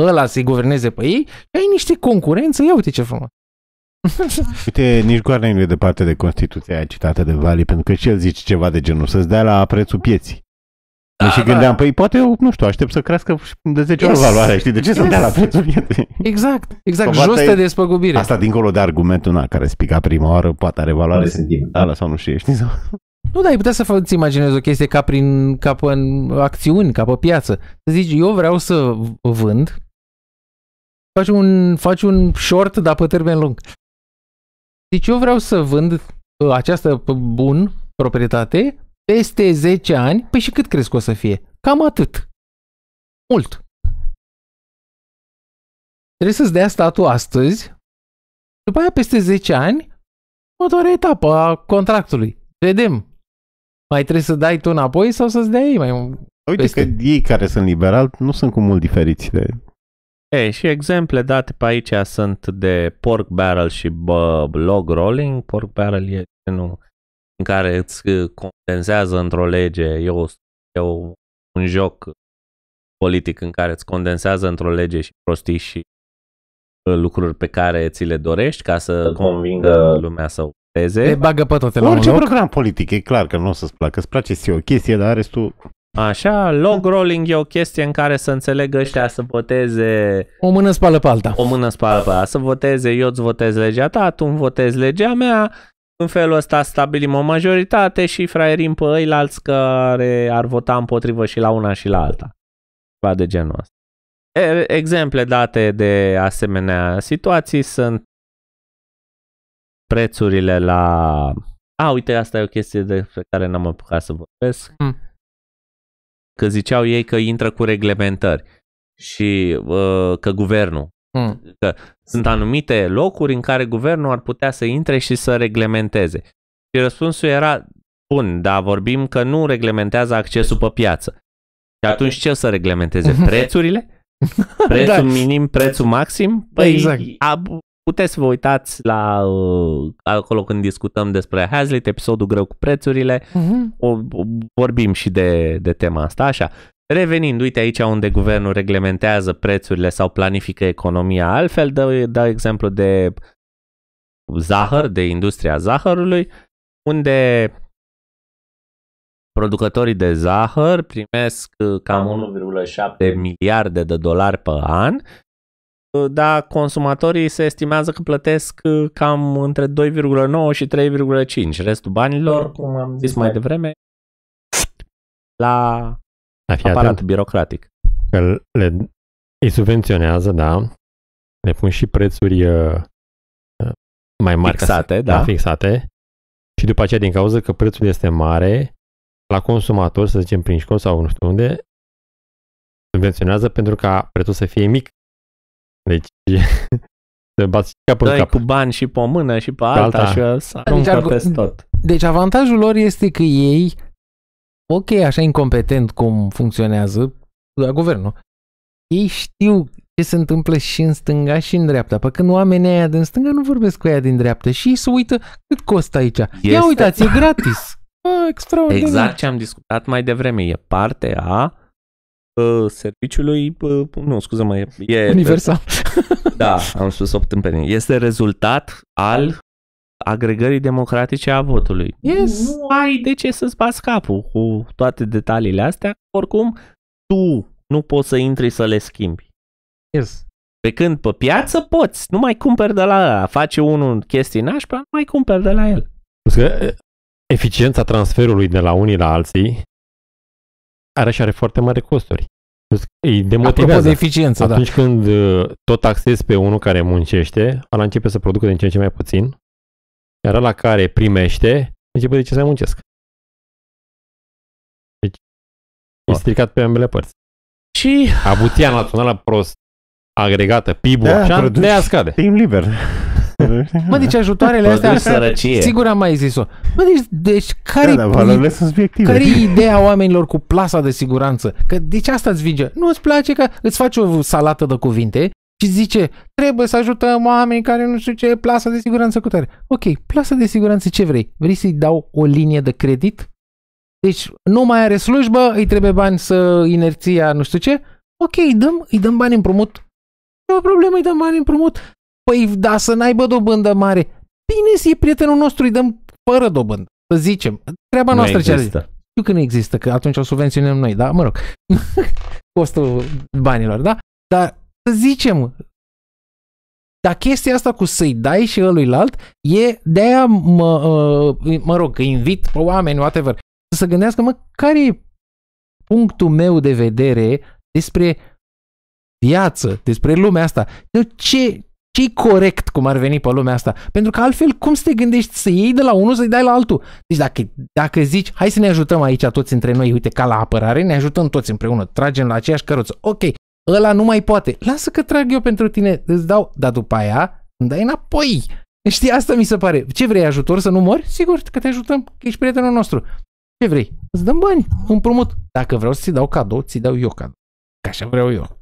ăla să-i guverneze pe ei, ai niște concurență, ia uite ce frumos.
Uite, nici Goarne nu e departe de Constituția aia citată de Vali, pentru că și el zice ceva de genul, să-ți dea la prețul pieții. Da, și da. gândeam, păi poate eu, nu știu, aștept să crească de 10 ori yes. valoarea, știi, de ce yes. să dea la prețul pieții? Exact, exact, jos de despăgubire. Asta dincolo de argumentul na, care spica prima oară, poate are valoare sentimentală sau nu știu,
știi? Sau...
Nu, dar ai putea să îți imaginezi o chestie ca, prin, ca pe în acțiuni, ca pe piață. Să zici, eu vreau să vând, faci un, faci un short, dar pe termen lung. Deci eu vreau să vând uh, această bun proprietate peste 10 ani, păi și cât crezi că o să fie? Cam atât.
Mult. Trebuie să-ți dea statul astăzi, după aia peste 10 ani, următoarea etapă a contractului.
Vedem. Mai trebuie să dai tu înapoi sau să-ți dea ei mai Uite peste. că ei care
sunt liberal nu sunt cu mult diferiți de ei, și exemple date pe aici sunt
de pork barrel și bă, log rolling. Pork barrel e genul în care îți uh, condensează într-o lege, e, o, e o, un joc politic în care îți condensează într-o lege și prostii și uh, lucruri pe care ți le dorești ca să convingă lumea să voteze. Te bagă
pe toate la Orice un loc. program
politic, e clar că nu o să-ți placă. Îți place ție o chestie, dar restul Așa, log rolling e
o chestie în care să înțeleg ăștia să voteze... O mână spală pe alta. O mână spală pe alta. Să voteze, eu îți votez legea ta, tu îmi votezi legea mea, în felul ăsta stabilim o majoritate și fraierim pe ei alți care ar vota împotrivă și la una și la alta. Ceva de genul ăsta. E, exemple date de asemenea situații sunt prețurile la... A, uite, asta e o chestie despre care n-am apucat să vorbesc. Mm că ziceau ei că intră cu reglementări și uh, că guvernul. Hmm. Că sunt anumite locuri în care guvernul ar putea să intre și să reglementeze. Și răspunsul era, bun, dar vorbim că nu reglementează accesul pe piață. Și atunci ce să reglementeze? Prețurile? Prețul da. minim, prețul maxim? Păi exact. Puteți să vă uitați la uh, acolo când discutăm despre Hazlitt, episodul greu cu prețurile, uh-huh. o, o, vorbim și de, de tema asta, așa. Revenind, uite aici unde guvernul reglementează prețurile sau planifică economia altfel, dă, dă exemplu de zahăr, de industria zahărului, unde producătorii de zahăr primesc uh, cam 1,7 miliarde de dolari pe an da, consumatorii se estimează că plătesc uh, cam între 2,9 și 3,5. Restul banilor, da, cum am zis mai devreme, la atent.
birocratic. Că le, îi subvenționează, da, le pun și prețuri uh, uh, mai mari. Fixate, ca, da. da. Fixate. Și după aceea, din cauza că prețul este mare, la consumator, să zicem prin școală sau nu știu unde, subvenționează pentru ca prețul să fie mic deci să bați capul Dai cap.
cu bani și pe o mână și pe alta, alta. și să deci, peste tot.
Deci avantajul lor este că ei, ok, așa incompetent cum funcționează la guvernul, ei știu ce se întâmplă și în stânga și în dreapta. Păi când oamenii aia din stânga nu vorbesc cu aia din dreapta și ei se uită cât costă aici. Este... Ia uitați, e gratis.
Ah, extraordinar. Exact
ce am discutat mai devreme. E parte a uh, serviciului, uh, nu, scuze mă, e, Universal. Universal. da, am spus 8 tâmpenii. Este rezultat al agregării democratice a votului. Yes. Nu ai de ce să-ți bați capul cu toate detaliile astea. Oricum, tu nu poți să intri să le schimbi. Yes. Pe când pe piață poți, nu mai
cumperi de la ăla. Face unul chestii nașpa, nu
mai cumperi de la el.
Că eficiența transferului de la unii la alții are și are foarte mari costuri. Îi demotivează. Apropo de eficiență, da. Atunci da. când uh, tot taxezi pe unul care muncește,
ala începe să producă din ce în ce mai puțin, iar la care primește, începe de ce să mai muncesc. Deci, e stricat pe ambele părți. Și... Abutia națională prost agregată, PIB-ul, da, așa, scade. Timp
liber.
mă, deci ajutoarele astea... Sărăcie. Sigur am mai zis-o. Mă, deci, deci care da, da, care e ideea oamenilor cu plasa de siguranță? Că de deci asta îți vinge. Nu îți place că îți faci o salată de cuvinte și zice, trebuie să ajutăm oamenii care nu știu ce, plasa de siguranță cu tare. Ok, plasa de siguranță ce vrei? Vrei să-i dau o linie de credit? Deci nu mai are slujbă, îi trebuie bani să inerția, nu știu ce. Ok, îi dăm, îi dăm bani împrumut. Nu e o problemă, îi dăm bani împrumut. Păi, da, să n-aibă dobândă mare. Bine, e prietenul nostru, îi dăm fără dobândă, să zicem. Treaba noastră ce Știu că nu există, că atunci o subvenționăm noi, da? Mă rog, costul banilor, da? Dar să zicem, dar chestia asta cu să-i dai și alt, e de-aia, mă, uh, mă rog, că invit pe oameni, whatever, să se gândească, mă, care e punctul meu de vedere despre viață, despre lumea asta. De ce, ce corect cum ar veni pe lumea asta? Pentru că altfel cum să te gândești să iei de la unul să-i dai la altul? Deci dacă, dacă zici, hai să ne ajutăm aici toți între noi, uite, ca la apărare, ne ajutăm toți împreună, tragem la aceeași căruță. Ok, ăla nu mai poate. Lasă că trag eu pentru tine, îți dau, dar după aia îmi dai înapoi. Știi, asta mi se pare. Ce vrei, ajutor să nu mori? Sigur că te ajutăm, că ești prietenul nostru. Ce vrei? Îți dăm bani, împrumut. Dacă vreau să-ți dau cadou, ți dau eu cadou. Ca așa vreau eu.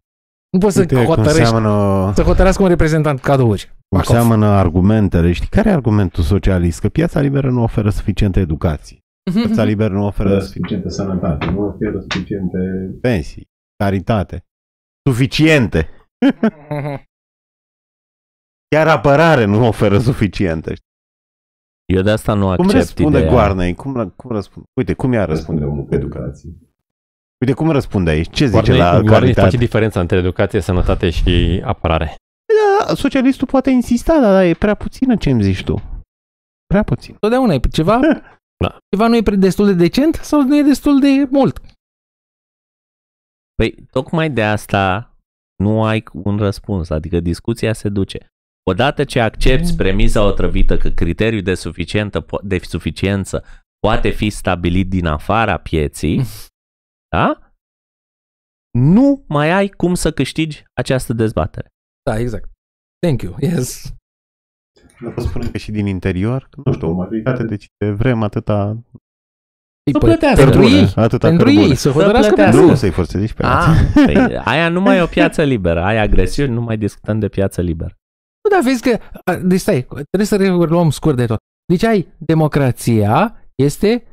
Nu poți să hotărești, seamănă... să hotărească un reprezentant cadouri. Deci, cum Back
seamănă argumentele. Știi care e argumentul socialist? Că piața liberă nu oferă suficiente educații. Mhm. Piața liberă nu oferă suficiente sănătate, nu oferă suficiente pensii, caritate. Suficiente. Chiar apărare nu oferă suficiente. Eu de asta nu accept Cum răspunde ideea. Goarnei? Cum, cum răspunde? Uite, cum i-a răspunde unul pe educație?
Uite cum răspunde aici. Ce zice la Guarnei face diferența între educație, sănătate și apărare.
Da, socialistul poate insista, dar da, e prea puțină ce îmi zici tu. Prea puțin.
Totdeauna e ceva, da. ceva nu e destul de decent sau nu e destul de mult.
Păi,
tocmai de asta nu ai un răspuns, adică discuția se duce. Odată ce accepti premisa otrăvită că criteriul de, suficientă, de suficiență poate fi stabilit din afara pieții, mm. Da? Nu mai ai cum să câștigi această dezbatere.
Da, exact. Thank you. Yes. Nu pot spune că
și din interior,
nu știu, o majoritate
ce vrem atâta
să păi- plătească. Pentru ei, atâta pentru ei să hotărască Nu să-i forțezi pe ah, alții. Păi, aia nu mai e o piață liberă, aia agresiuni, nu mai discutăm de piață liberă.
Nu, dar vezi că, deci stai, trebuie să reluăm scurt de tot. Deci ai democrația, este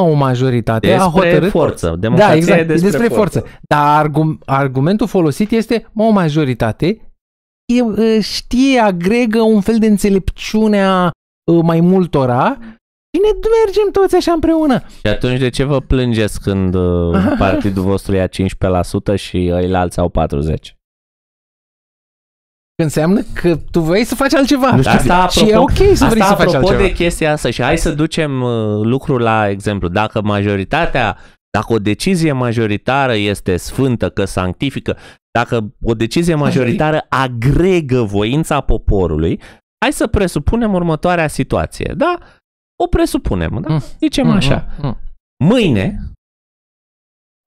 mă, o majoritate despre a hotărât... forță, democrația da, exact, despre, despre forță. forță. Dar argum, argumentul folosit este, mă, o majoritate e, știe, agregă un fel de înțelepciune a mai multora și ne mergem toți așa împreună.
Și atunci de ce vă plângeți când uh, partidul vostru ia 15% și ei alții au 40%?
înseamnă că tu vrei să faci altceva. Nu știu, asta, apropo, și e ok să vrei asta, să faci altceva. de
chestia asta și hai să ducem uh, lucrul la exemplu. Dacă majoritatea, dacă o decizie majoritară este sfântă, că sanctifică, dacă o decizie majoritară agregă voința poporului, hai să presupunem următoarea situație, da? O presupunem, da? Mm. Zicem mm, așa. Mm, Mâine,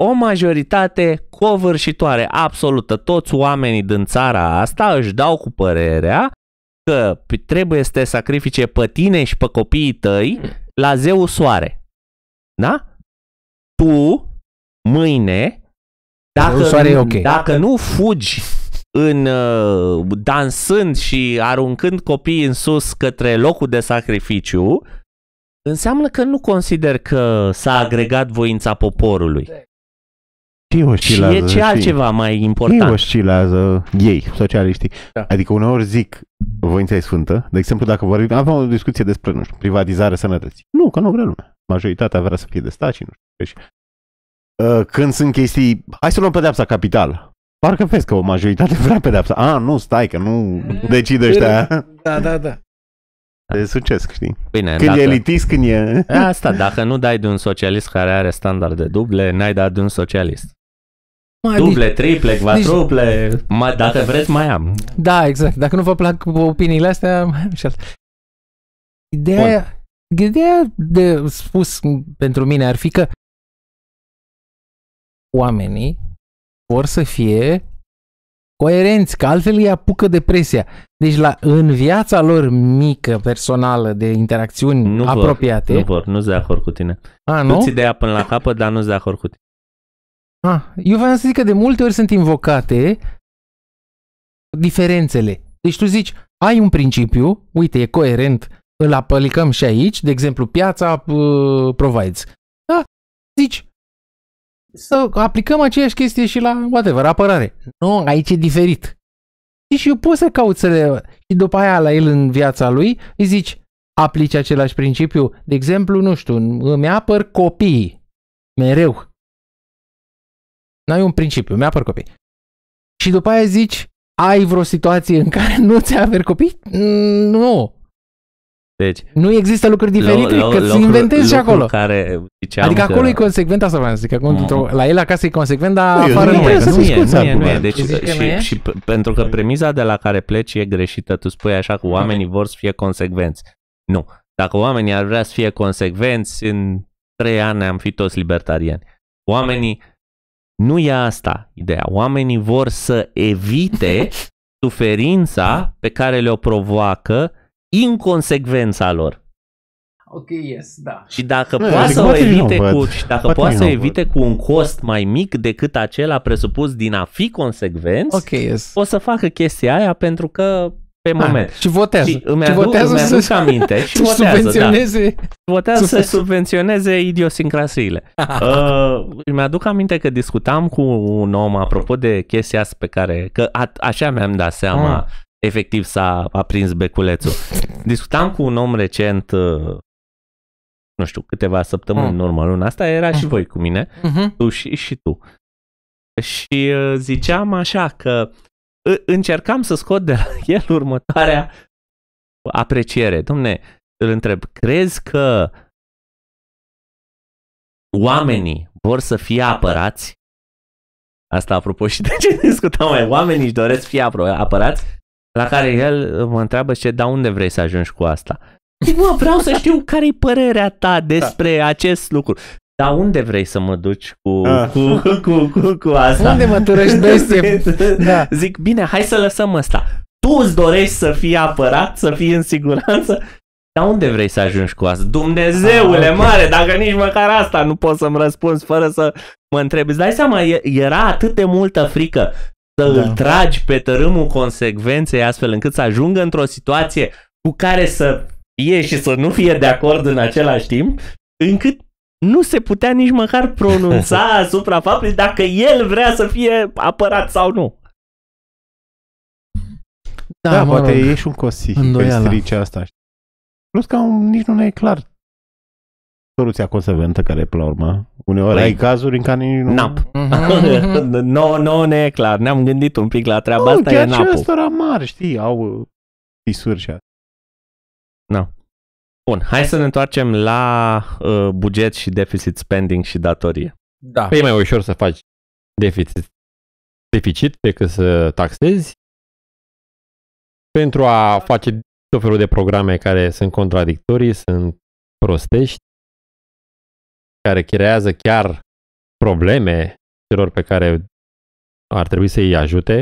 o majoritate covârșitoare, absolută. Toți oamenii din țara asta își dau cu părerea că trebuie să te sacrifice pe tine și pe copiii tăi la zeul soare. Da? Tu, mâine, dacă, soare okay. dacă nu fugi în uh, dansând și aruncând copiii în sus către locul de sacrificiu, înseamnă că nu consider că s-a agregat voința poporului. Da
și oscilează. Și e ce altceva și mai important. Și oscilează ei, socialiștii. Da. Adică uneori zic voința e sfântă. De exemplu, dacă vorbim, avem o discuție despre, nu știu, privatizarea sănătății. Nu, că nu vrea lumea. Majoritatea vrea să fie de stat și nu știu. Deci, uh, când sunt chestii, hai să luăm pedeapsa capitală. Parcă vezi că o majoritate vrea pedeapsa. A, nu, stai că nu decide ăștia.
Da, da, da.
De succes, știi? Bine, când dacă... e elitist, când e... Asta,
dacă nu dai de un socialist care are standarde duble, n-ai dat de un socialist. Mai Duble, triple, quadruple, nici... mai, dacă vreți mai am.
Da, exact. Dacă nu vă plac opiniile
astea, mai am și altă. Ideea, ideea de spus pentru mine ar fi că oamenii
vor să fie coerenți, că altfel îi apucă depresia. Deci la, în viața lor mică, personală, de interacțiuni nu apropiate... Vor, nu
vor, nu s de acord cu tine. A, nu? Tu ți ideea până la capăt, dar nu s de acord cu tine.
Ah, eu vreau să zic că de multe ori sunt invocate diferențele. Deci tu zici, ai un principiu, uite, e coerent, îl aplicăm și aici, de exemplu, piața uh, provides. Da? Zici, să aplicăm aceeași chestie și la, whatever, apărare. Nu, aici e diferit. Și deci eu pot să caut să le... Și după aia la el în viața lui îi zici, aplici același principiu. De exemplu, nu știu, îmi apăr copiii. Mereu. N-ai un principiu, mi-apăr copii. Și după aia zici, ai vreo situație în care nu ți-a aver copii? Mm, nu. Deci, nu există lucruri diferite, lo, lo, că ți inventezi și acolo.
Care adică acolo că... e
consecvent, asta vreau să zic. mm. La el acasă e consecvent, dar nu, afară nu, e, nu, nu, e, nu, e, nu e. Deci, și, e? și
pentru că premiza de la care pleci e greșită, tu spui așa că oamenii vor să fie consecvenți. Nu. Dacă oamenii ar vrea să fie consecvenți, în trei ani am fi toți libertariani. Oamenii nu e asta ideea. Oamenii vor să evite suferința pe care le-o provoacă inconsecvența lor.
Ok, yes, da.
Și dacă no, poate să o evite, cu, și dacă poate să evite cu un cost mai mic decât acela presupus din a fi consecvenți, okay, yes. o să facă chestia aia pentru că pe ah, moment. Ah, și votează. Și îmi, aduc, da. și votează îmi aduc să aminte și votează, subvenționeze. Da. Votează să subvenționeze idiosincrasiile. uh, îmi aduc aminte că discutam cu un om apropo de chestia asta pe care, că a, așa mi-am dat seama, ah. efectiv s-a aprins beculețul. Discutam cu un om recent, uh, nu știu, câteva săptămâni ah. în urmă luna asta, era ah. și voi cu mine, uh-huh. tu și, și tu. Și uh, ziceam așa că uh, încercam să scot de la el următoarea
apreciere. Domne, îl întreb, crezi că oamenii vor să fie apărați? Asta
apropo și de ce discutam mai. Oamenii își doresc să fie apărați? La care el mă întreabă ce, da, unde vrei să ajungi cu asta? Zic, mă, vreau să știu care e părerea ta despre da. acest lucru. Dar unde vrei să mă duci cu, ah. cu, cu, cu, cu asta? Unde mă turești bestie? da. Zic, bine, hai să lăsăm asta. Tu îți dorești să fii apărat, să fii în siguranță? Dar unde vrei să ajungi cu asta? Dumnezeule ah, okay. mare, dacă nici măcar asta nu poți să-mi răspunzi fără să mă întrebi. Îți dai seama, era atât de multă frică să da. îl tragi pe tărâmul consecvenței astfel încât să ajungă într-o situație cu care să fie și să nu fie de acord în același timp, încât nu se putea nici măcar pronunța asupra faptului dacă el vrea să fie
apărat sau nu.
Da, da mă poate rog. ești un cosi pe strice asta.
Plus că nici nu ne e clar
soluția consecventă care e până la urmă. Uneori Lai. Păi- ai cazuri în care nici nu... Nap.
Mhm. no, no, ne e clar. Ne-am gândit un pic la treaba no, asta. Chiar e și napul.
ăstora mari, știi, au uh, fisuri și asta.
No. Bun, hai să ne întoarcem la uh, buget
și deficit spending și datorie. Da. Păi e mai ușor să faci deficit, deficit decât să taxezi. Pentru a face tot felul de programe care sunt contradictorii, sunt prostești, care creează chiar probleme celor pe care ar trebui să îi ajute.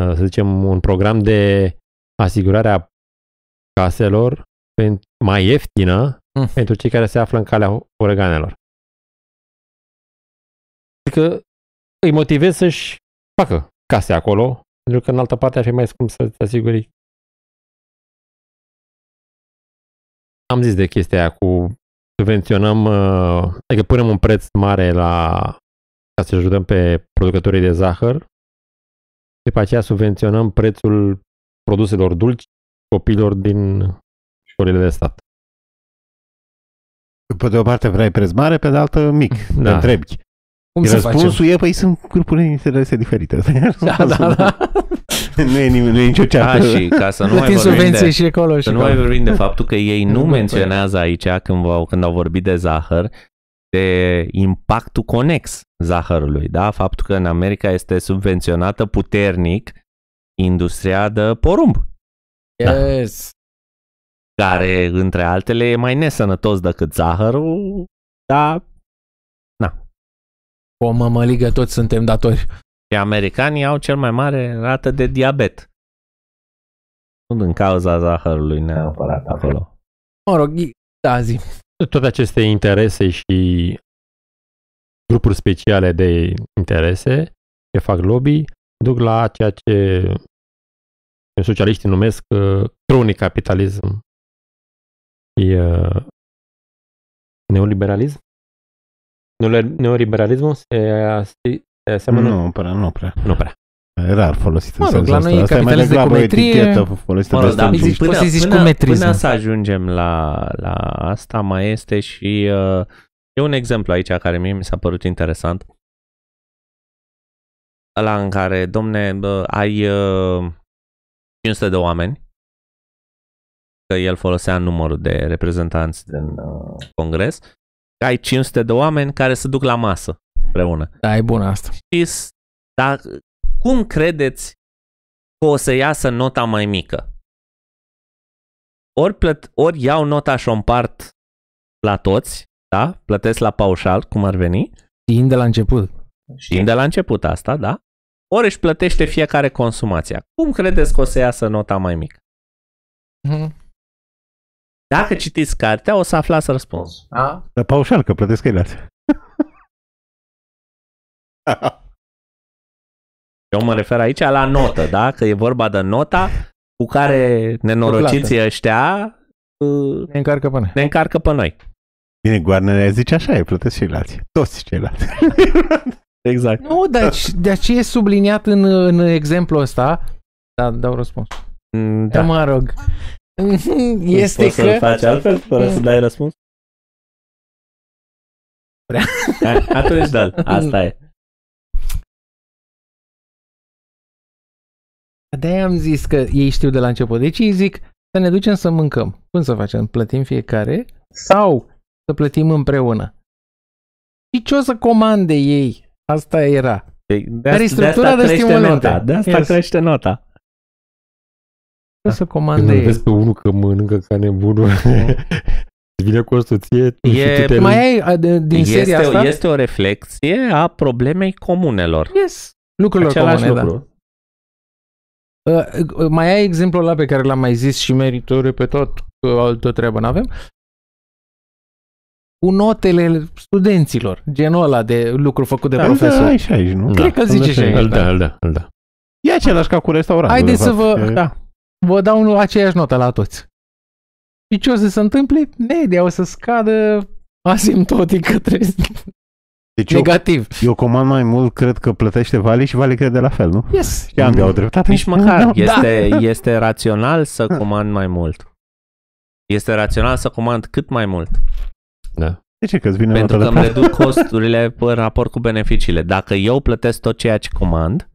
Uh, să zicem, un program de asigurare a
caselor mai ieftină mm. pentru cei care se află în calea uraganelor. Adică îi motivez să-și facă case acolo, pentru că în altă parte ar fi mai scump să te asiguri. Am zis de chestia aia cu subvenționăm,
uh, adică punem un preț mare la ca să ajutăm pe producătorii de
zahăr, după aceea subvenționăm prețul produselor dulci copiilor din școlile de stat. Pe de o parte
vrei preț mare, pe de altă mic, da. întrebi. Cum e Răspunsul facem? e, păi sunt grupuri de interese diferite. Da, da, da. da. nu, e nimeni, nu e nicio da, ceartă. Da, și ca să nu mai vorbim de, și acolo să și nu mai vorbim de faptul
că ei nu, nu păi. menționează aici când, au, când au vorbit de zahăr, de impactul conex zahărului, da? Faptul că în America este subvenționată puternic industria de porumb. Yes care, între altele, e mai nesănătos decât zahărul, dar,
na. O mămăligă, toți suntem datori.
Și americanii au cel mai mare rată de diabet.
Nu din cauza
zahărului neapărat acolo. Mă rog, da, zi. Toate aceste interese și grupuri speciale de interese ce
fac lobby duc la ceea ce socialiștii numesc uh, cronic capitalism. E neoliberalism? Neoliberalismul se, aseamănă... Nu prea, nu
prea. Nu prea.
E Rar folosit mă rog, în sensul ăsta. Mă rog, la noi e o de folosită
mă rog, de da, zici,
până, poți să zici până, cumetrism. Până să
ajungem la, la asta mai este și uh, e un exemplu aici care mie mi s-a părut interesant. Ăla în care, domne, ai uh, 500 de oameni că el folosea numărul de reprezentanți din uh, Congres, că ai 500 de oameni care se duc la masă împreună. Da, e bun asta. Și, dar cum credeți că o să iasă nota mai mică? Ori, plăt, ori iau nota și o împart la toți, da? Plătesc la paușal, cum ar veni. Din de la început. Din de la început asta, da? Ori își plătește fiecare consumația. Cum credeți că o să iasă nota mai mică?
Mhm.
Dacă citiți cartea, o să aflați răspuns. Da? Dar paușal, că plătesc ei
Eu mă refer aici la notă, da? Că e vorba de nota cu care nenorociții
ăștia uh, ne încarcă pe noi. Ne încarcă pe noi. Bine, goarnele zice așa, e plătesc ceilalți. Toți ceilalți. exact. Nu,
dar de ce e subliniat în, în exemplu ăsta? Da, dau răspuns.
Mm,
da. mă
rog.
Este Poți că... să faci altfel fără să dai răspuns? Prea. Atunci da, asta e. de am zis că ei știu de la început. Deci ei zic
să ne ducem să mâncăm. Cum să facem? Plătim fiecare sau să plătim împreună? Și ce o să comande ei? Asta era. De, păi de, Care de structura de, asta de crește nota. De asta
yes. crește nota
da. să comande. Când vezi
pe unul că mănâncă ca nebunul, mm. vine cu o soție, e, mai ai din este, seria asta? Este
o reflexie a problemei comunelor. Yes,
lucrurilor Același comune, da. lucru. da. Uh, mai ai exemplul ăla pe care l-am mai zis și pe repetat că altă treabă n-avem? Cu notele studenților, genul ăla de lucru făcut de da, profesor. Da, aici, nu? Cred da. că zice da, și da, aici. Da, da, da. da. E același ca cu restaurantul. Haideți să vă... Da vă dau unul aceeași notă la toți. Și ce o să se întâmple? Media o să scadă asimptotic către
deci negativ. Eu, eu comand mai mult, cred că plătește Vali și Vali crede la fel, nu? Yes. Și am o dreptate. Nici măcar. No, da. este, da.
este rațional să comand mai mult. Este rațional să comand cât mai mult. Da.
De ce că vine Pentru că îmi reduc
costurile în raport cu beneficiile. Dacă eu plătesc tot ceea ce comand,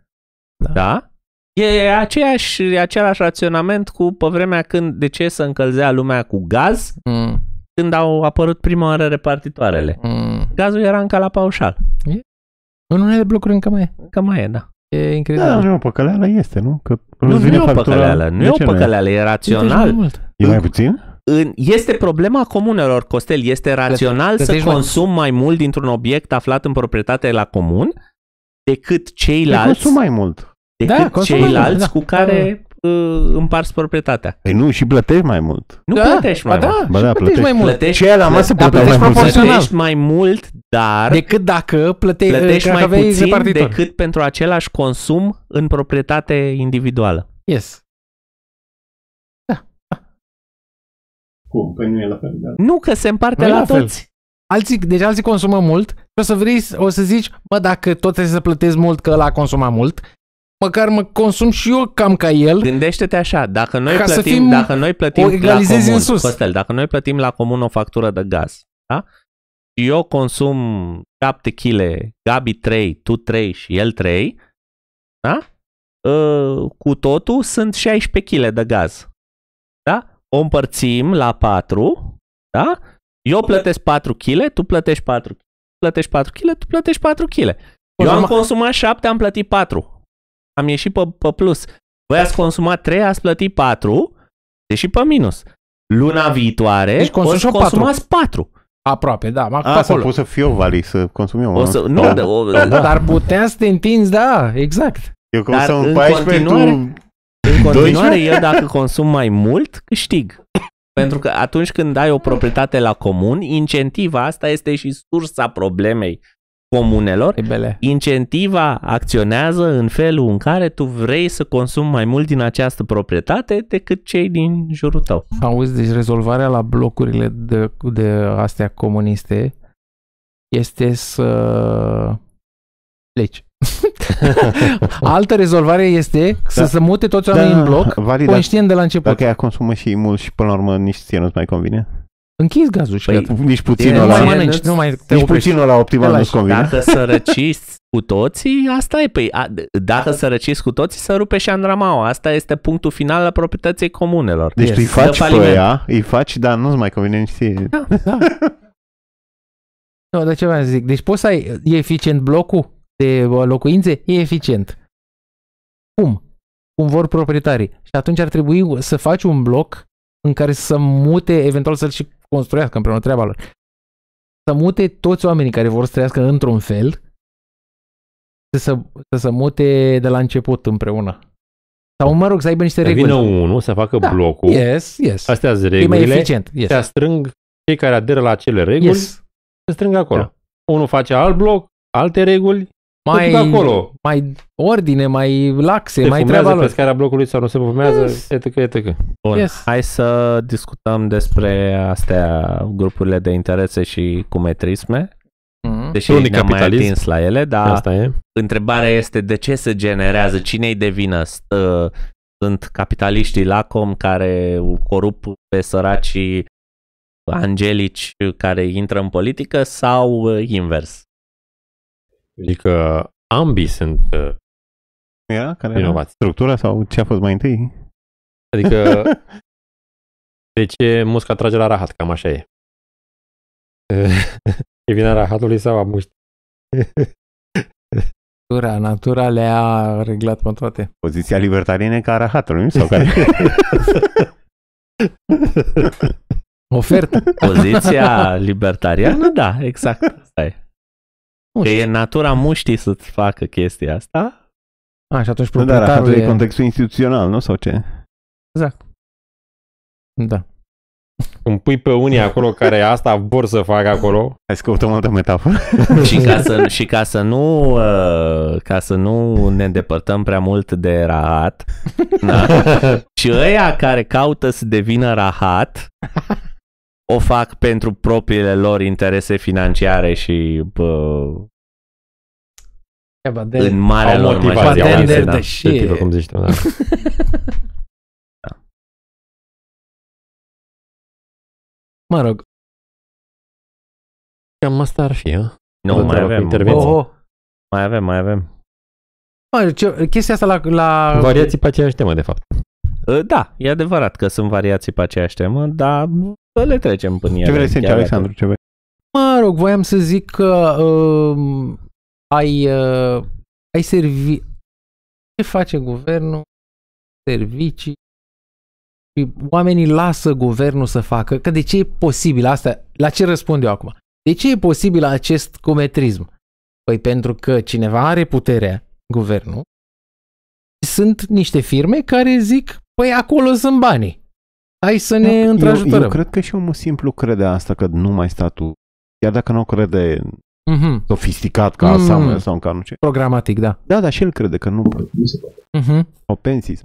da. da? E aceeași, același raționament cu pe vremea când de ce să încălzea lumea cu gaz mm. când au apărut prima oară repartitoarele. Mm. Gazul era încă la paușal.
E? În unele blocuri încă mai e. Încă mai e, da.
E incredibil. Da, nu e o păcăleală, este, nu? Că nu, nu e o păcăleală, nu e o păcăleală, e deci rațional.
E mai puțin? este problema comunelor, Costel. Este rațional să deci consum mai... mai mult dintr-un obiect aflat în proprietate la comun decât ceilalți. consum mai
mult decât da, ceilalți da. cu care da.
Uh, împarți proprietatea.
Păi nu, și plătești mai mult. Nu da, plătești mai da, mult. Ba da, plătești, plătești mai mult. Plătești, Ceea la masă plătești, plătești, plătești, plătești, plătești
mai mult, dar... Decât dacă plătești, plătești mai puțin repartitor. decât pentru același consum în proprietate individuală.
Yes. Da, da. Cum? Păi nu e la fel, da? Nu, că se împarte nu la, la toți. Alții,
deci alții consumă mult și o să vrei, o să zici, bă, dacă tot trebuie să plătești mult că ăla a consumat mult, măcar mă consum și eu cam ca el. Gândește-te așa, dacă noi ca plătim, dacă noi plătim la comun, în sus. Costel,
dacă noi plătim la comun o factură de gaz, da? și eu consum 7 kg, Gabi 3, tu 3 și el 3, da? Uh, cu totul sunt 16 kg de gaz. Da? O împărțim la 4, da? Eu plătesc 4 kg, tu plătești 4 kg, plătești 4 kg, tu plătești 4 kg. Eu am păi, consumat 7, am plătit 4 am ieșit pe, pe plus. Voi ați consumat 3, ați plătit 4, deși pe minus. Luna viitoare deci consum- o să consumați 4. 4.
Aproape, da. A, acolo. să pot
să fiu vali, să consumi eu. O să, nu, da. Da,
o, da. da
dar putea să te întinzi, da, exact. Eu consum Dar 14, tu...
În continuare, eu dacă
consum mai mult,
câștig. Pentru că atunci când ai o proprietate la comun, incentiva asta este și sursa problemei comunelor, Ibele. incentiva acționează în felul în care tu vrei să consumi mai mult din această proprietate decât cei din
jurul tău. Auzi, deci rezolvarea la blocurile de, de astea comuniste este să pleci. Altă rezolvare este da. să se mute toți oamenii da, în bloc, valid, conștient da. de la început. Dacă ea consumă
și mult și până la urmă nici ție nu-ți mai convine. Închizi gazul și păi, gata. Nici puțin ăla. Nu mai mănânci, nu
mai te Nici puțin ăla optimal nu-ți convine. Dacă răciți cu toții, asta e. Păi, a, dacă răciți cu toții, să rupe și Andramau. Asta este punctul final al proprietății comunelor. Deci yes.
îi faci de pe ea, îi faci, dar nu-ți mai convine nici ție. Da, da.
nu, dar ce vreau să zic? Deci poți să ai, e eficient blocul de locuințe? E eficient. Cum? Cum vor proprietarii. Și atunci ar trebui să faci un bloc în care să mute, eventual să-l și construiască împreună treaba lor. Să mute toți oamenii care vor să trăiască într-un fel, să se, să se mute de la început împreună.
Sau, mă rog, să aibă niște să reguli. Vină unul, să facă da. blocul. Yes, yes. Astea sunt regulile. E mai eficient. Yes. Te strâng cei care aderă la acele reguli, yes. se strâng acolo. Da. Unul face alt bloc, alte reguli, mai, acolo. mai ordine, mai laxe, se mai treaba lor. Se scara blocului sau nu se fumează, yes. etc. etc. Bun, yes.
hai să discutăm despre astea, grupurile de interese și cumetrisme. Mm-hmm. Deși Unic ne-am mai atins la ele, dar Asta e. întrebarea este de ce se generează, cine îi devină? Stă, sunt capitaliștii lacom care corup pe săracii angelici care intră în politică
sau ă, invers? Adică ambii sunt uh, era? Care vinovați.
Era structura sau ce a fost mai întâi?
Adică de ce musca trage la rahat, cam așa e.
e vina rahatului sau a muștii? Natura, natura le-a
reglat pe toate.
Poziția libertariene ca rahatului, sau care?
Ofertă. Poziția libertariană, da, exact. Asta e. Nu, că e natura muștii să-ți facă chestia asta.
A,
și atunci proprietarul da, dar e... e contextul instituțional, nu? Sau ce?
Exact.
Da.
Îmi pui pe unii acolo care asta vor să facă acolo. Hai să căutăm altă metaforă. și, ca să, și ca să nu uh, ca să nu ne
îndepărtăm prea mult de rahat. Da? și ăia care caută să devină rahat o fac pentru propriile lor interese financiare și bă,
de, în marea lor majoritate. Da, de tipă, cum zici tu, da.
da. Mă rog, cam asta ar fi, a? Nu, mai avem. Oh, oh. Mai avem, mai avem.
Mă,
ce, chestia asta la... la... Variații pe aceeași temă, de fapt.
Ă,
da, e adevărat că sunt variații pe aceeași temă, dar le trecem până Ce vrei să zici, Alexandru? Ce vrei?
Mă rog, voiam să zic că uh, ai, uh, ai servi... Ce face guvernul? Servicii și oamenii lasă guvernul să facă. Că de ce e posibil asta? La ce răspund eu acum? De ce e posibil acest cometrism? Păi pentru că cineva are puterea, guvernul, sunt niște firme care zic Păi acolo sunt banii. Hai să ne da, întrajutărăm. Eu, eu cred
că și omul simplu crede asta, că nu numai statul, chiar dacă nu crede
mm-hmm.
sofisticat ca mm-hmm. Samuel sau ca nu ce. Programatic, da. Da, dar și el crede că nu. Mm-hmm. O pensii.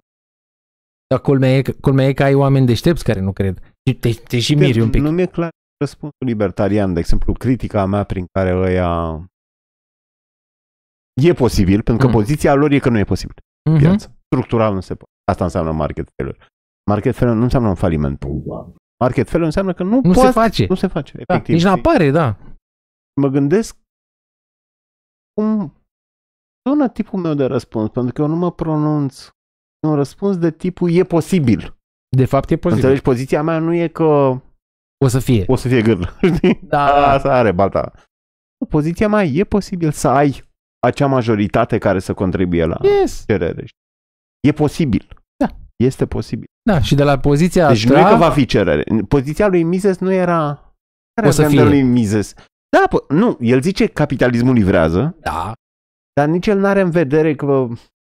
Dar culmea e, culmea e că ai oameni deștepți care nu cred. Te, te și miri un pic. Nu mi-e clar răspunsul libertarian, de exemplu, critica mea prin care ăia e posibil, pentru că mm. poziția lor e că nu e posibil. Mm-hmm. Structural nu se poate. Asta înseamnă market failure. Market failure nu înseamnă un faliment. Market failure înseamnă că nu, nu poate, se face. Nu se face, da, efectiv. Nici nu apare, da. Mă gândesc cum sună tipul meu de răspuns, pentru că eu nu mă pronunț. E un răspuns de tipul e posibil. De fapt e posibil. Înțelegi, poziția mea nu e că o să fie. O să fie gând. știi? Da. Asta are balta. Poziția mea e posibil să ai acea majoritate care să contribuie la yes. cerere. E posibil. Este posibil.
Da, și de la poziția Deci ta... nu e că va fi
cerere. Poziția lui Mises nu era...
Care o să fie. lui Mises? Da,
p- nu, el zice capitalismul livrează. Da. Dar nici el nu are în vedere că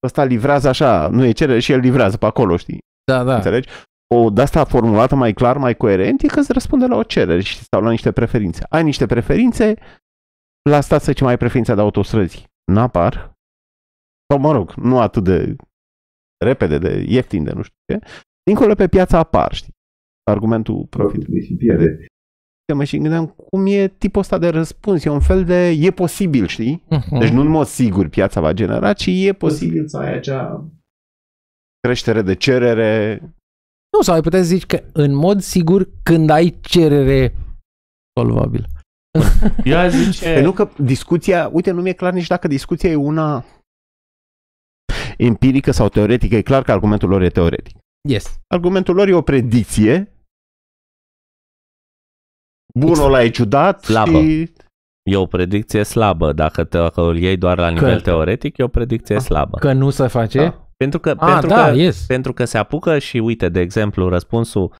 ăsta livrează așa, nu e cerere și el livrează pe acolo, știi? Da, da. Înțelegi? O de asta formulată mai clar, mai coerent, e că îți răspunde la o cerere și stau la niște preferințe. Ai niște preferințe, la stat să ce mai preferința de autostrăzi. N-apar. Sau mă rog, nu atât de repede, de ieftin, de nu știu ce, dincolo pe piața apar, știi? Argumentul profitului. Și pierde. Mă și gândeam cum e tipul ăsta de răspuns, e un fel de e posibil, știi? Mhm. Deci nu în mod sigur piața va genera, ci e posibil. să ai acea creștere de cerere.
Nu, sau ai putea să zici că în mod sigur când ai cerere solvabil.
Eu zice... Pentru
păi că discuția, uite, nu mi-e clar nici dacă discuția e una
empirică sau teoretică, e clar că argumentul lor e teoretic. Yes. Argumentul lor e o predicție.
Bunul la ăla e ciudat Slabă. și...
E o predicție slabă. Dacă, te, dacă îl iei doar la nivel că... teoretic, e o predicție ah, slabă.
Că nu se face? Da. Pentru că, A, ah, pentru, da, că
yes. pentru că se apucă și, uite, de exemplu, răspunsul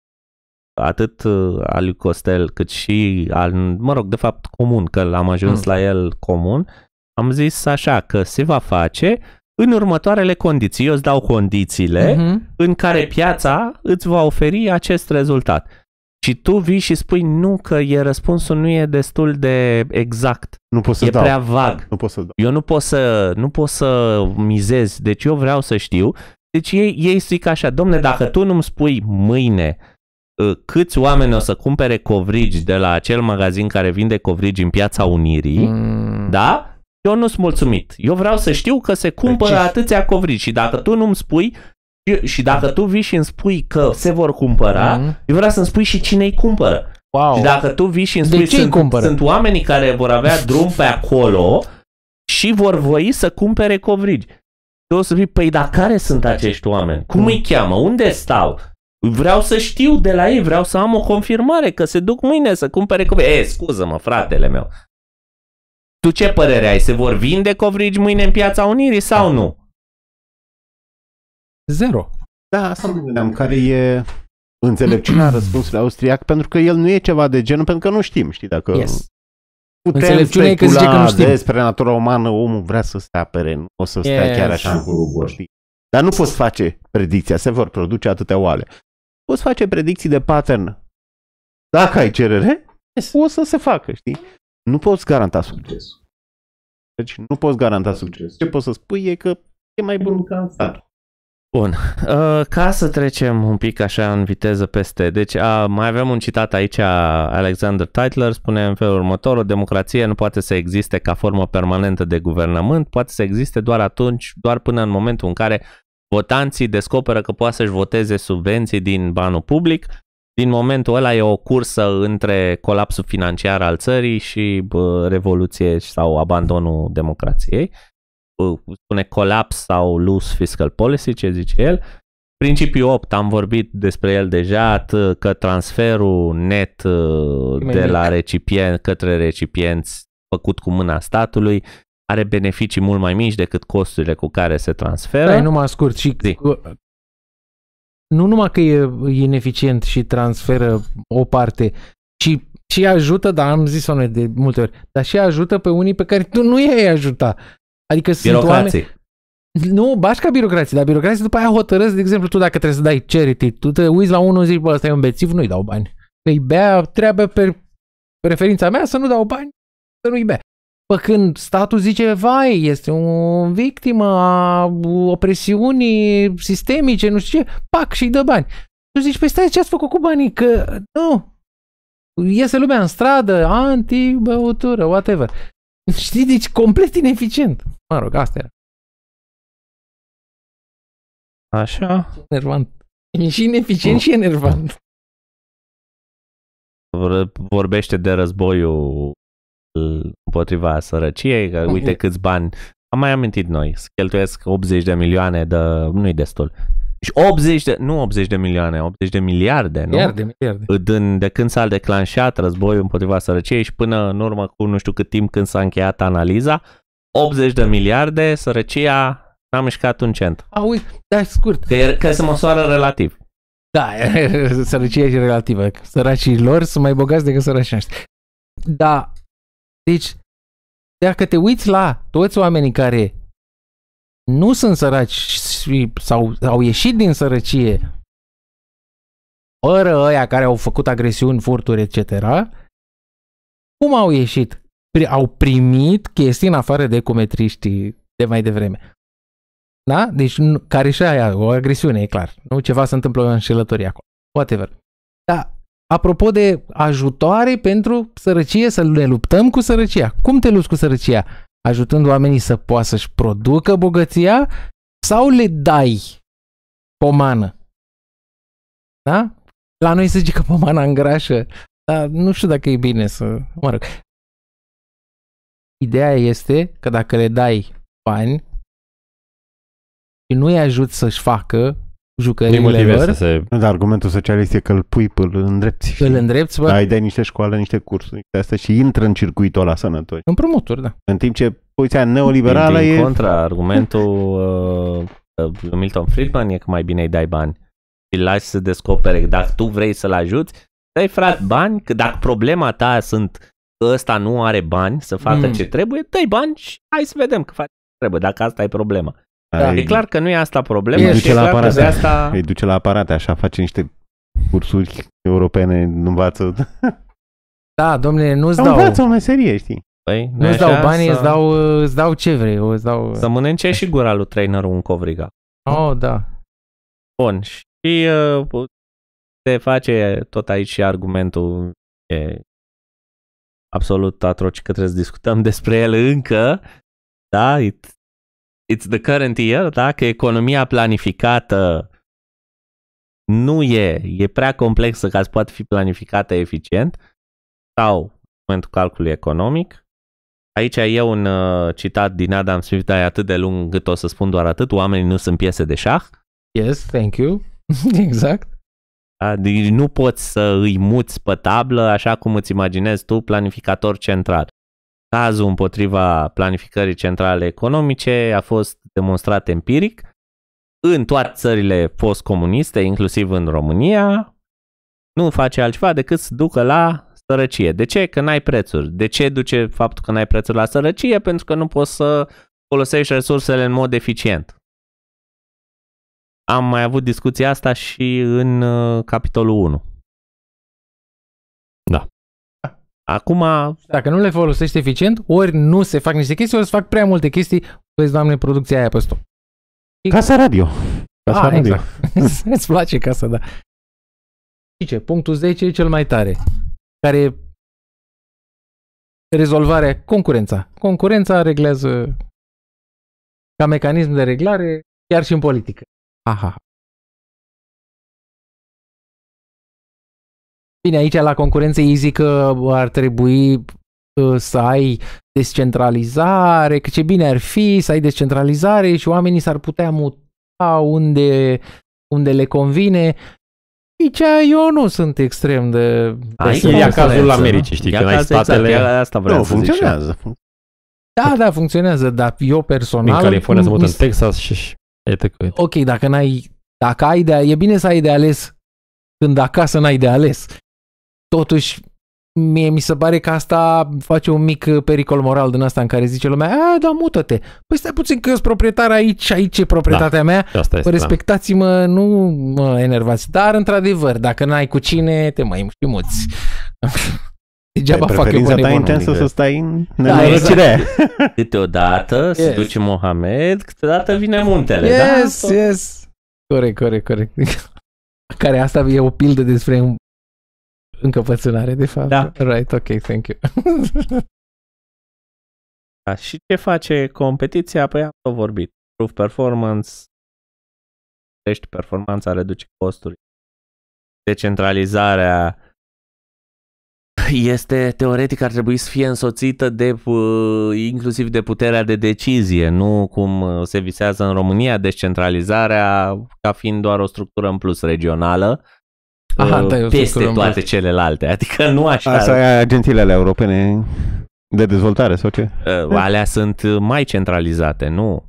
atât uh, al lui Costel cât și al, mă rog, de fapt comun, că l-am ajuns mm. la el comun, am zis așa că se va face în următoarele condiții, eu îți dau condițiile uh-huh. în care piața îți va oferi acest rezultat. Și tu vii și spui nu că e răspunsul nu e destul de exact. Nu pot să e dau. prea vag. Nu pot să dau. Eu nu pot să, nu pot să mizez, deci eu vreau să știu. Deci ei, ei strică așa, domne, dacă tu nu-mi spui mâine uh, câți oameni o să cumpere covrigi de la acel magazin care vinde covrigi în piața Unirii, mm. da? Eu nu sunt mulțumit. Eu vreau să știu că se cumpără deci... atâția covrici și dacă tu nu-mi spui și dacă tu vii și îmi spui că se vor cumpăra, mm. eu vreau să-mi spui și cine îi cumpără. Wow. Și dacă tu vii și îmi spui, sunt, cumpără? sunt oamenii care vor avea drum pe acolo și vor voi să cumpere covrigi. Eu o să fii, păi dar care sunt acești oameni? Cum mm. îi cheamă? Unde stau? Vreau să știu de la ei, vreau să am o confirmare că se duc mâine să cumpere covrigi. E, scuză-mă, fratele meu, tu ce părere ai? Se vor vinde covrigi mâine în piața Unirii sau nu?
Zero. Da, asta mă gândeam. Care e
înțelepciunea răspunsului austriac? Pentru că el nu e ceva de genul, pentru că nu știm, știi, dacă... Yes. Putem Înțelepciunea e că zice că nu știm. despre natura umană, omul vrea să se apere, nu o să stea yes. chiar așa în Dar nu poți face predicția, se vor produce atâtea oale. Poți face predicții de pattern. Dacă ai cerere, yes. o să se facă, știi? nu poți garanta succes. Deci nu poți garanta succes. Ce poți să spui e că e mai bun ca asta.
Bun, uh, ca să trecem un pic așa în viteză peste, deci uh, mai avem un citat aici, a Alexander Titler spune în felul următor, o democrație nu poate să existe ca formă permanentă de guvernământ, poate să existe doar atunci, doar până în momentul în care votanții descoperă că poate să-și voteze subvenții din banul public din momentul ăla e o cursă între colapsul financiar al țării și bă, revoluție sau abandonul democrației. Spune colaps sau loose fiscal policy, ce zice el. Principiul 8, am vorbit despre el deja, că transferul net uh, de la recipient către recipienți făcut cu mâna statului are beneficii mult mai mici decât costurile cu care se
transferă. Da, nu mai scurt și nu numai că e ineficient și transferă o parte, ci și ajută, dar am zis-o noi de multe ori, dar și ajută pe unii pe care tu nu i-ai ajuta. Adică Birocrații. sunt oameni... Nu, bași ca birocrații, dar birocrații după aia hotărăsc, de exemplu, tu dacă trebuie să dai charity, tu te uiți la unul, zici, bă, ăsta e un bețiv, nu-i dau bani. Că-i bea treabă pe referința mea să nu dau bani, să nu-i bea. Pă când statul zice, vai, este o victimă a opresiunii sistemice, nu știu ce, pac și dă bani. Tu zici, păi stai, ce ați făcut cu banii? Că nu, iese lumea în stradă, anti-băutură, whatever. Știi, deci complet ineficient. Mă rog, asta era.
Așa. Enervant. E și ineficient și enervant. Vorbește de războiul
împotriva sărăciei, că uite câți bani am mai amintit noi, să cheltuiesc 80 de milioane de, nu-i destul, și 80 de, nu 80 de milioane, 80 de miliarde, nu? Miliarde, miliarde. Din, de când s-a declanșat războiul împotriva sărăciei și până în urmă cu nu știu cât timp când s-a încheiat analiza, 80 de miliarde, sărăcia n-a mișcat
un cent. ui, da, scurt. Că, că se măsoară relativ. Da, sărăcia e relativă. Săracii lor sunt mai bogați decât sărăcii noștri. Da, deci, dacă te uiți la toți oamenii care nu sunt săraci și, sau au ieșit din sărăcie fără ăia care au făcut agresiuni, furturi, etc., cum au ieșit? Au primit chestii în afară de cumetriștii de mai devreme. Da? Deci, care și aia, o agresiune, e clar. Nu ceva se întâmplă în șelătorie acolo. Whatever. Dar apropo de ajutoare pentru sărăcie, să le luptăm cu sărăcia. Cum te luți cu sărăcia? Ajutând oamenii să poată să-și producă bogăția sau le dai pomană? Da? La noi se zice că pomana îngrașă, dar nu știu dacă e bine să... Mă rog. Ideea este că dacă le dai bani și nu-i ajut să-și facă jucăriile lor. Să
se... Da, argumentul socialist e că îl pui, îl îndrepti. Îl îndrepti, bă. Ai de niște școală, niște cursuri, niște astea și intră în circuitul ăla sănătos. promotor, da. În timp ce poziția neoliberală din, din e... contra, argumentul
uh, uh Milton Friedman e că mai bine îi dai bani. Și lași să descopere. Dacă tu vrei să-l ajuți, dai frat bani, că dacă problema ta sunt că ăsta nu are bani să facă mm. ce trebuie, dai bani și hai să vedem că faci ce trebuie, dacă asta e problema. Da. E clar că nu e asta problema. Îi duce, la aparate, asta...
îi duce la aparate, așa face niște cursuri europene, învață.
Da, domnule, nu-ți dau... Învață o meserie, știi?
Păi, nu ți dau bani, să... îți, dau,
îți dau ce vrei. Îți dau...
Să mănânce și gura lui trainerul un covriga. Oh, da. Bun, și uh, se face tot aici și argumentul e absolut atroci că trebuie să discutăm despre el încă, da, it's the current year, da? că economia planificată nu e, e prea complexă ca să poată fi planificată eficient sau pentru calculul economic. Aici e un uh, citat din Adam Smith, dar e atât de lung încât o să spun doar atât. Oamenii nu sunt piese de șah. Yes, thank you.
exact.
Adică nu poți să îi muți pe tablă așa cum îți imaginezi tu planificator central cazul împotriva planificării centrale economice a fost demonstrat empiric în toate țările postcomuniste, inclusiv în România, nu face altceva decât să ducă la sărăcie. De ce? Că n-ai prețuri. De ce duce faptul că n-ai prețuri la sărăcie? Pentru că nu poți să folosești resursele în mod eficient.
Am mai avut discuția asta și în uh, capitolul 1. Acum... Dacă nu le folosești
eficient, ori nu se fac niște chestii, ori se fac prea multe chestii, vezi, doamne, producția aia pe stop.
Casa radio. Casa A, ah, radio. Exact.
Îți place casa, da. Zice, punctul 10 e cel mai tare, care e rezolvarea,
concurența. Concurența reglează ca mecanism de reglare chiar și în politică. Aha. Bine, aici la concurență ei zic că ar trebui uh, să ai
descentralizare, că ce bine ar fi să ai descentralizare și oamenii s-ar putea muta unde, unde le convine. Aici eu nu sunt extrem de... Aici e cazul exact. Americii, știi, când ai spatele... Exact, asta vreau nu, să funcționează. Zic. Da, da, funcționează, dar eu personal... Din California se mută în Texas și... Ok, dacă n-ai... Dacă ai de... E bine să ai de ales când acasă n-ai de ales totuși mie mi se pare că asta face un mic pericol moral din asta în care zice lumea, a, da, mută-te. Păi stai puțin că eu sunt proprietar aici, aici e proprietatea da, mea, asta este, respectați-mă, da. nu mă enervați. Dar, într-adevăr, dacă n-ai cu cine, te mai și muți. Degeaba păi, fac eu ta intensă să stai în da, nenorocire. Da, exact.
Câteodată yes. se duce Mohamed, câteodată vine muntele.
Da? Yes, da? yes. Corect, corect, corect. Care asta e o pildă despre încăpățânare, de fapt. Da. Right, ok, thank you.
da, și ce face competiția? Păi am tot vorbit. Proof performance,
crește performanța, reduce costuri. Decentralizarea este teoretic ar trebui să fie însoțită de
uh, inclusiv de puterea de decizie, nu cum uh, se visează în România descentralizarea ca fiind doar o structură în plus regională Aha, uh, da, peste toate celelalte. Adică nu așa. Asta e
agențiile europene de dezvoltare sau ce?
Uh, alea sunt mai centralizate, nu.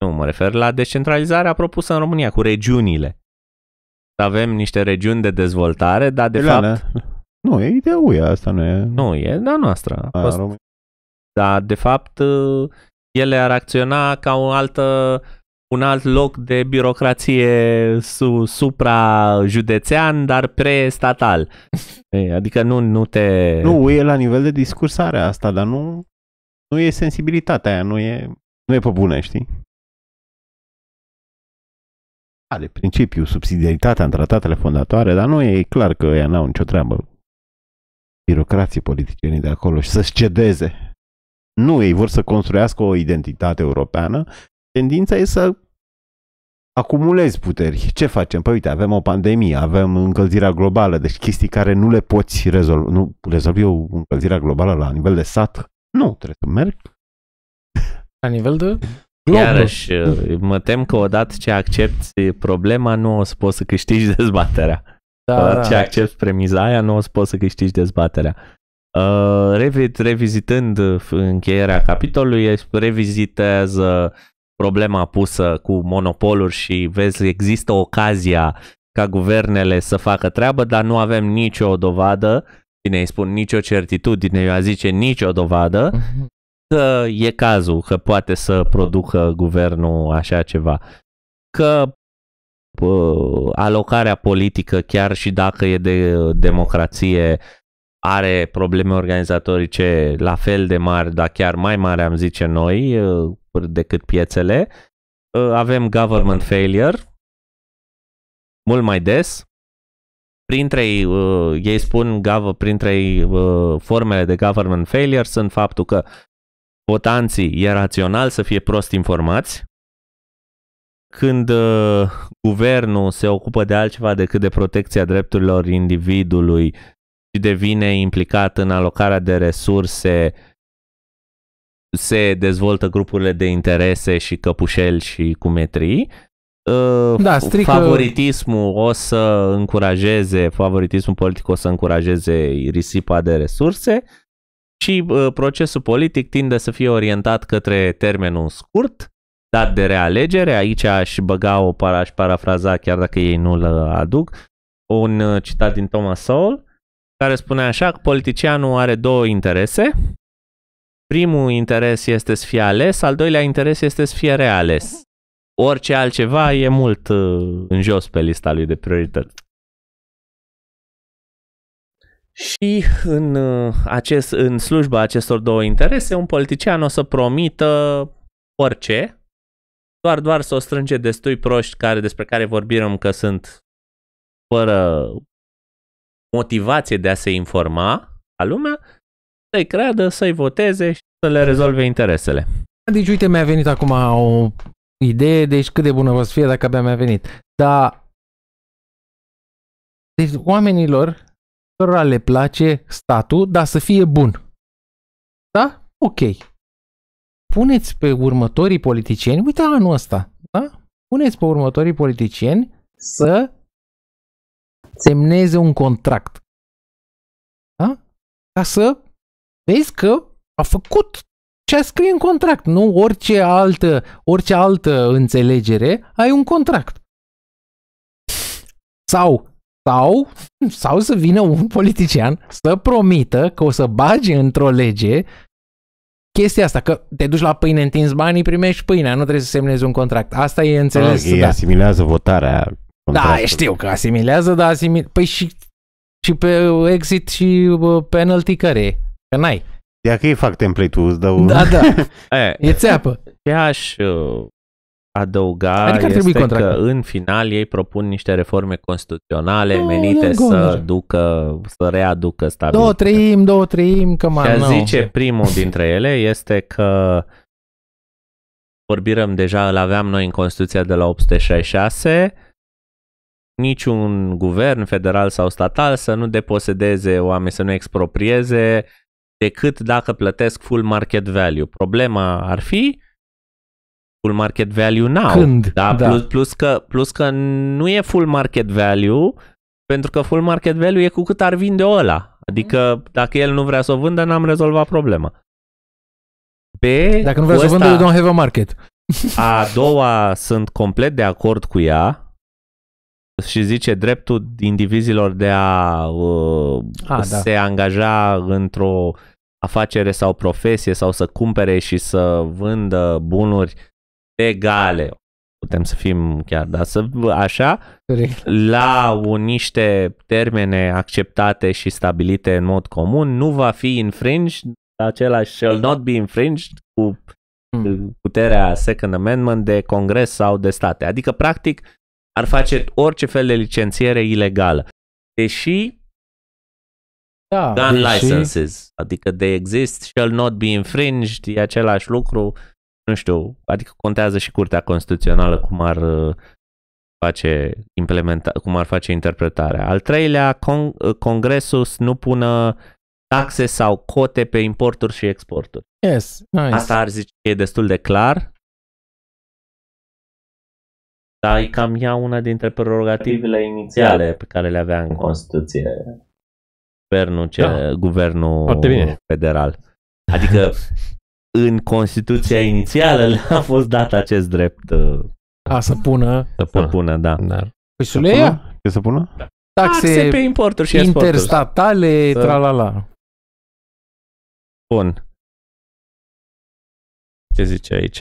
Nu, mă refer la descentralizarea propusă în România cu regiunile. Avem niște regiuni de dezvoltare, dar de Elena. Păi, da, fapt...
Da. Nu, e ideea UE asta, nu e... Nu, e da noastră. A, a fost...
Dar de fapt ă, ele ar acționa ca o altă un alt loc de birocrație su, supra-județean, dar pre-statal. Adică nu, nu te...
Nu, e la nivel de discursare asta, dar nu, nu e sensibilitatea aia, nu e,
nu e pe bune, știi? Are da, principiu, subsidiaritatea în tratatele fondatoare, dar nu
e clar că ea n-au nicio treabă. Birocrații politicienii de acolo și să-și cedeze. Nu, ei vor să construiască o identitate europeană tendința e să acumulezi puteri. Ce facem? Păi uite, avem o pandemie, avem încălzirea globală, deci chestii care nu le poți rezolva. Nu, rezolvi eu încălzirea globală la nivel de sat? Nu, trebuie să merg.
La nivel de Globul. Iarăși, uh,
mă tem că odată ce accepti problema, nu o să poți să câștigi dezbaterea. Da, odată da. ce accepti premiza aia, nu o să poți să câștigi dezbaterea. Uh, revit, revizitând uh, încheierea capitolului, revizitează problema pusă cu monopoluri și vezi, există ocazia ca guvernele să facă treabă, dar nu avem nicio dovadă, bine îi spun nicio certitudine, eu a zice nicio dovadă, mhm. că e cazul, că poate să producă guvernul așa ceva. Că alocarea politică, chiar și dacă e de uh, democrație, are probleme organizatorice la fel de mari, dar chiar mai mari am zice noi, uh, decât piețele. Uh, avem government failure, mult mai des. Printre ei, uh, ei spun, printre ei, formele de government failure sunt faptul că votanții e rațional să fie prost informați, când uh, guvernul se ocupă de altceva decât de protecția drepturilor individului și devine implicat în alocarea de resurse, se dezvoltă grupurile de interese și căpușeli și cumetrii, uh, da, strică... favoritismul o să încurajeze, favoritismul politic o să încurajeze risipa de resurse și uh, procesul politic tinde să fie orientat către termenul scurt dat de realegere, aici aș băga o, aș parafraza chiar dacă ei nu-l uh, aduc, un citat din Thomas Sowell, care spune așa că politicianul are două interese. Primul interes este să fie ales, al doilea interes este să fie reales. Orice altceva e mult uh, în jos pe lista lui de priorități. Și în, uh, acest, în slujba acestor două interese, un politician o să promită orice, doar doar să o strânge destui proști care, despre care vorbim că sunt fără motivație de a se informa a lumea, să-i creadă, să-i voteze și să le rezolve interesele.
Deci, uite, mi-a venit acum o idee, deci cât de bună vă să fie dacă abia mi-a venit. Dar, deci oamenilor cărora le place statul, dar să fie bun. Da? Ok. Puneți pe următorii politicieni, uite anul ăsta, da? Puneți pe următorii politicieni să semneze un contract. Da? Ca să vezi că a făcut ce a scrie în contract, nu orice altă, orice altă înțelegere, ai un contract. Sau, sau, sau să vină un politician să promită că o să bage într-o lege chestia asta, că te duci la pâine, întinzi banii, primești pâinea, nu trebuie să semnezi un contract. Asta e înțeles. Okay, da.
asimilează votarea da, știu că
asimilează, dar asimil... Păi și, și pe exit și penalty care e? Că n-ai. că ei fac template-ul, îți dau... Da, da. e, e țeapă. Ce aș uh,
adăuga adică este contract. că în final ei propun niște reforme constituționale no, menite să goner. ducă, să readucă stabilitate. Două
treimi, două treimi, că mai Ce zice
primul dintre ele este că vorbirăm deja, îl aveam noi în Constituția de la 866, niciun guvern federal sau statal să nu deposedeze oameni, să nu exproprieze decât dacă plătesc full market value. Problema ar fi full market value now. Când? Da, da. Plus, plus, că, plus că nu e full market value pentru că full market value e cu cât ar vinde ăla. Adică dacă el nu vrea să o vândă, n-am rezolvat problema. B, dacă nu vrea să o vândă, don't have a market. A doua sunt complet de acord cu ea și zice dreptul indivizilor de a, uh, a ah, se da. angaja într-o afacere sau profesie sau să cumpere și să vândă bunuri legale, putem să fim chiar, da, să, așa, Correct. la un, niște termene acceptate și stabilite în mod comun, nu va fi infringed, același shall not be infringed cu hmm. puterea Second Amendment de Congres sau de state. Adică, practic, ar face orice fel de licențiere ilegală. Deși
da, gun deși...
licenses, adică de exist, shall not be infringed, e același lucru, nu știu, adică contează și Curtea Constituțională cum ar uh, face implementa, cum ar face interpretarea. Al treilea, con- uh, Congresul nu pună taxe sau cote pe importuri și exporturi. Yes, nice. Asta ar zice că e destul de clar. Dar e cam ea una dintre prerogativele inițiale pe care le avea în Constituție guvernul, ce, da. guvernul federal. Adică în Constituția inițială le-a fost dat acest drept. Uh,
A, să pună.
Să pună, să pună da. Dar.
Păi să pună?
Ce să pună? Da.
Taxe, Taxe pe importuri și
interstatale, să... tralala. Bun. Ce zice aici?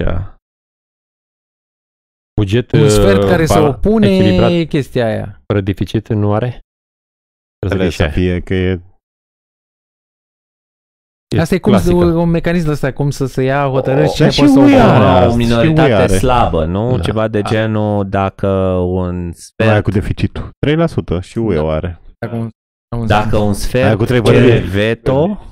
buget un uh, sfert care se opune chestia aia. Fără deficit nu are?
Trebuie să, fie că e Asta e cum să, un
mecanism ăsta, cum să se ia hotărâri cine poate să o O
minoritate slabă, nu? Da. Ceva de genul dacă un sfert... Aia cu deficitul. 3% și UE da. o are.
Dacă un, dacă un sfert cu cere
veto,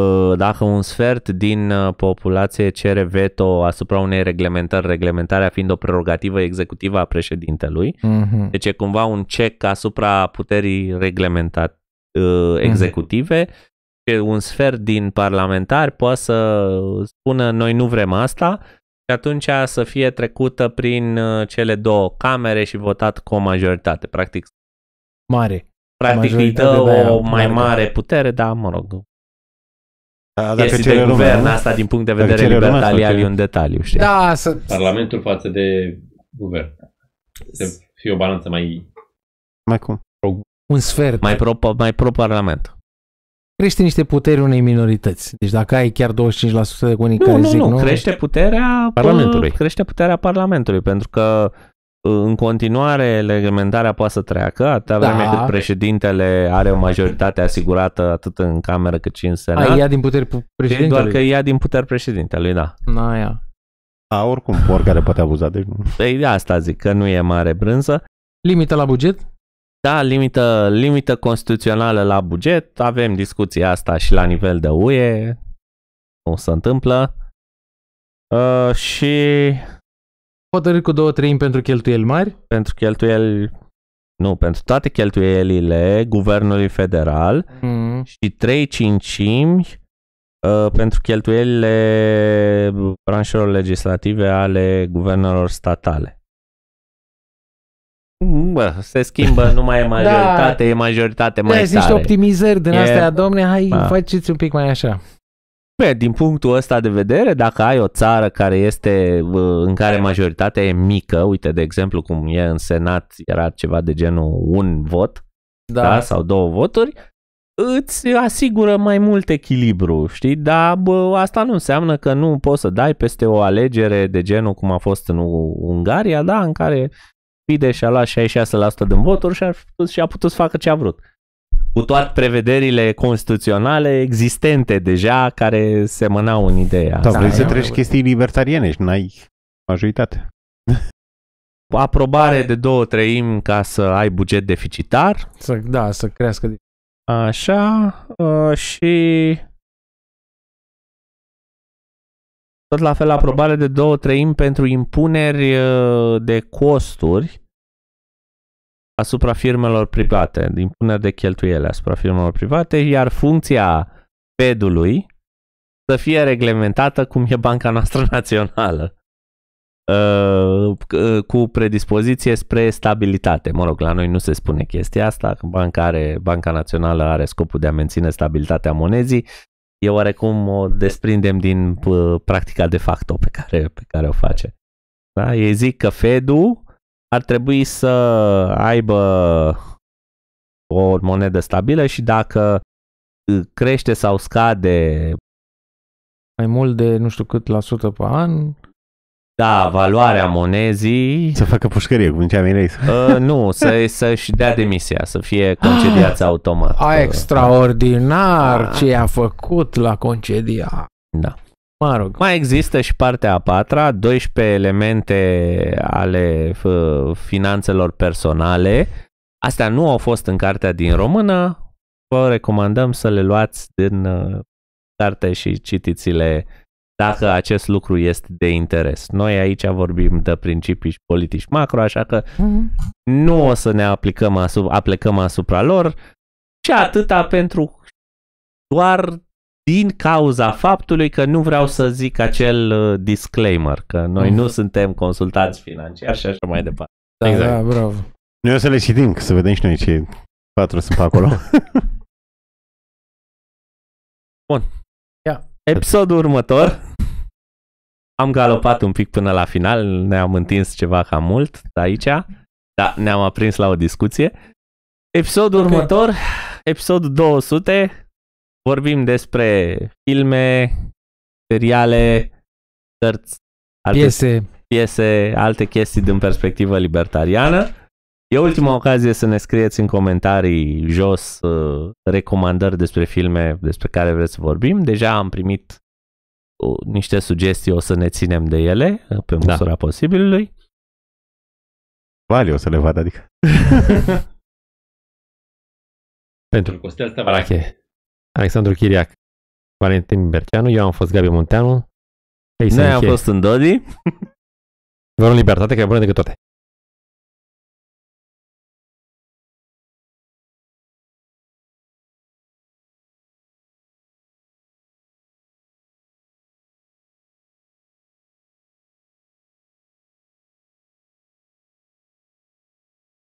Uh, dacă un sfert din uh, populație cere veto asupra unei reglementări, reglementarea fiind o prerogativă executivă a președintelui, mm-hmm. deci e cumva un check asupra puterii reglementate uh, mhm. executive, mm-hmm. un sfert din parlamentari poate să spună noi nu vrem asta și atunci să fie trecută prin cele două camere și votat cu o majoritate, practic.
Mare. Practic îi dă o mai mare, mare
putere, dar mă rog,
da, dacă de guvern asta din punct de vedere libertarian e un
detaliu,
știi?
Da, să...
Parlamentul față de guvern. Să fie o balanță mai... Mai cum? Pro... Un sfert. Mai pro, mai pro parlament.
Crește niște puteri unei minorități. Deci dacă ai chiar 25% de unii nu, care nu, zic nu, nu, crește
puterea Parlamentului. Crește puterea Parlamentului, pentru că în continuare reglementarea poate să treacă, atâta da. vreme cât președintele are o majoritate asigurată atât în cameră cât și în senat. A, ea din puteri
președintelui. Doar că
ea din puteri președintelui, da.
Na, ea.
A, oricum, oricare poate abuza, deci
Păi de asta zic, că nu e mare brânză. Limită la buget? Da, limită, limită constituțională la buget. Avem discuția asta și la nivel de UE. Nu se întâmplă. Uh, și hotărât cu două treimi pentru cheltuieli mari? Pentru cheltuieli nu, pentru toate cheltuielile guvernului federal mm. și trei cincimi uh, pentru cheltuielile branșelor legislative ale guvernelor statale. Bă, se schimbă, nu mai e majoritate, da. e majoritate mai da, tare. Da, optimizări din e... astea, domne, hai, da.
faceți un pic mai așa.
Pe, din punctul ăsta de vedere, dacă ai o țară care este, în care majoritatea e mică, uite, de exemplu, cum e în Senat, era ceva de genul un vot, da. Da, sau două voturi, îți asigură mai mult echilibru, știi? Dar bă, asta nu înseamnă că nu poți să dai peste o alegere de genul cum a fost în Ungaria, da, în care Fidesz a luat 66% din voturi și a, și a putut să facă ce a vrut cu toate prevederile constituționale existente deja care semănau în ideea. Da, vrei să da, da, treci da. chestii
libertariene și n-ai majoritate.
Aprobare de două treimi ca să ai buget deficitar. Să, da, să crească. Așa uh, și tot la fel aprobare de două treimi pentru impuneri uh, de costuri asupra firmelor private, din puneri de cheltuiele asupra firmelor private, iar funcția PED-ului să fie reglementată cum e Banca noastră națională ă, cu predispoziție spre stabilitate. Mă rog, la noi nu se spune chestia asta, că banca, are, banca Națională are scopul de a menține stabilitatea monezii. Eu oarecum o desprindem din practica de facto pe care, pe care o face. Da? Ei zic că Fedul ar trebui să aibă o monedă stabilă și dacă uh, crește sau scade
mai mult de nu știu cât la sută pe an,
da, ah, valoarea
da. monezii... Să facă pușcărie, cum zicea Mirei. Uh, nu, să, să-și dea adică- demisia, să fie concediați ah, automat. A,
uh, extraordinar a. Ah. ce a făcut la concedia. Da.
Mă rog. Mai există și partea a patra, 12 elemente ale finanțelor personale. Astea nu au fost în cartea din română. Vă recomandăm să le luați din uh, carte și citiți-le dacă acest lucru este de interes. Noi aici vorbim de principii și politici macro, așa că mm-hmm. nu o să ne aplicăm asupra, aplicăm asupra lor. Și atâta pentru doar din cauza faptului că nu vreau să zic acel uh, disclaimer, că noi nu suntem consultați financiar și așa mai departe. Da, exact. da, bravo.
Noi o să le citim, să vedem și noi ce patru sunt pe acolo. Bun. Yeah. Episodul următor. Am galopat un pic până la final, ne-am
întins ceva cam mult de aici, dar ne-am aprins la o discuție. Episodul okay. următor, episodul 200, Vorbim despre filme, seriale, cărți, alte piese. piese, alte chestii din perspectivă libertariană. E ultima ocazie să ne scrieți în comentarii jos uh, recomandări despre filme despre care vreți să vorbim. Deja am primit uh, niște sugestii, o să ne ținem de ele uh, pe da. măsura da. posibilului.
Vale o să le vadă, adică. Pentru Costel Tavarache. Alexandru Chiriac, Valentin Berceanu, eu am fost Gabi Munteanu. Ei Noi am fost în Dodi. Vă rog libertate, că e bună decât toate.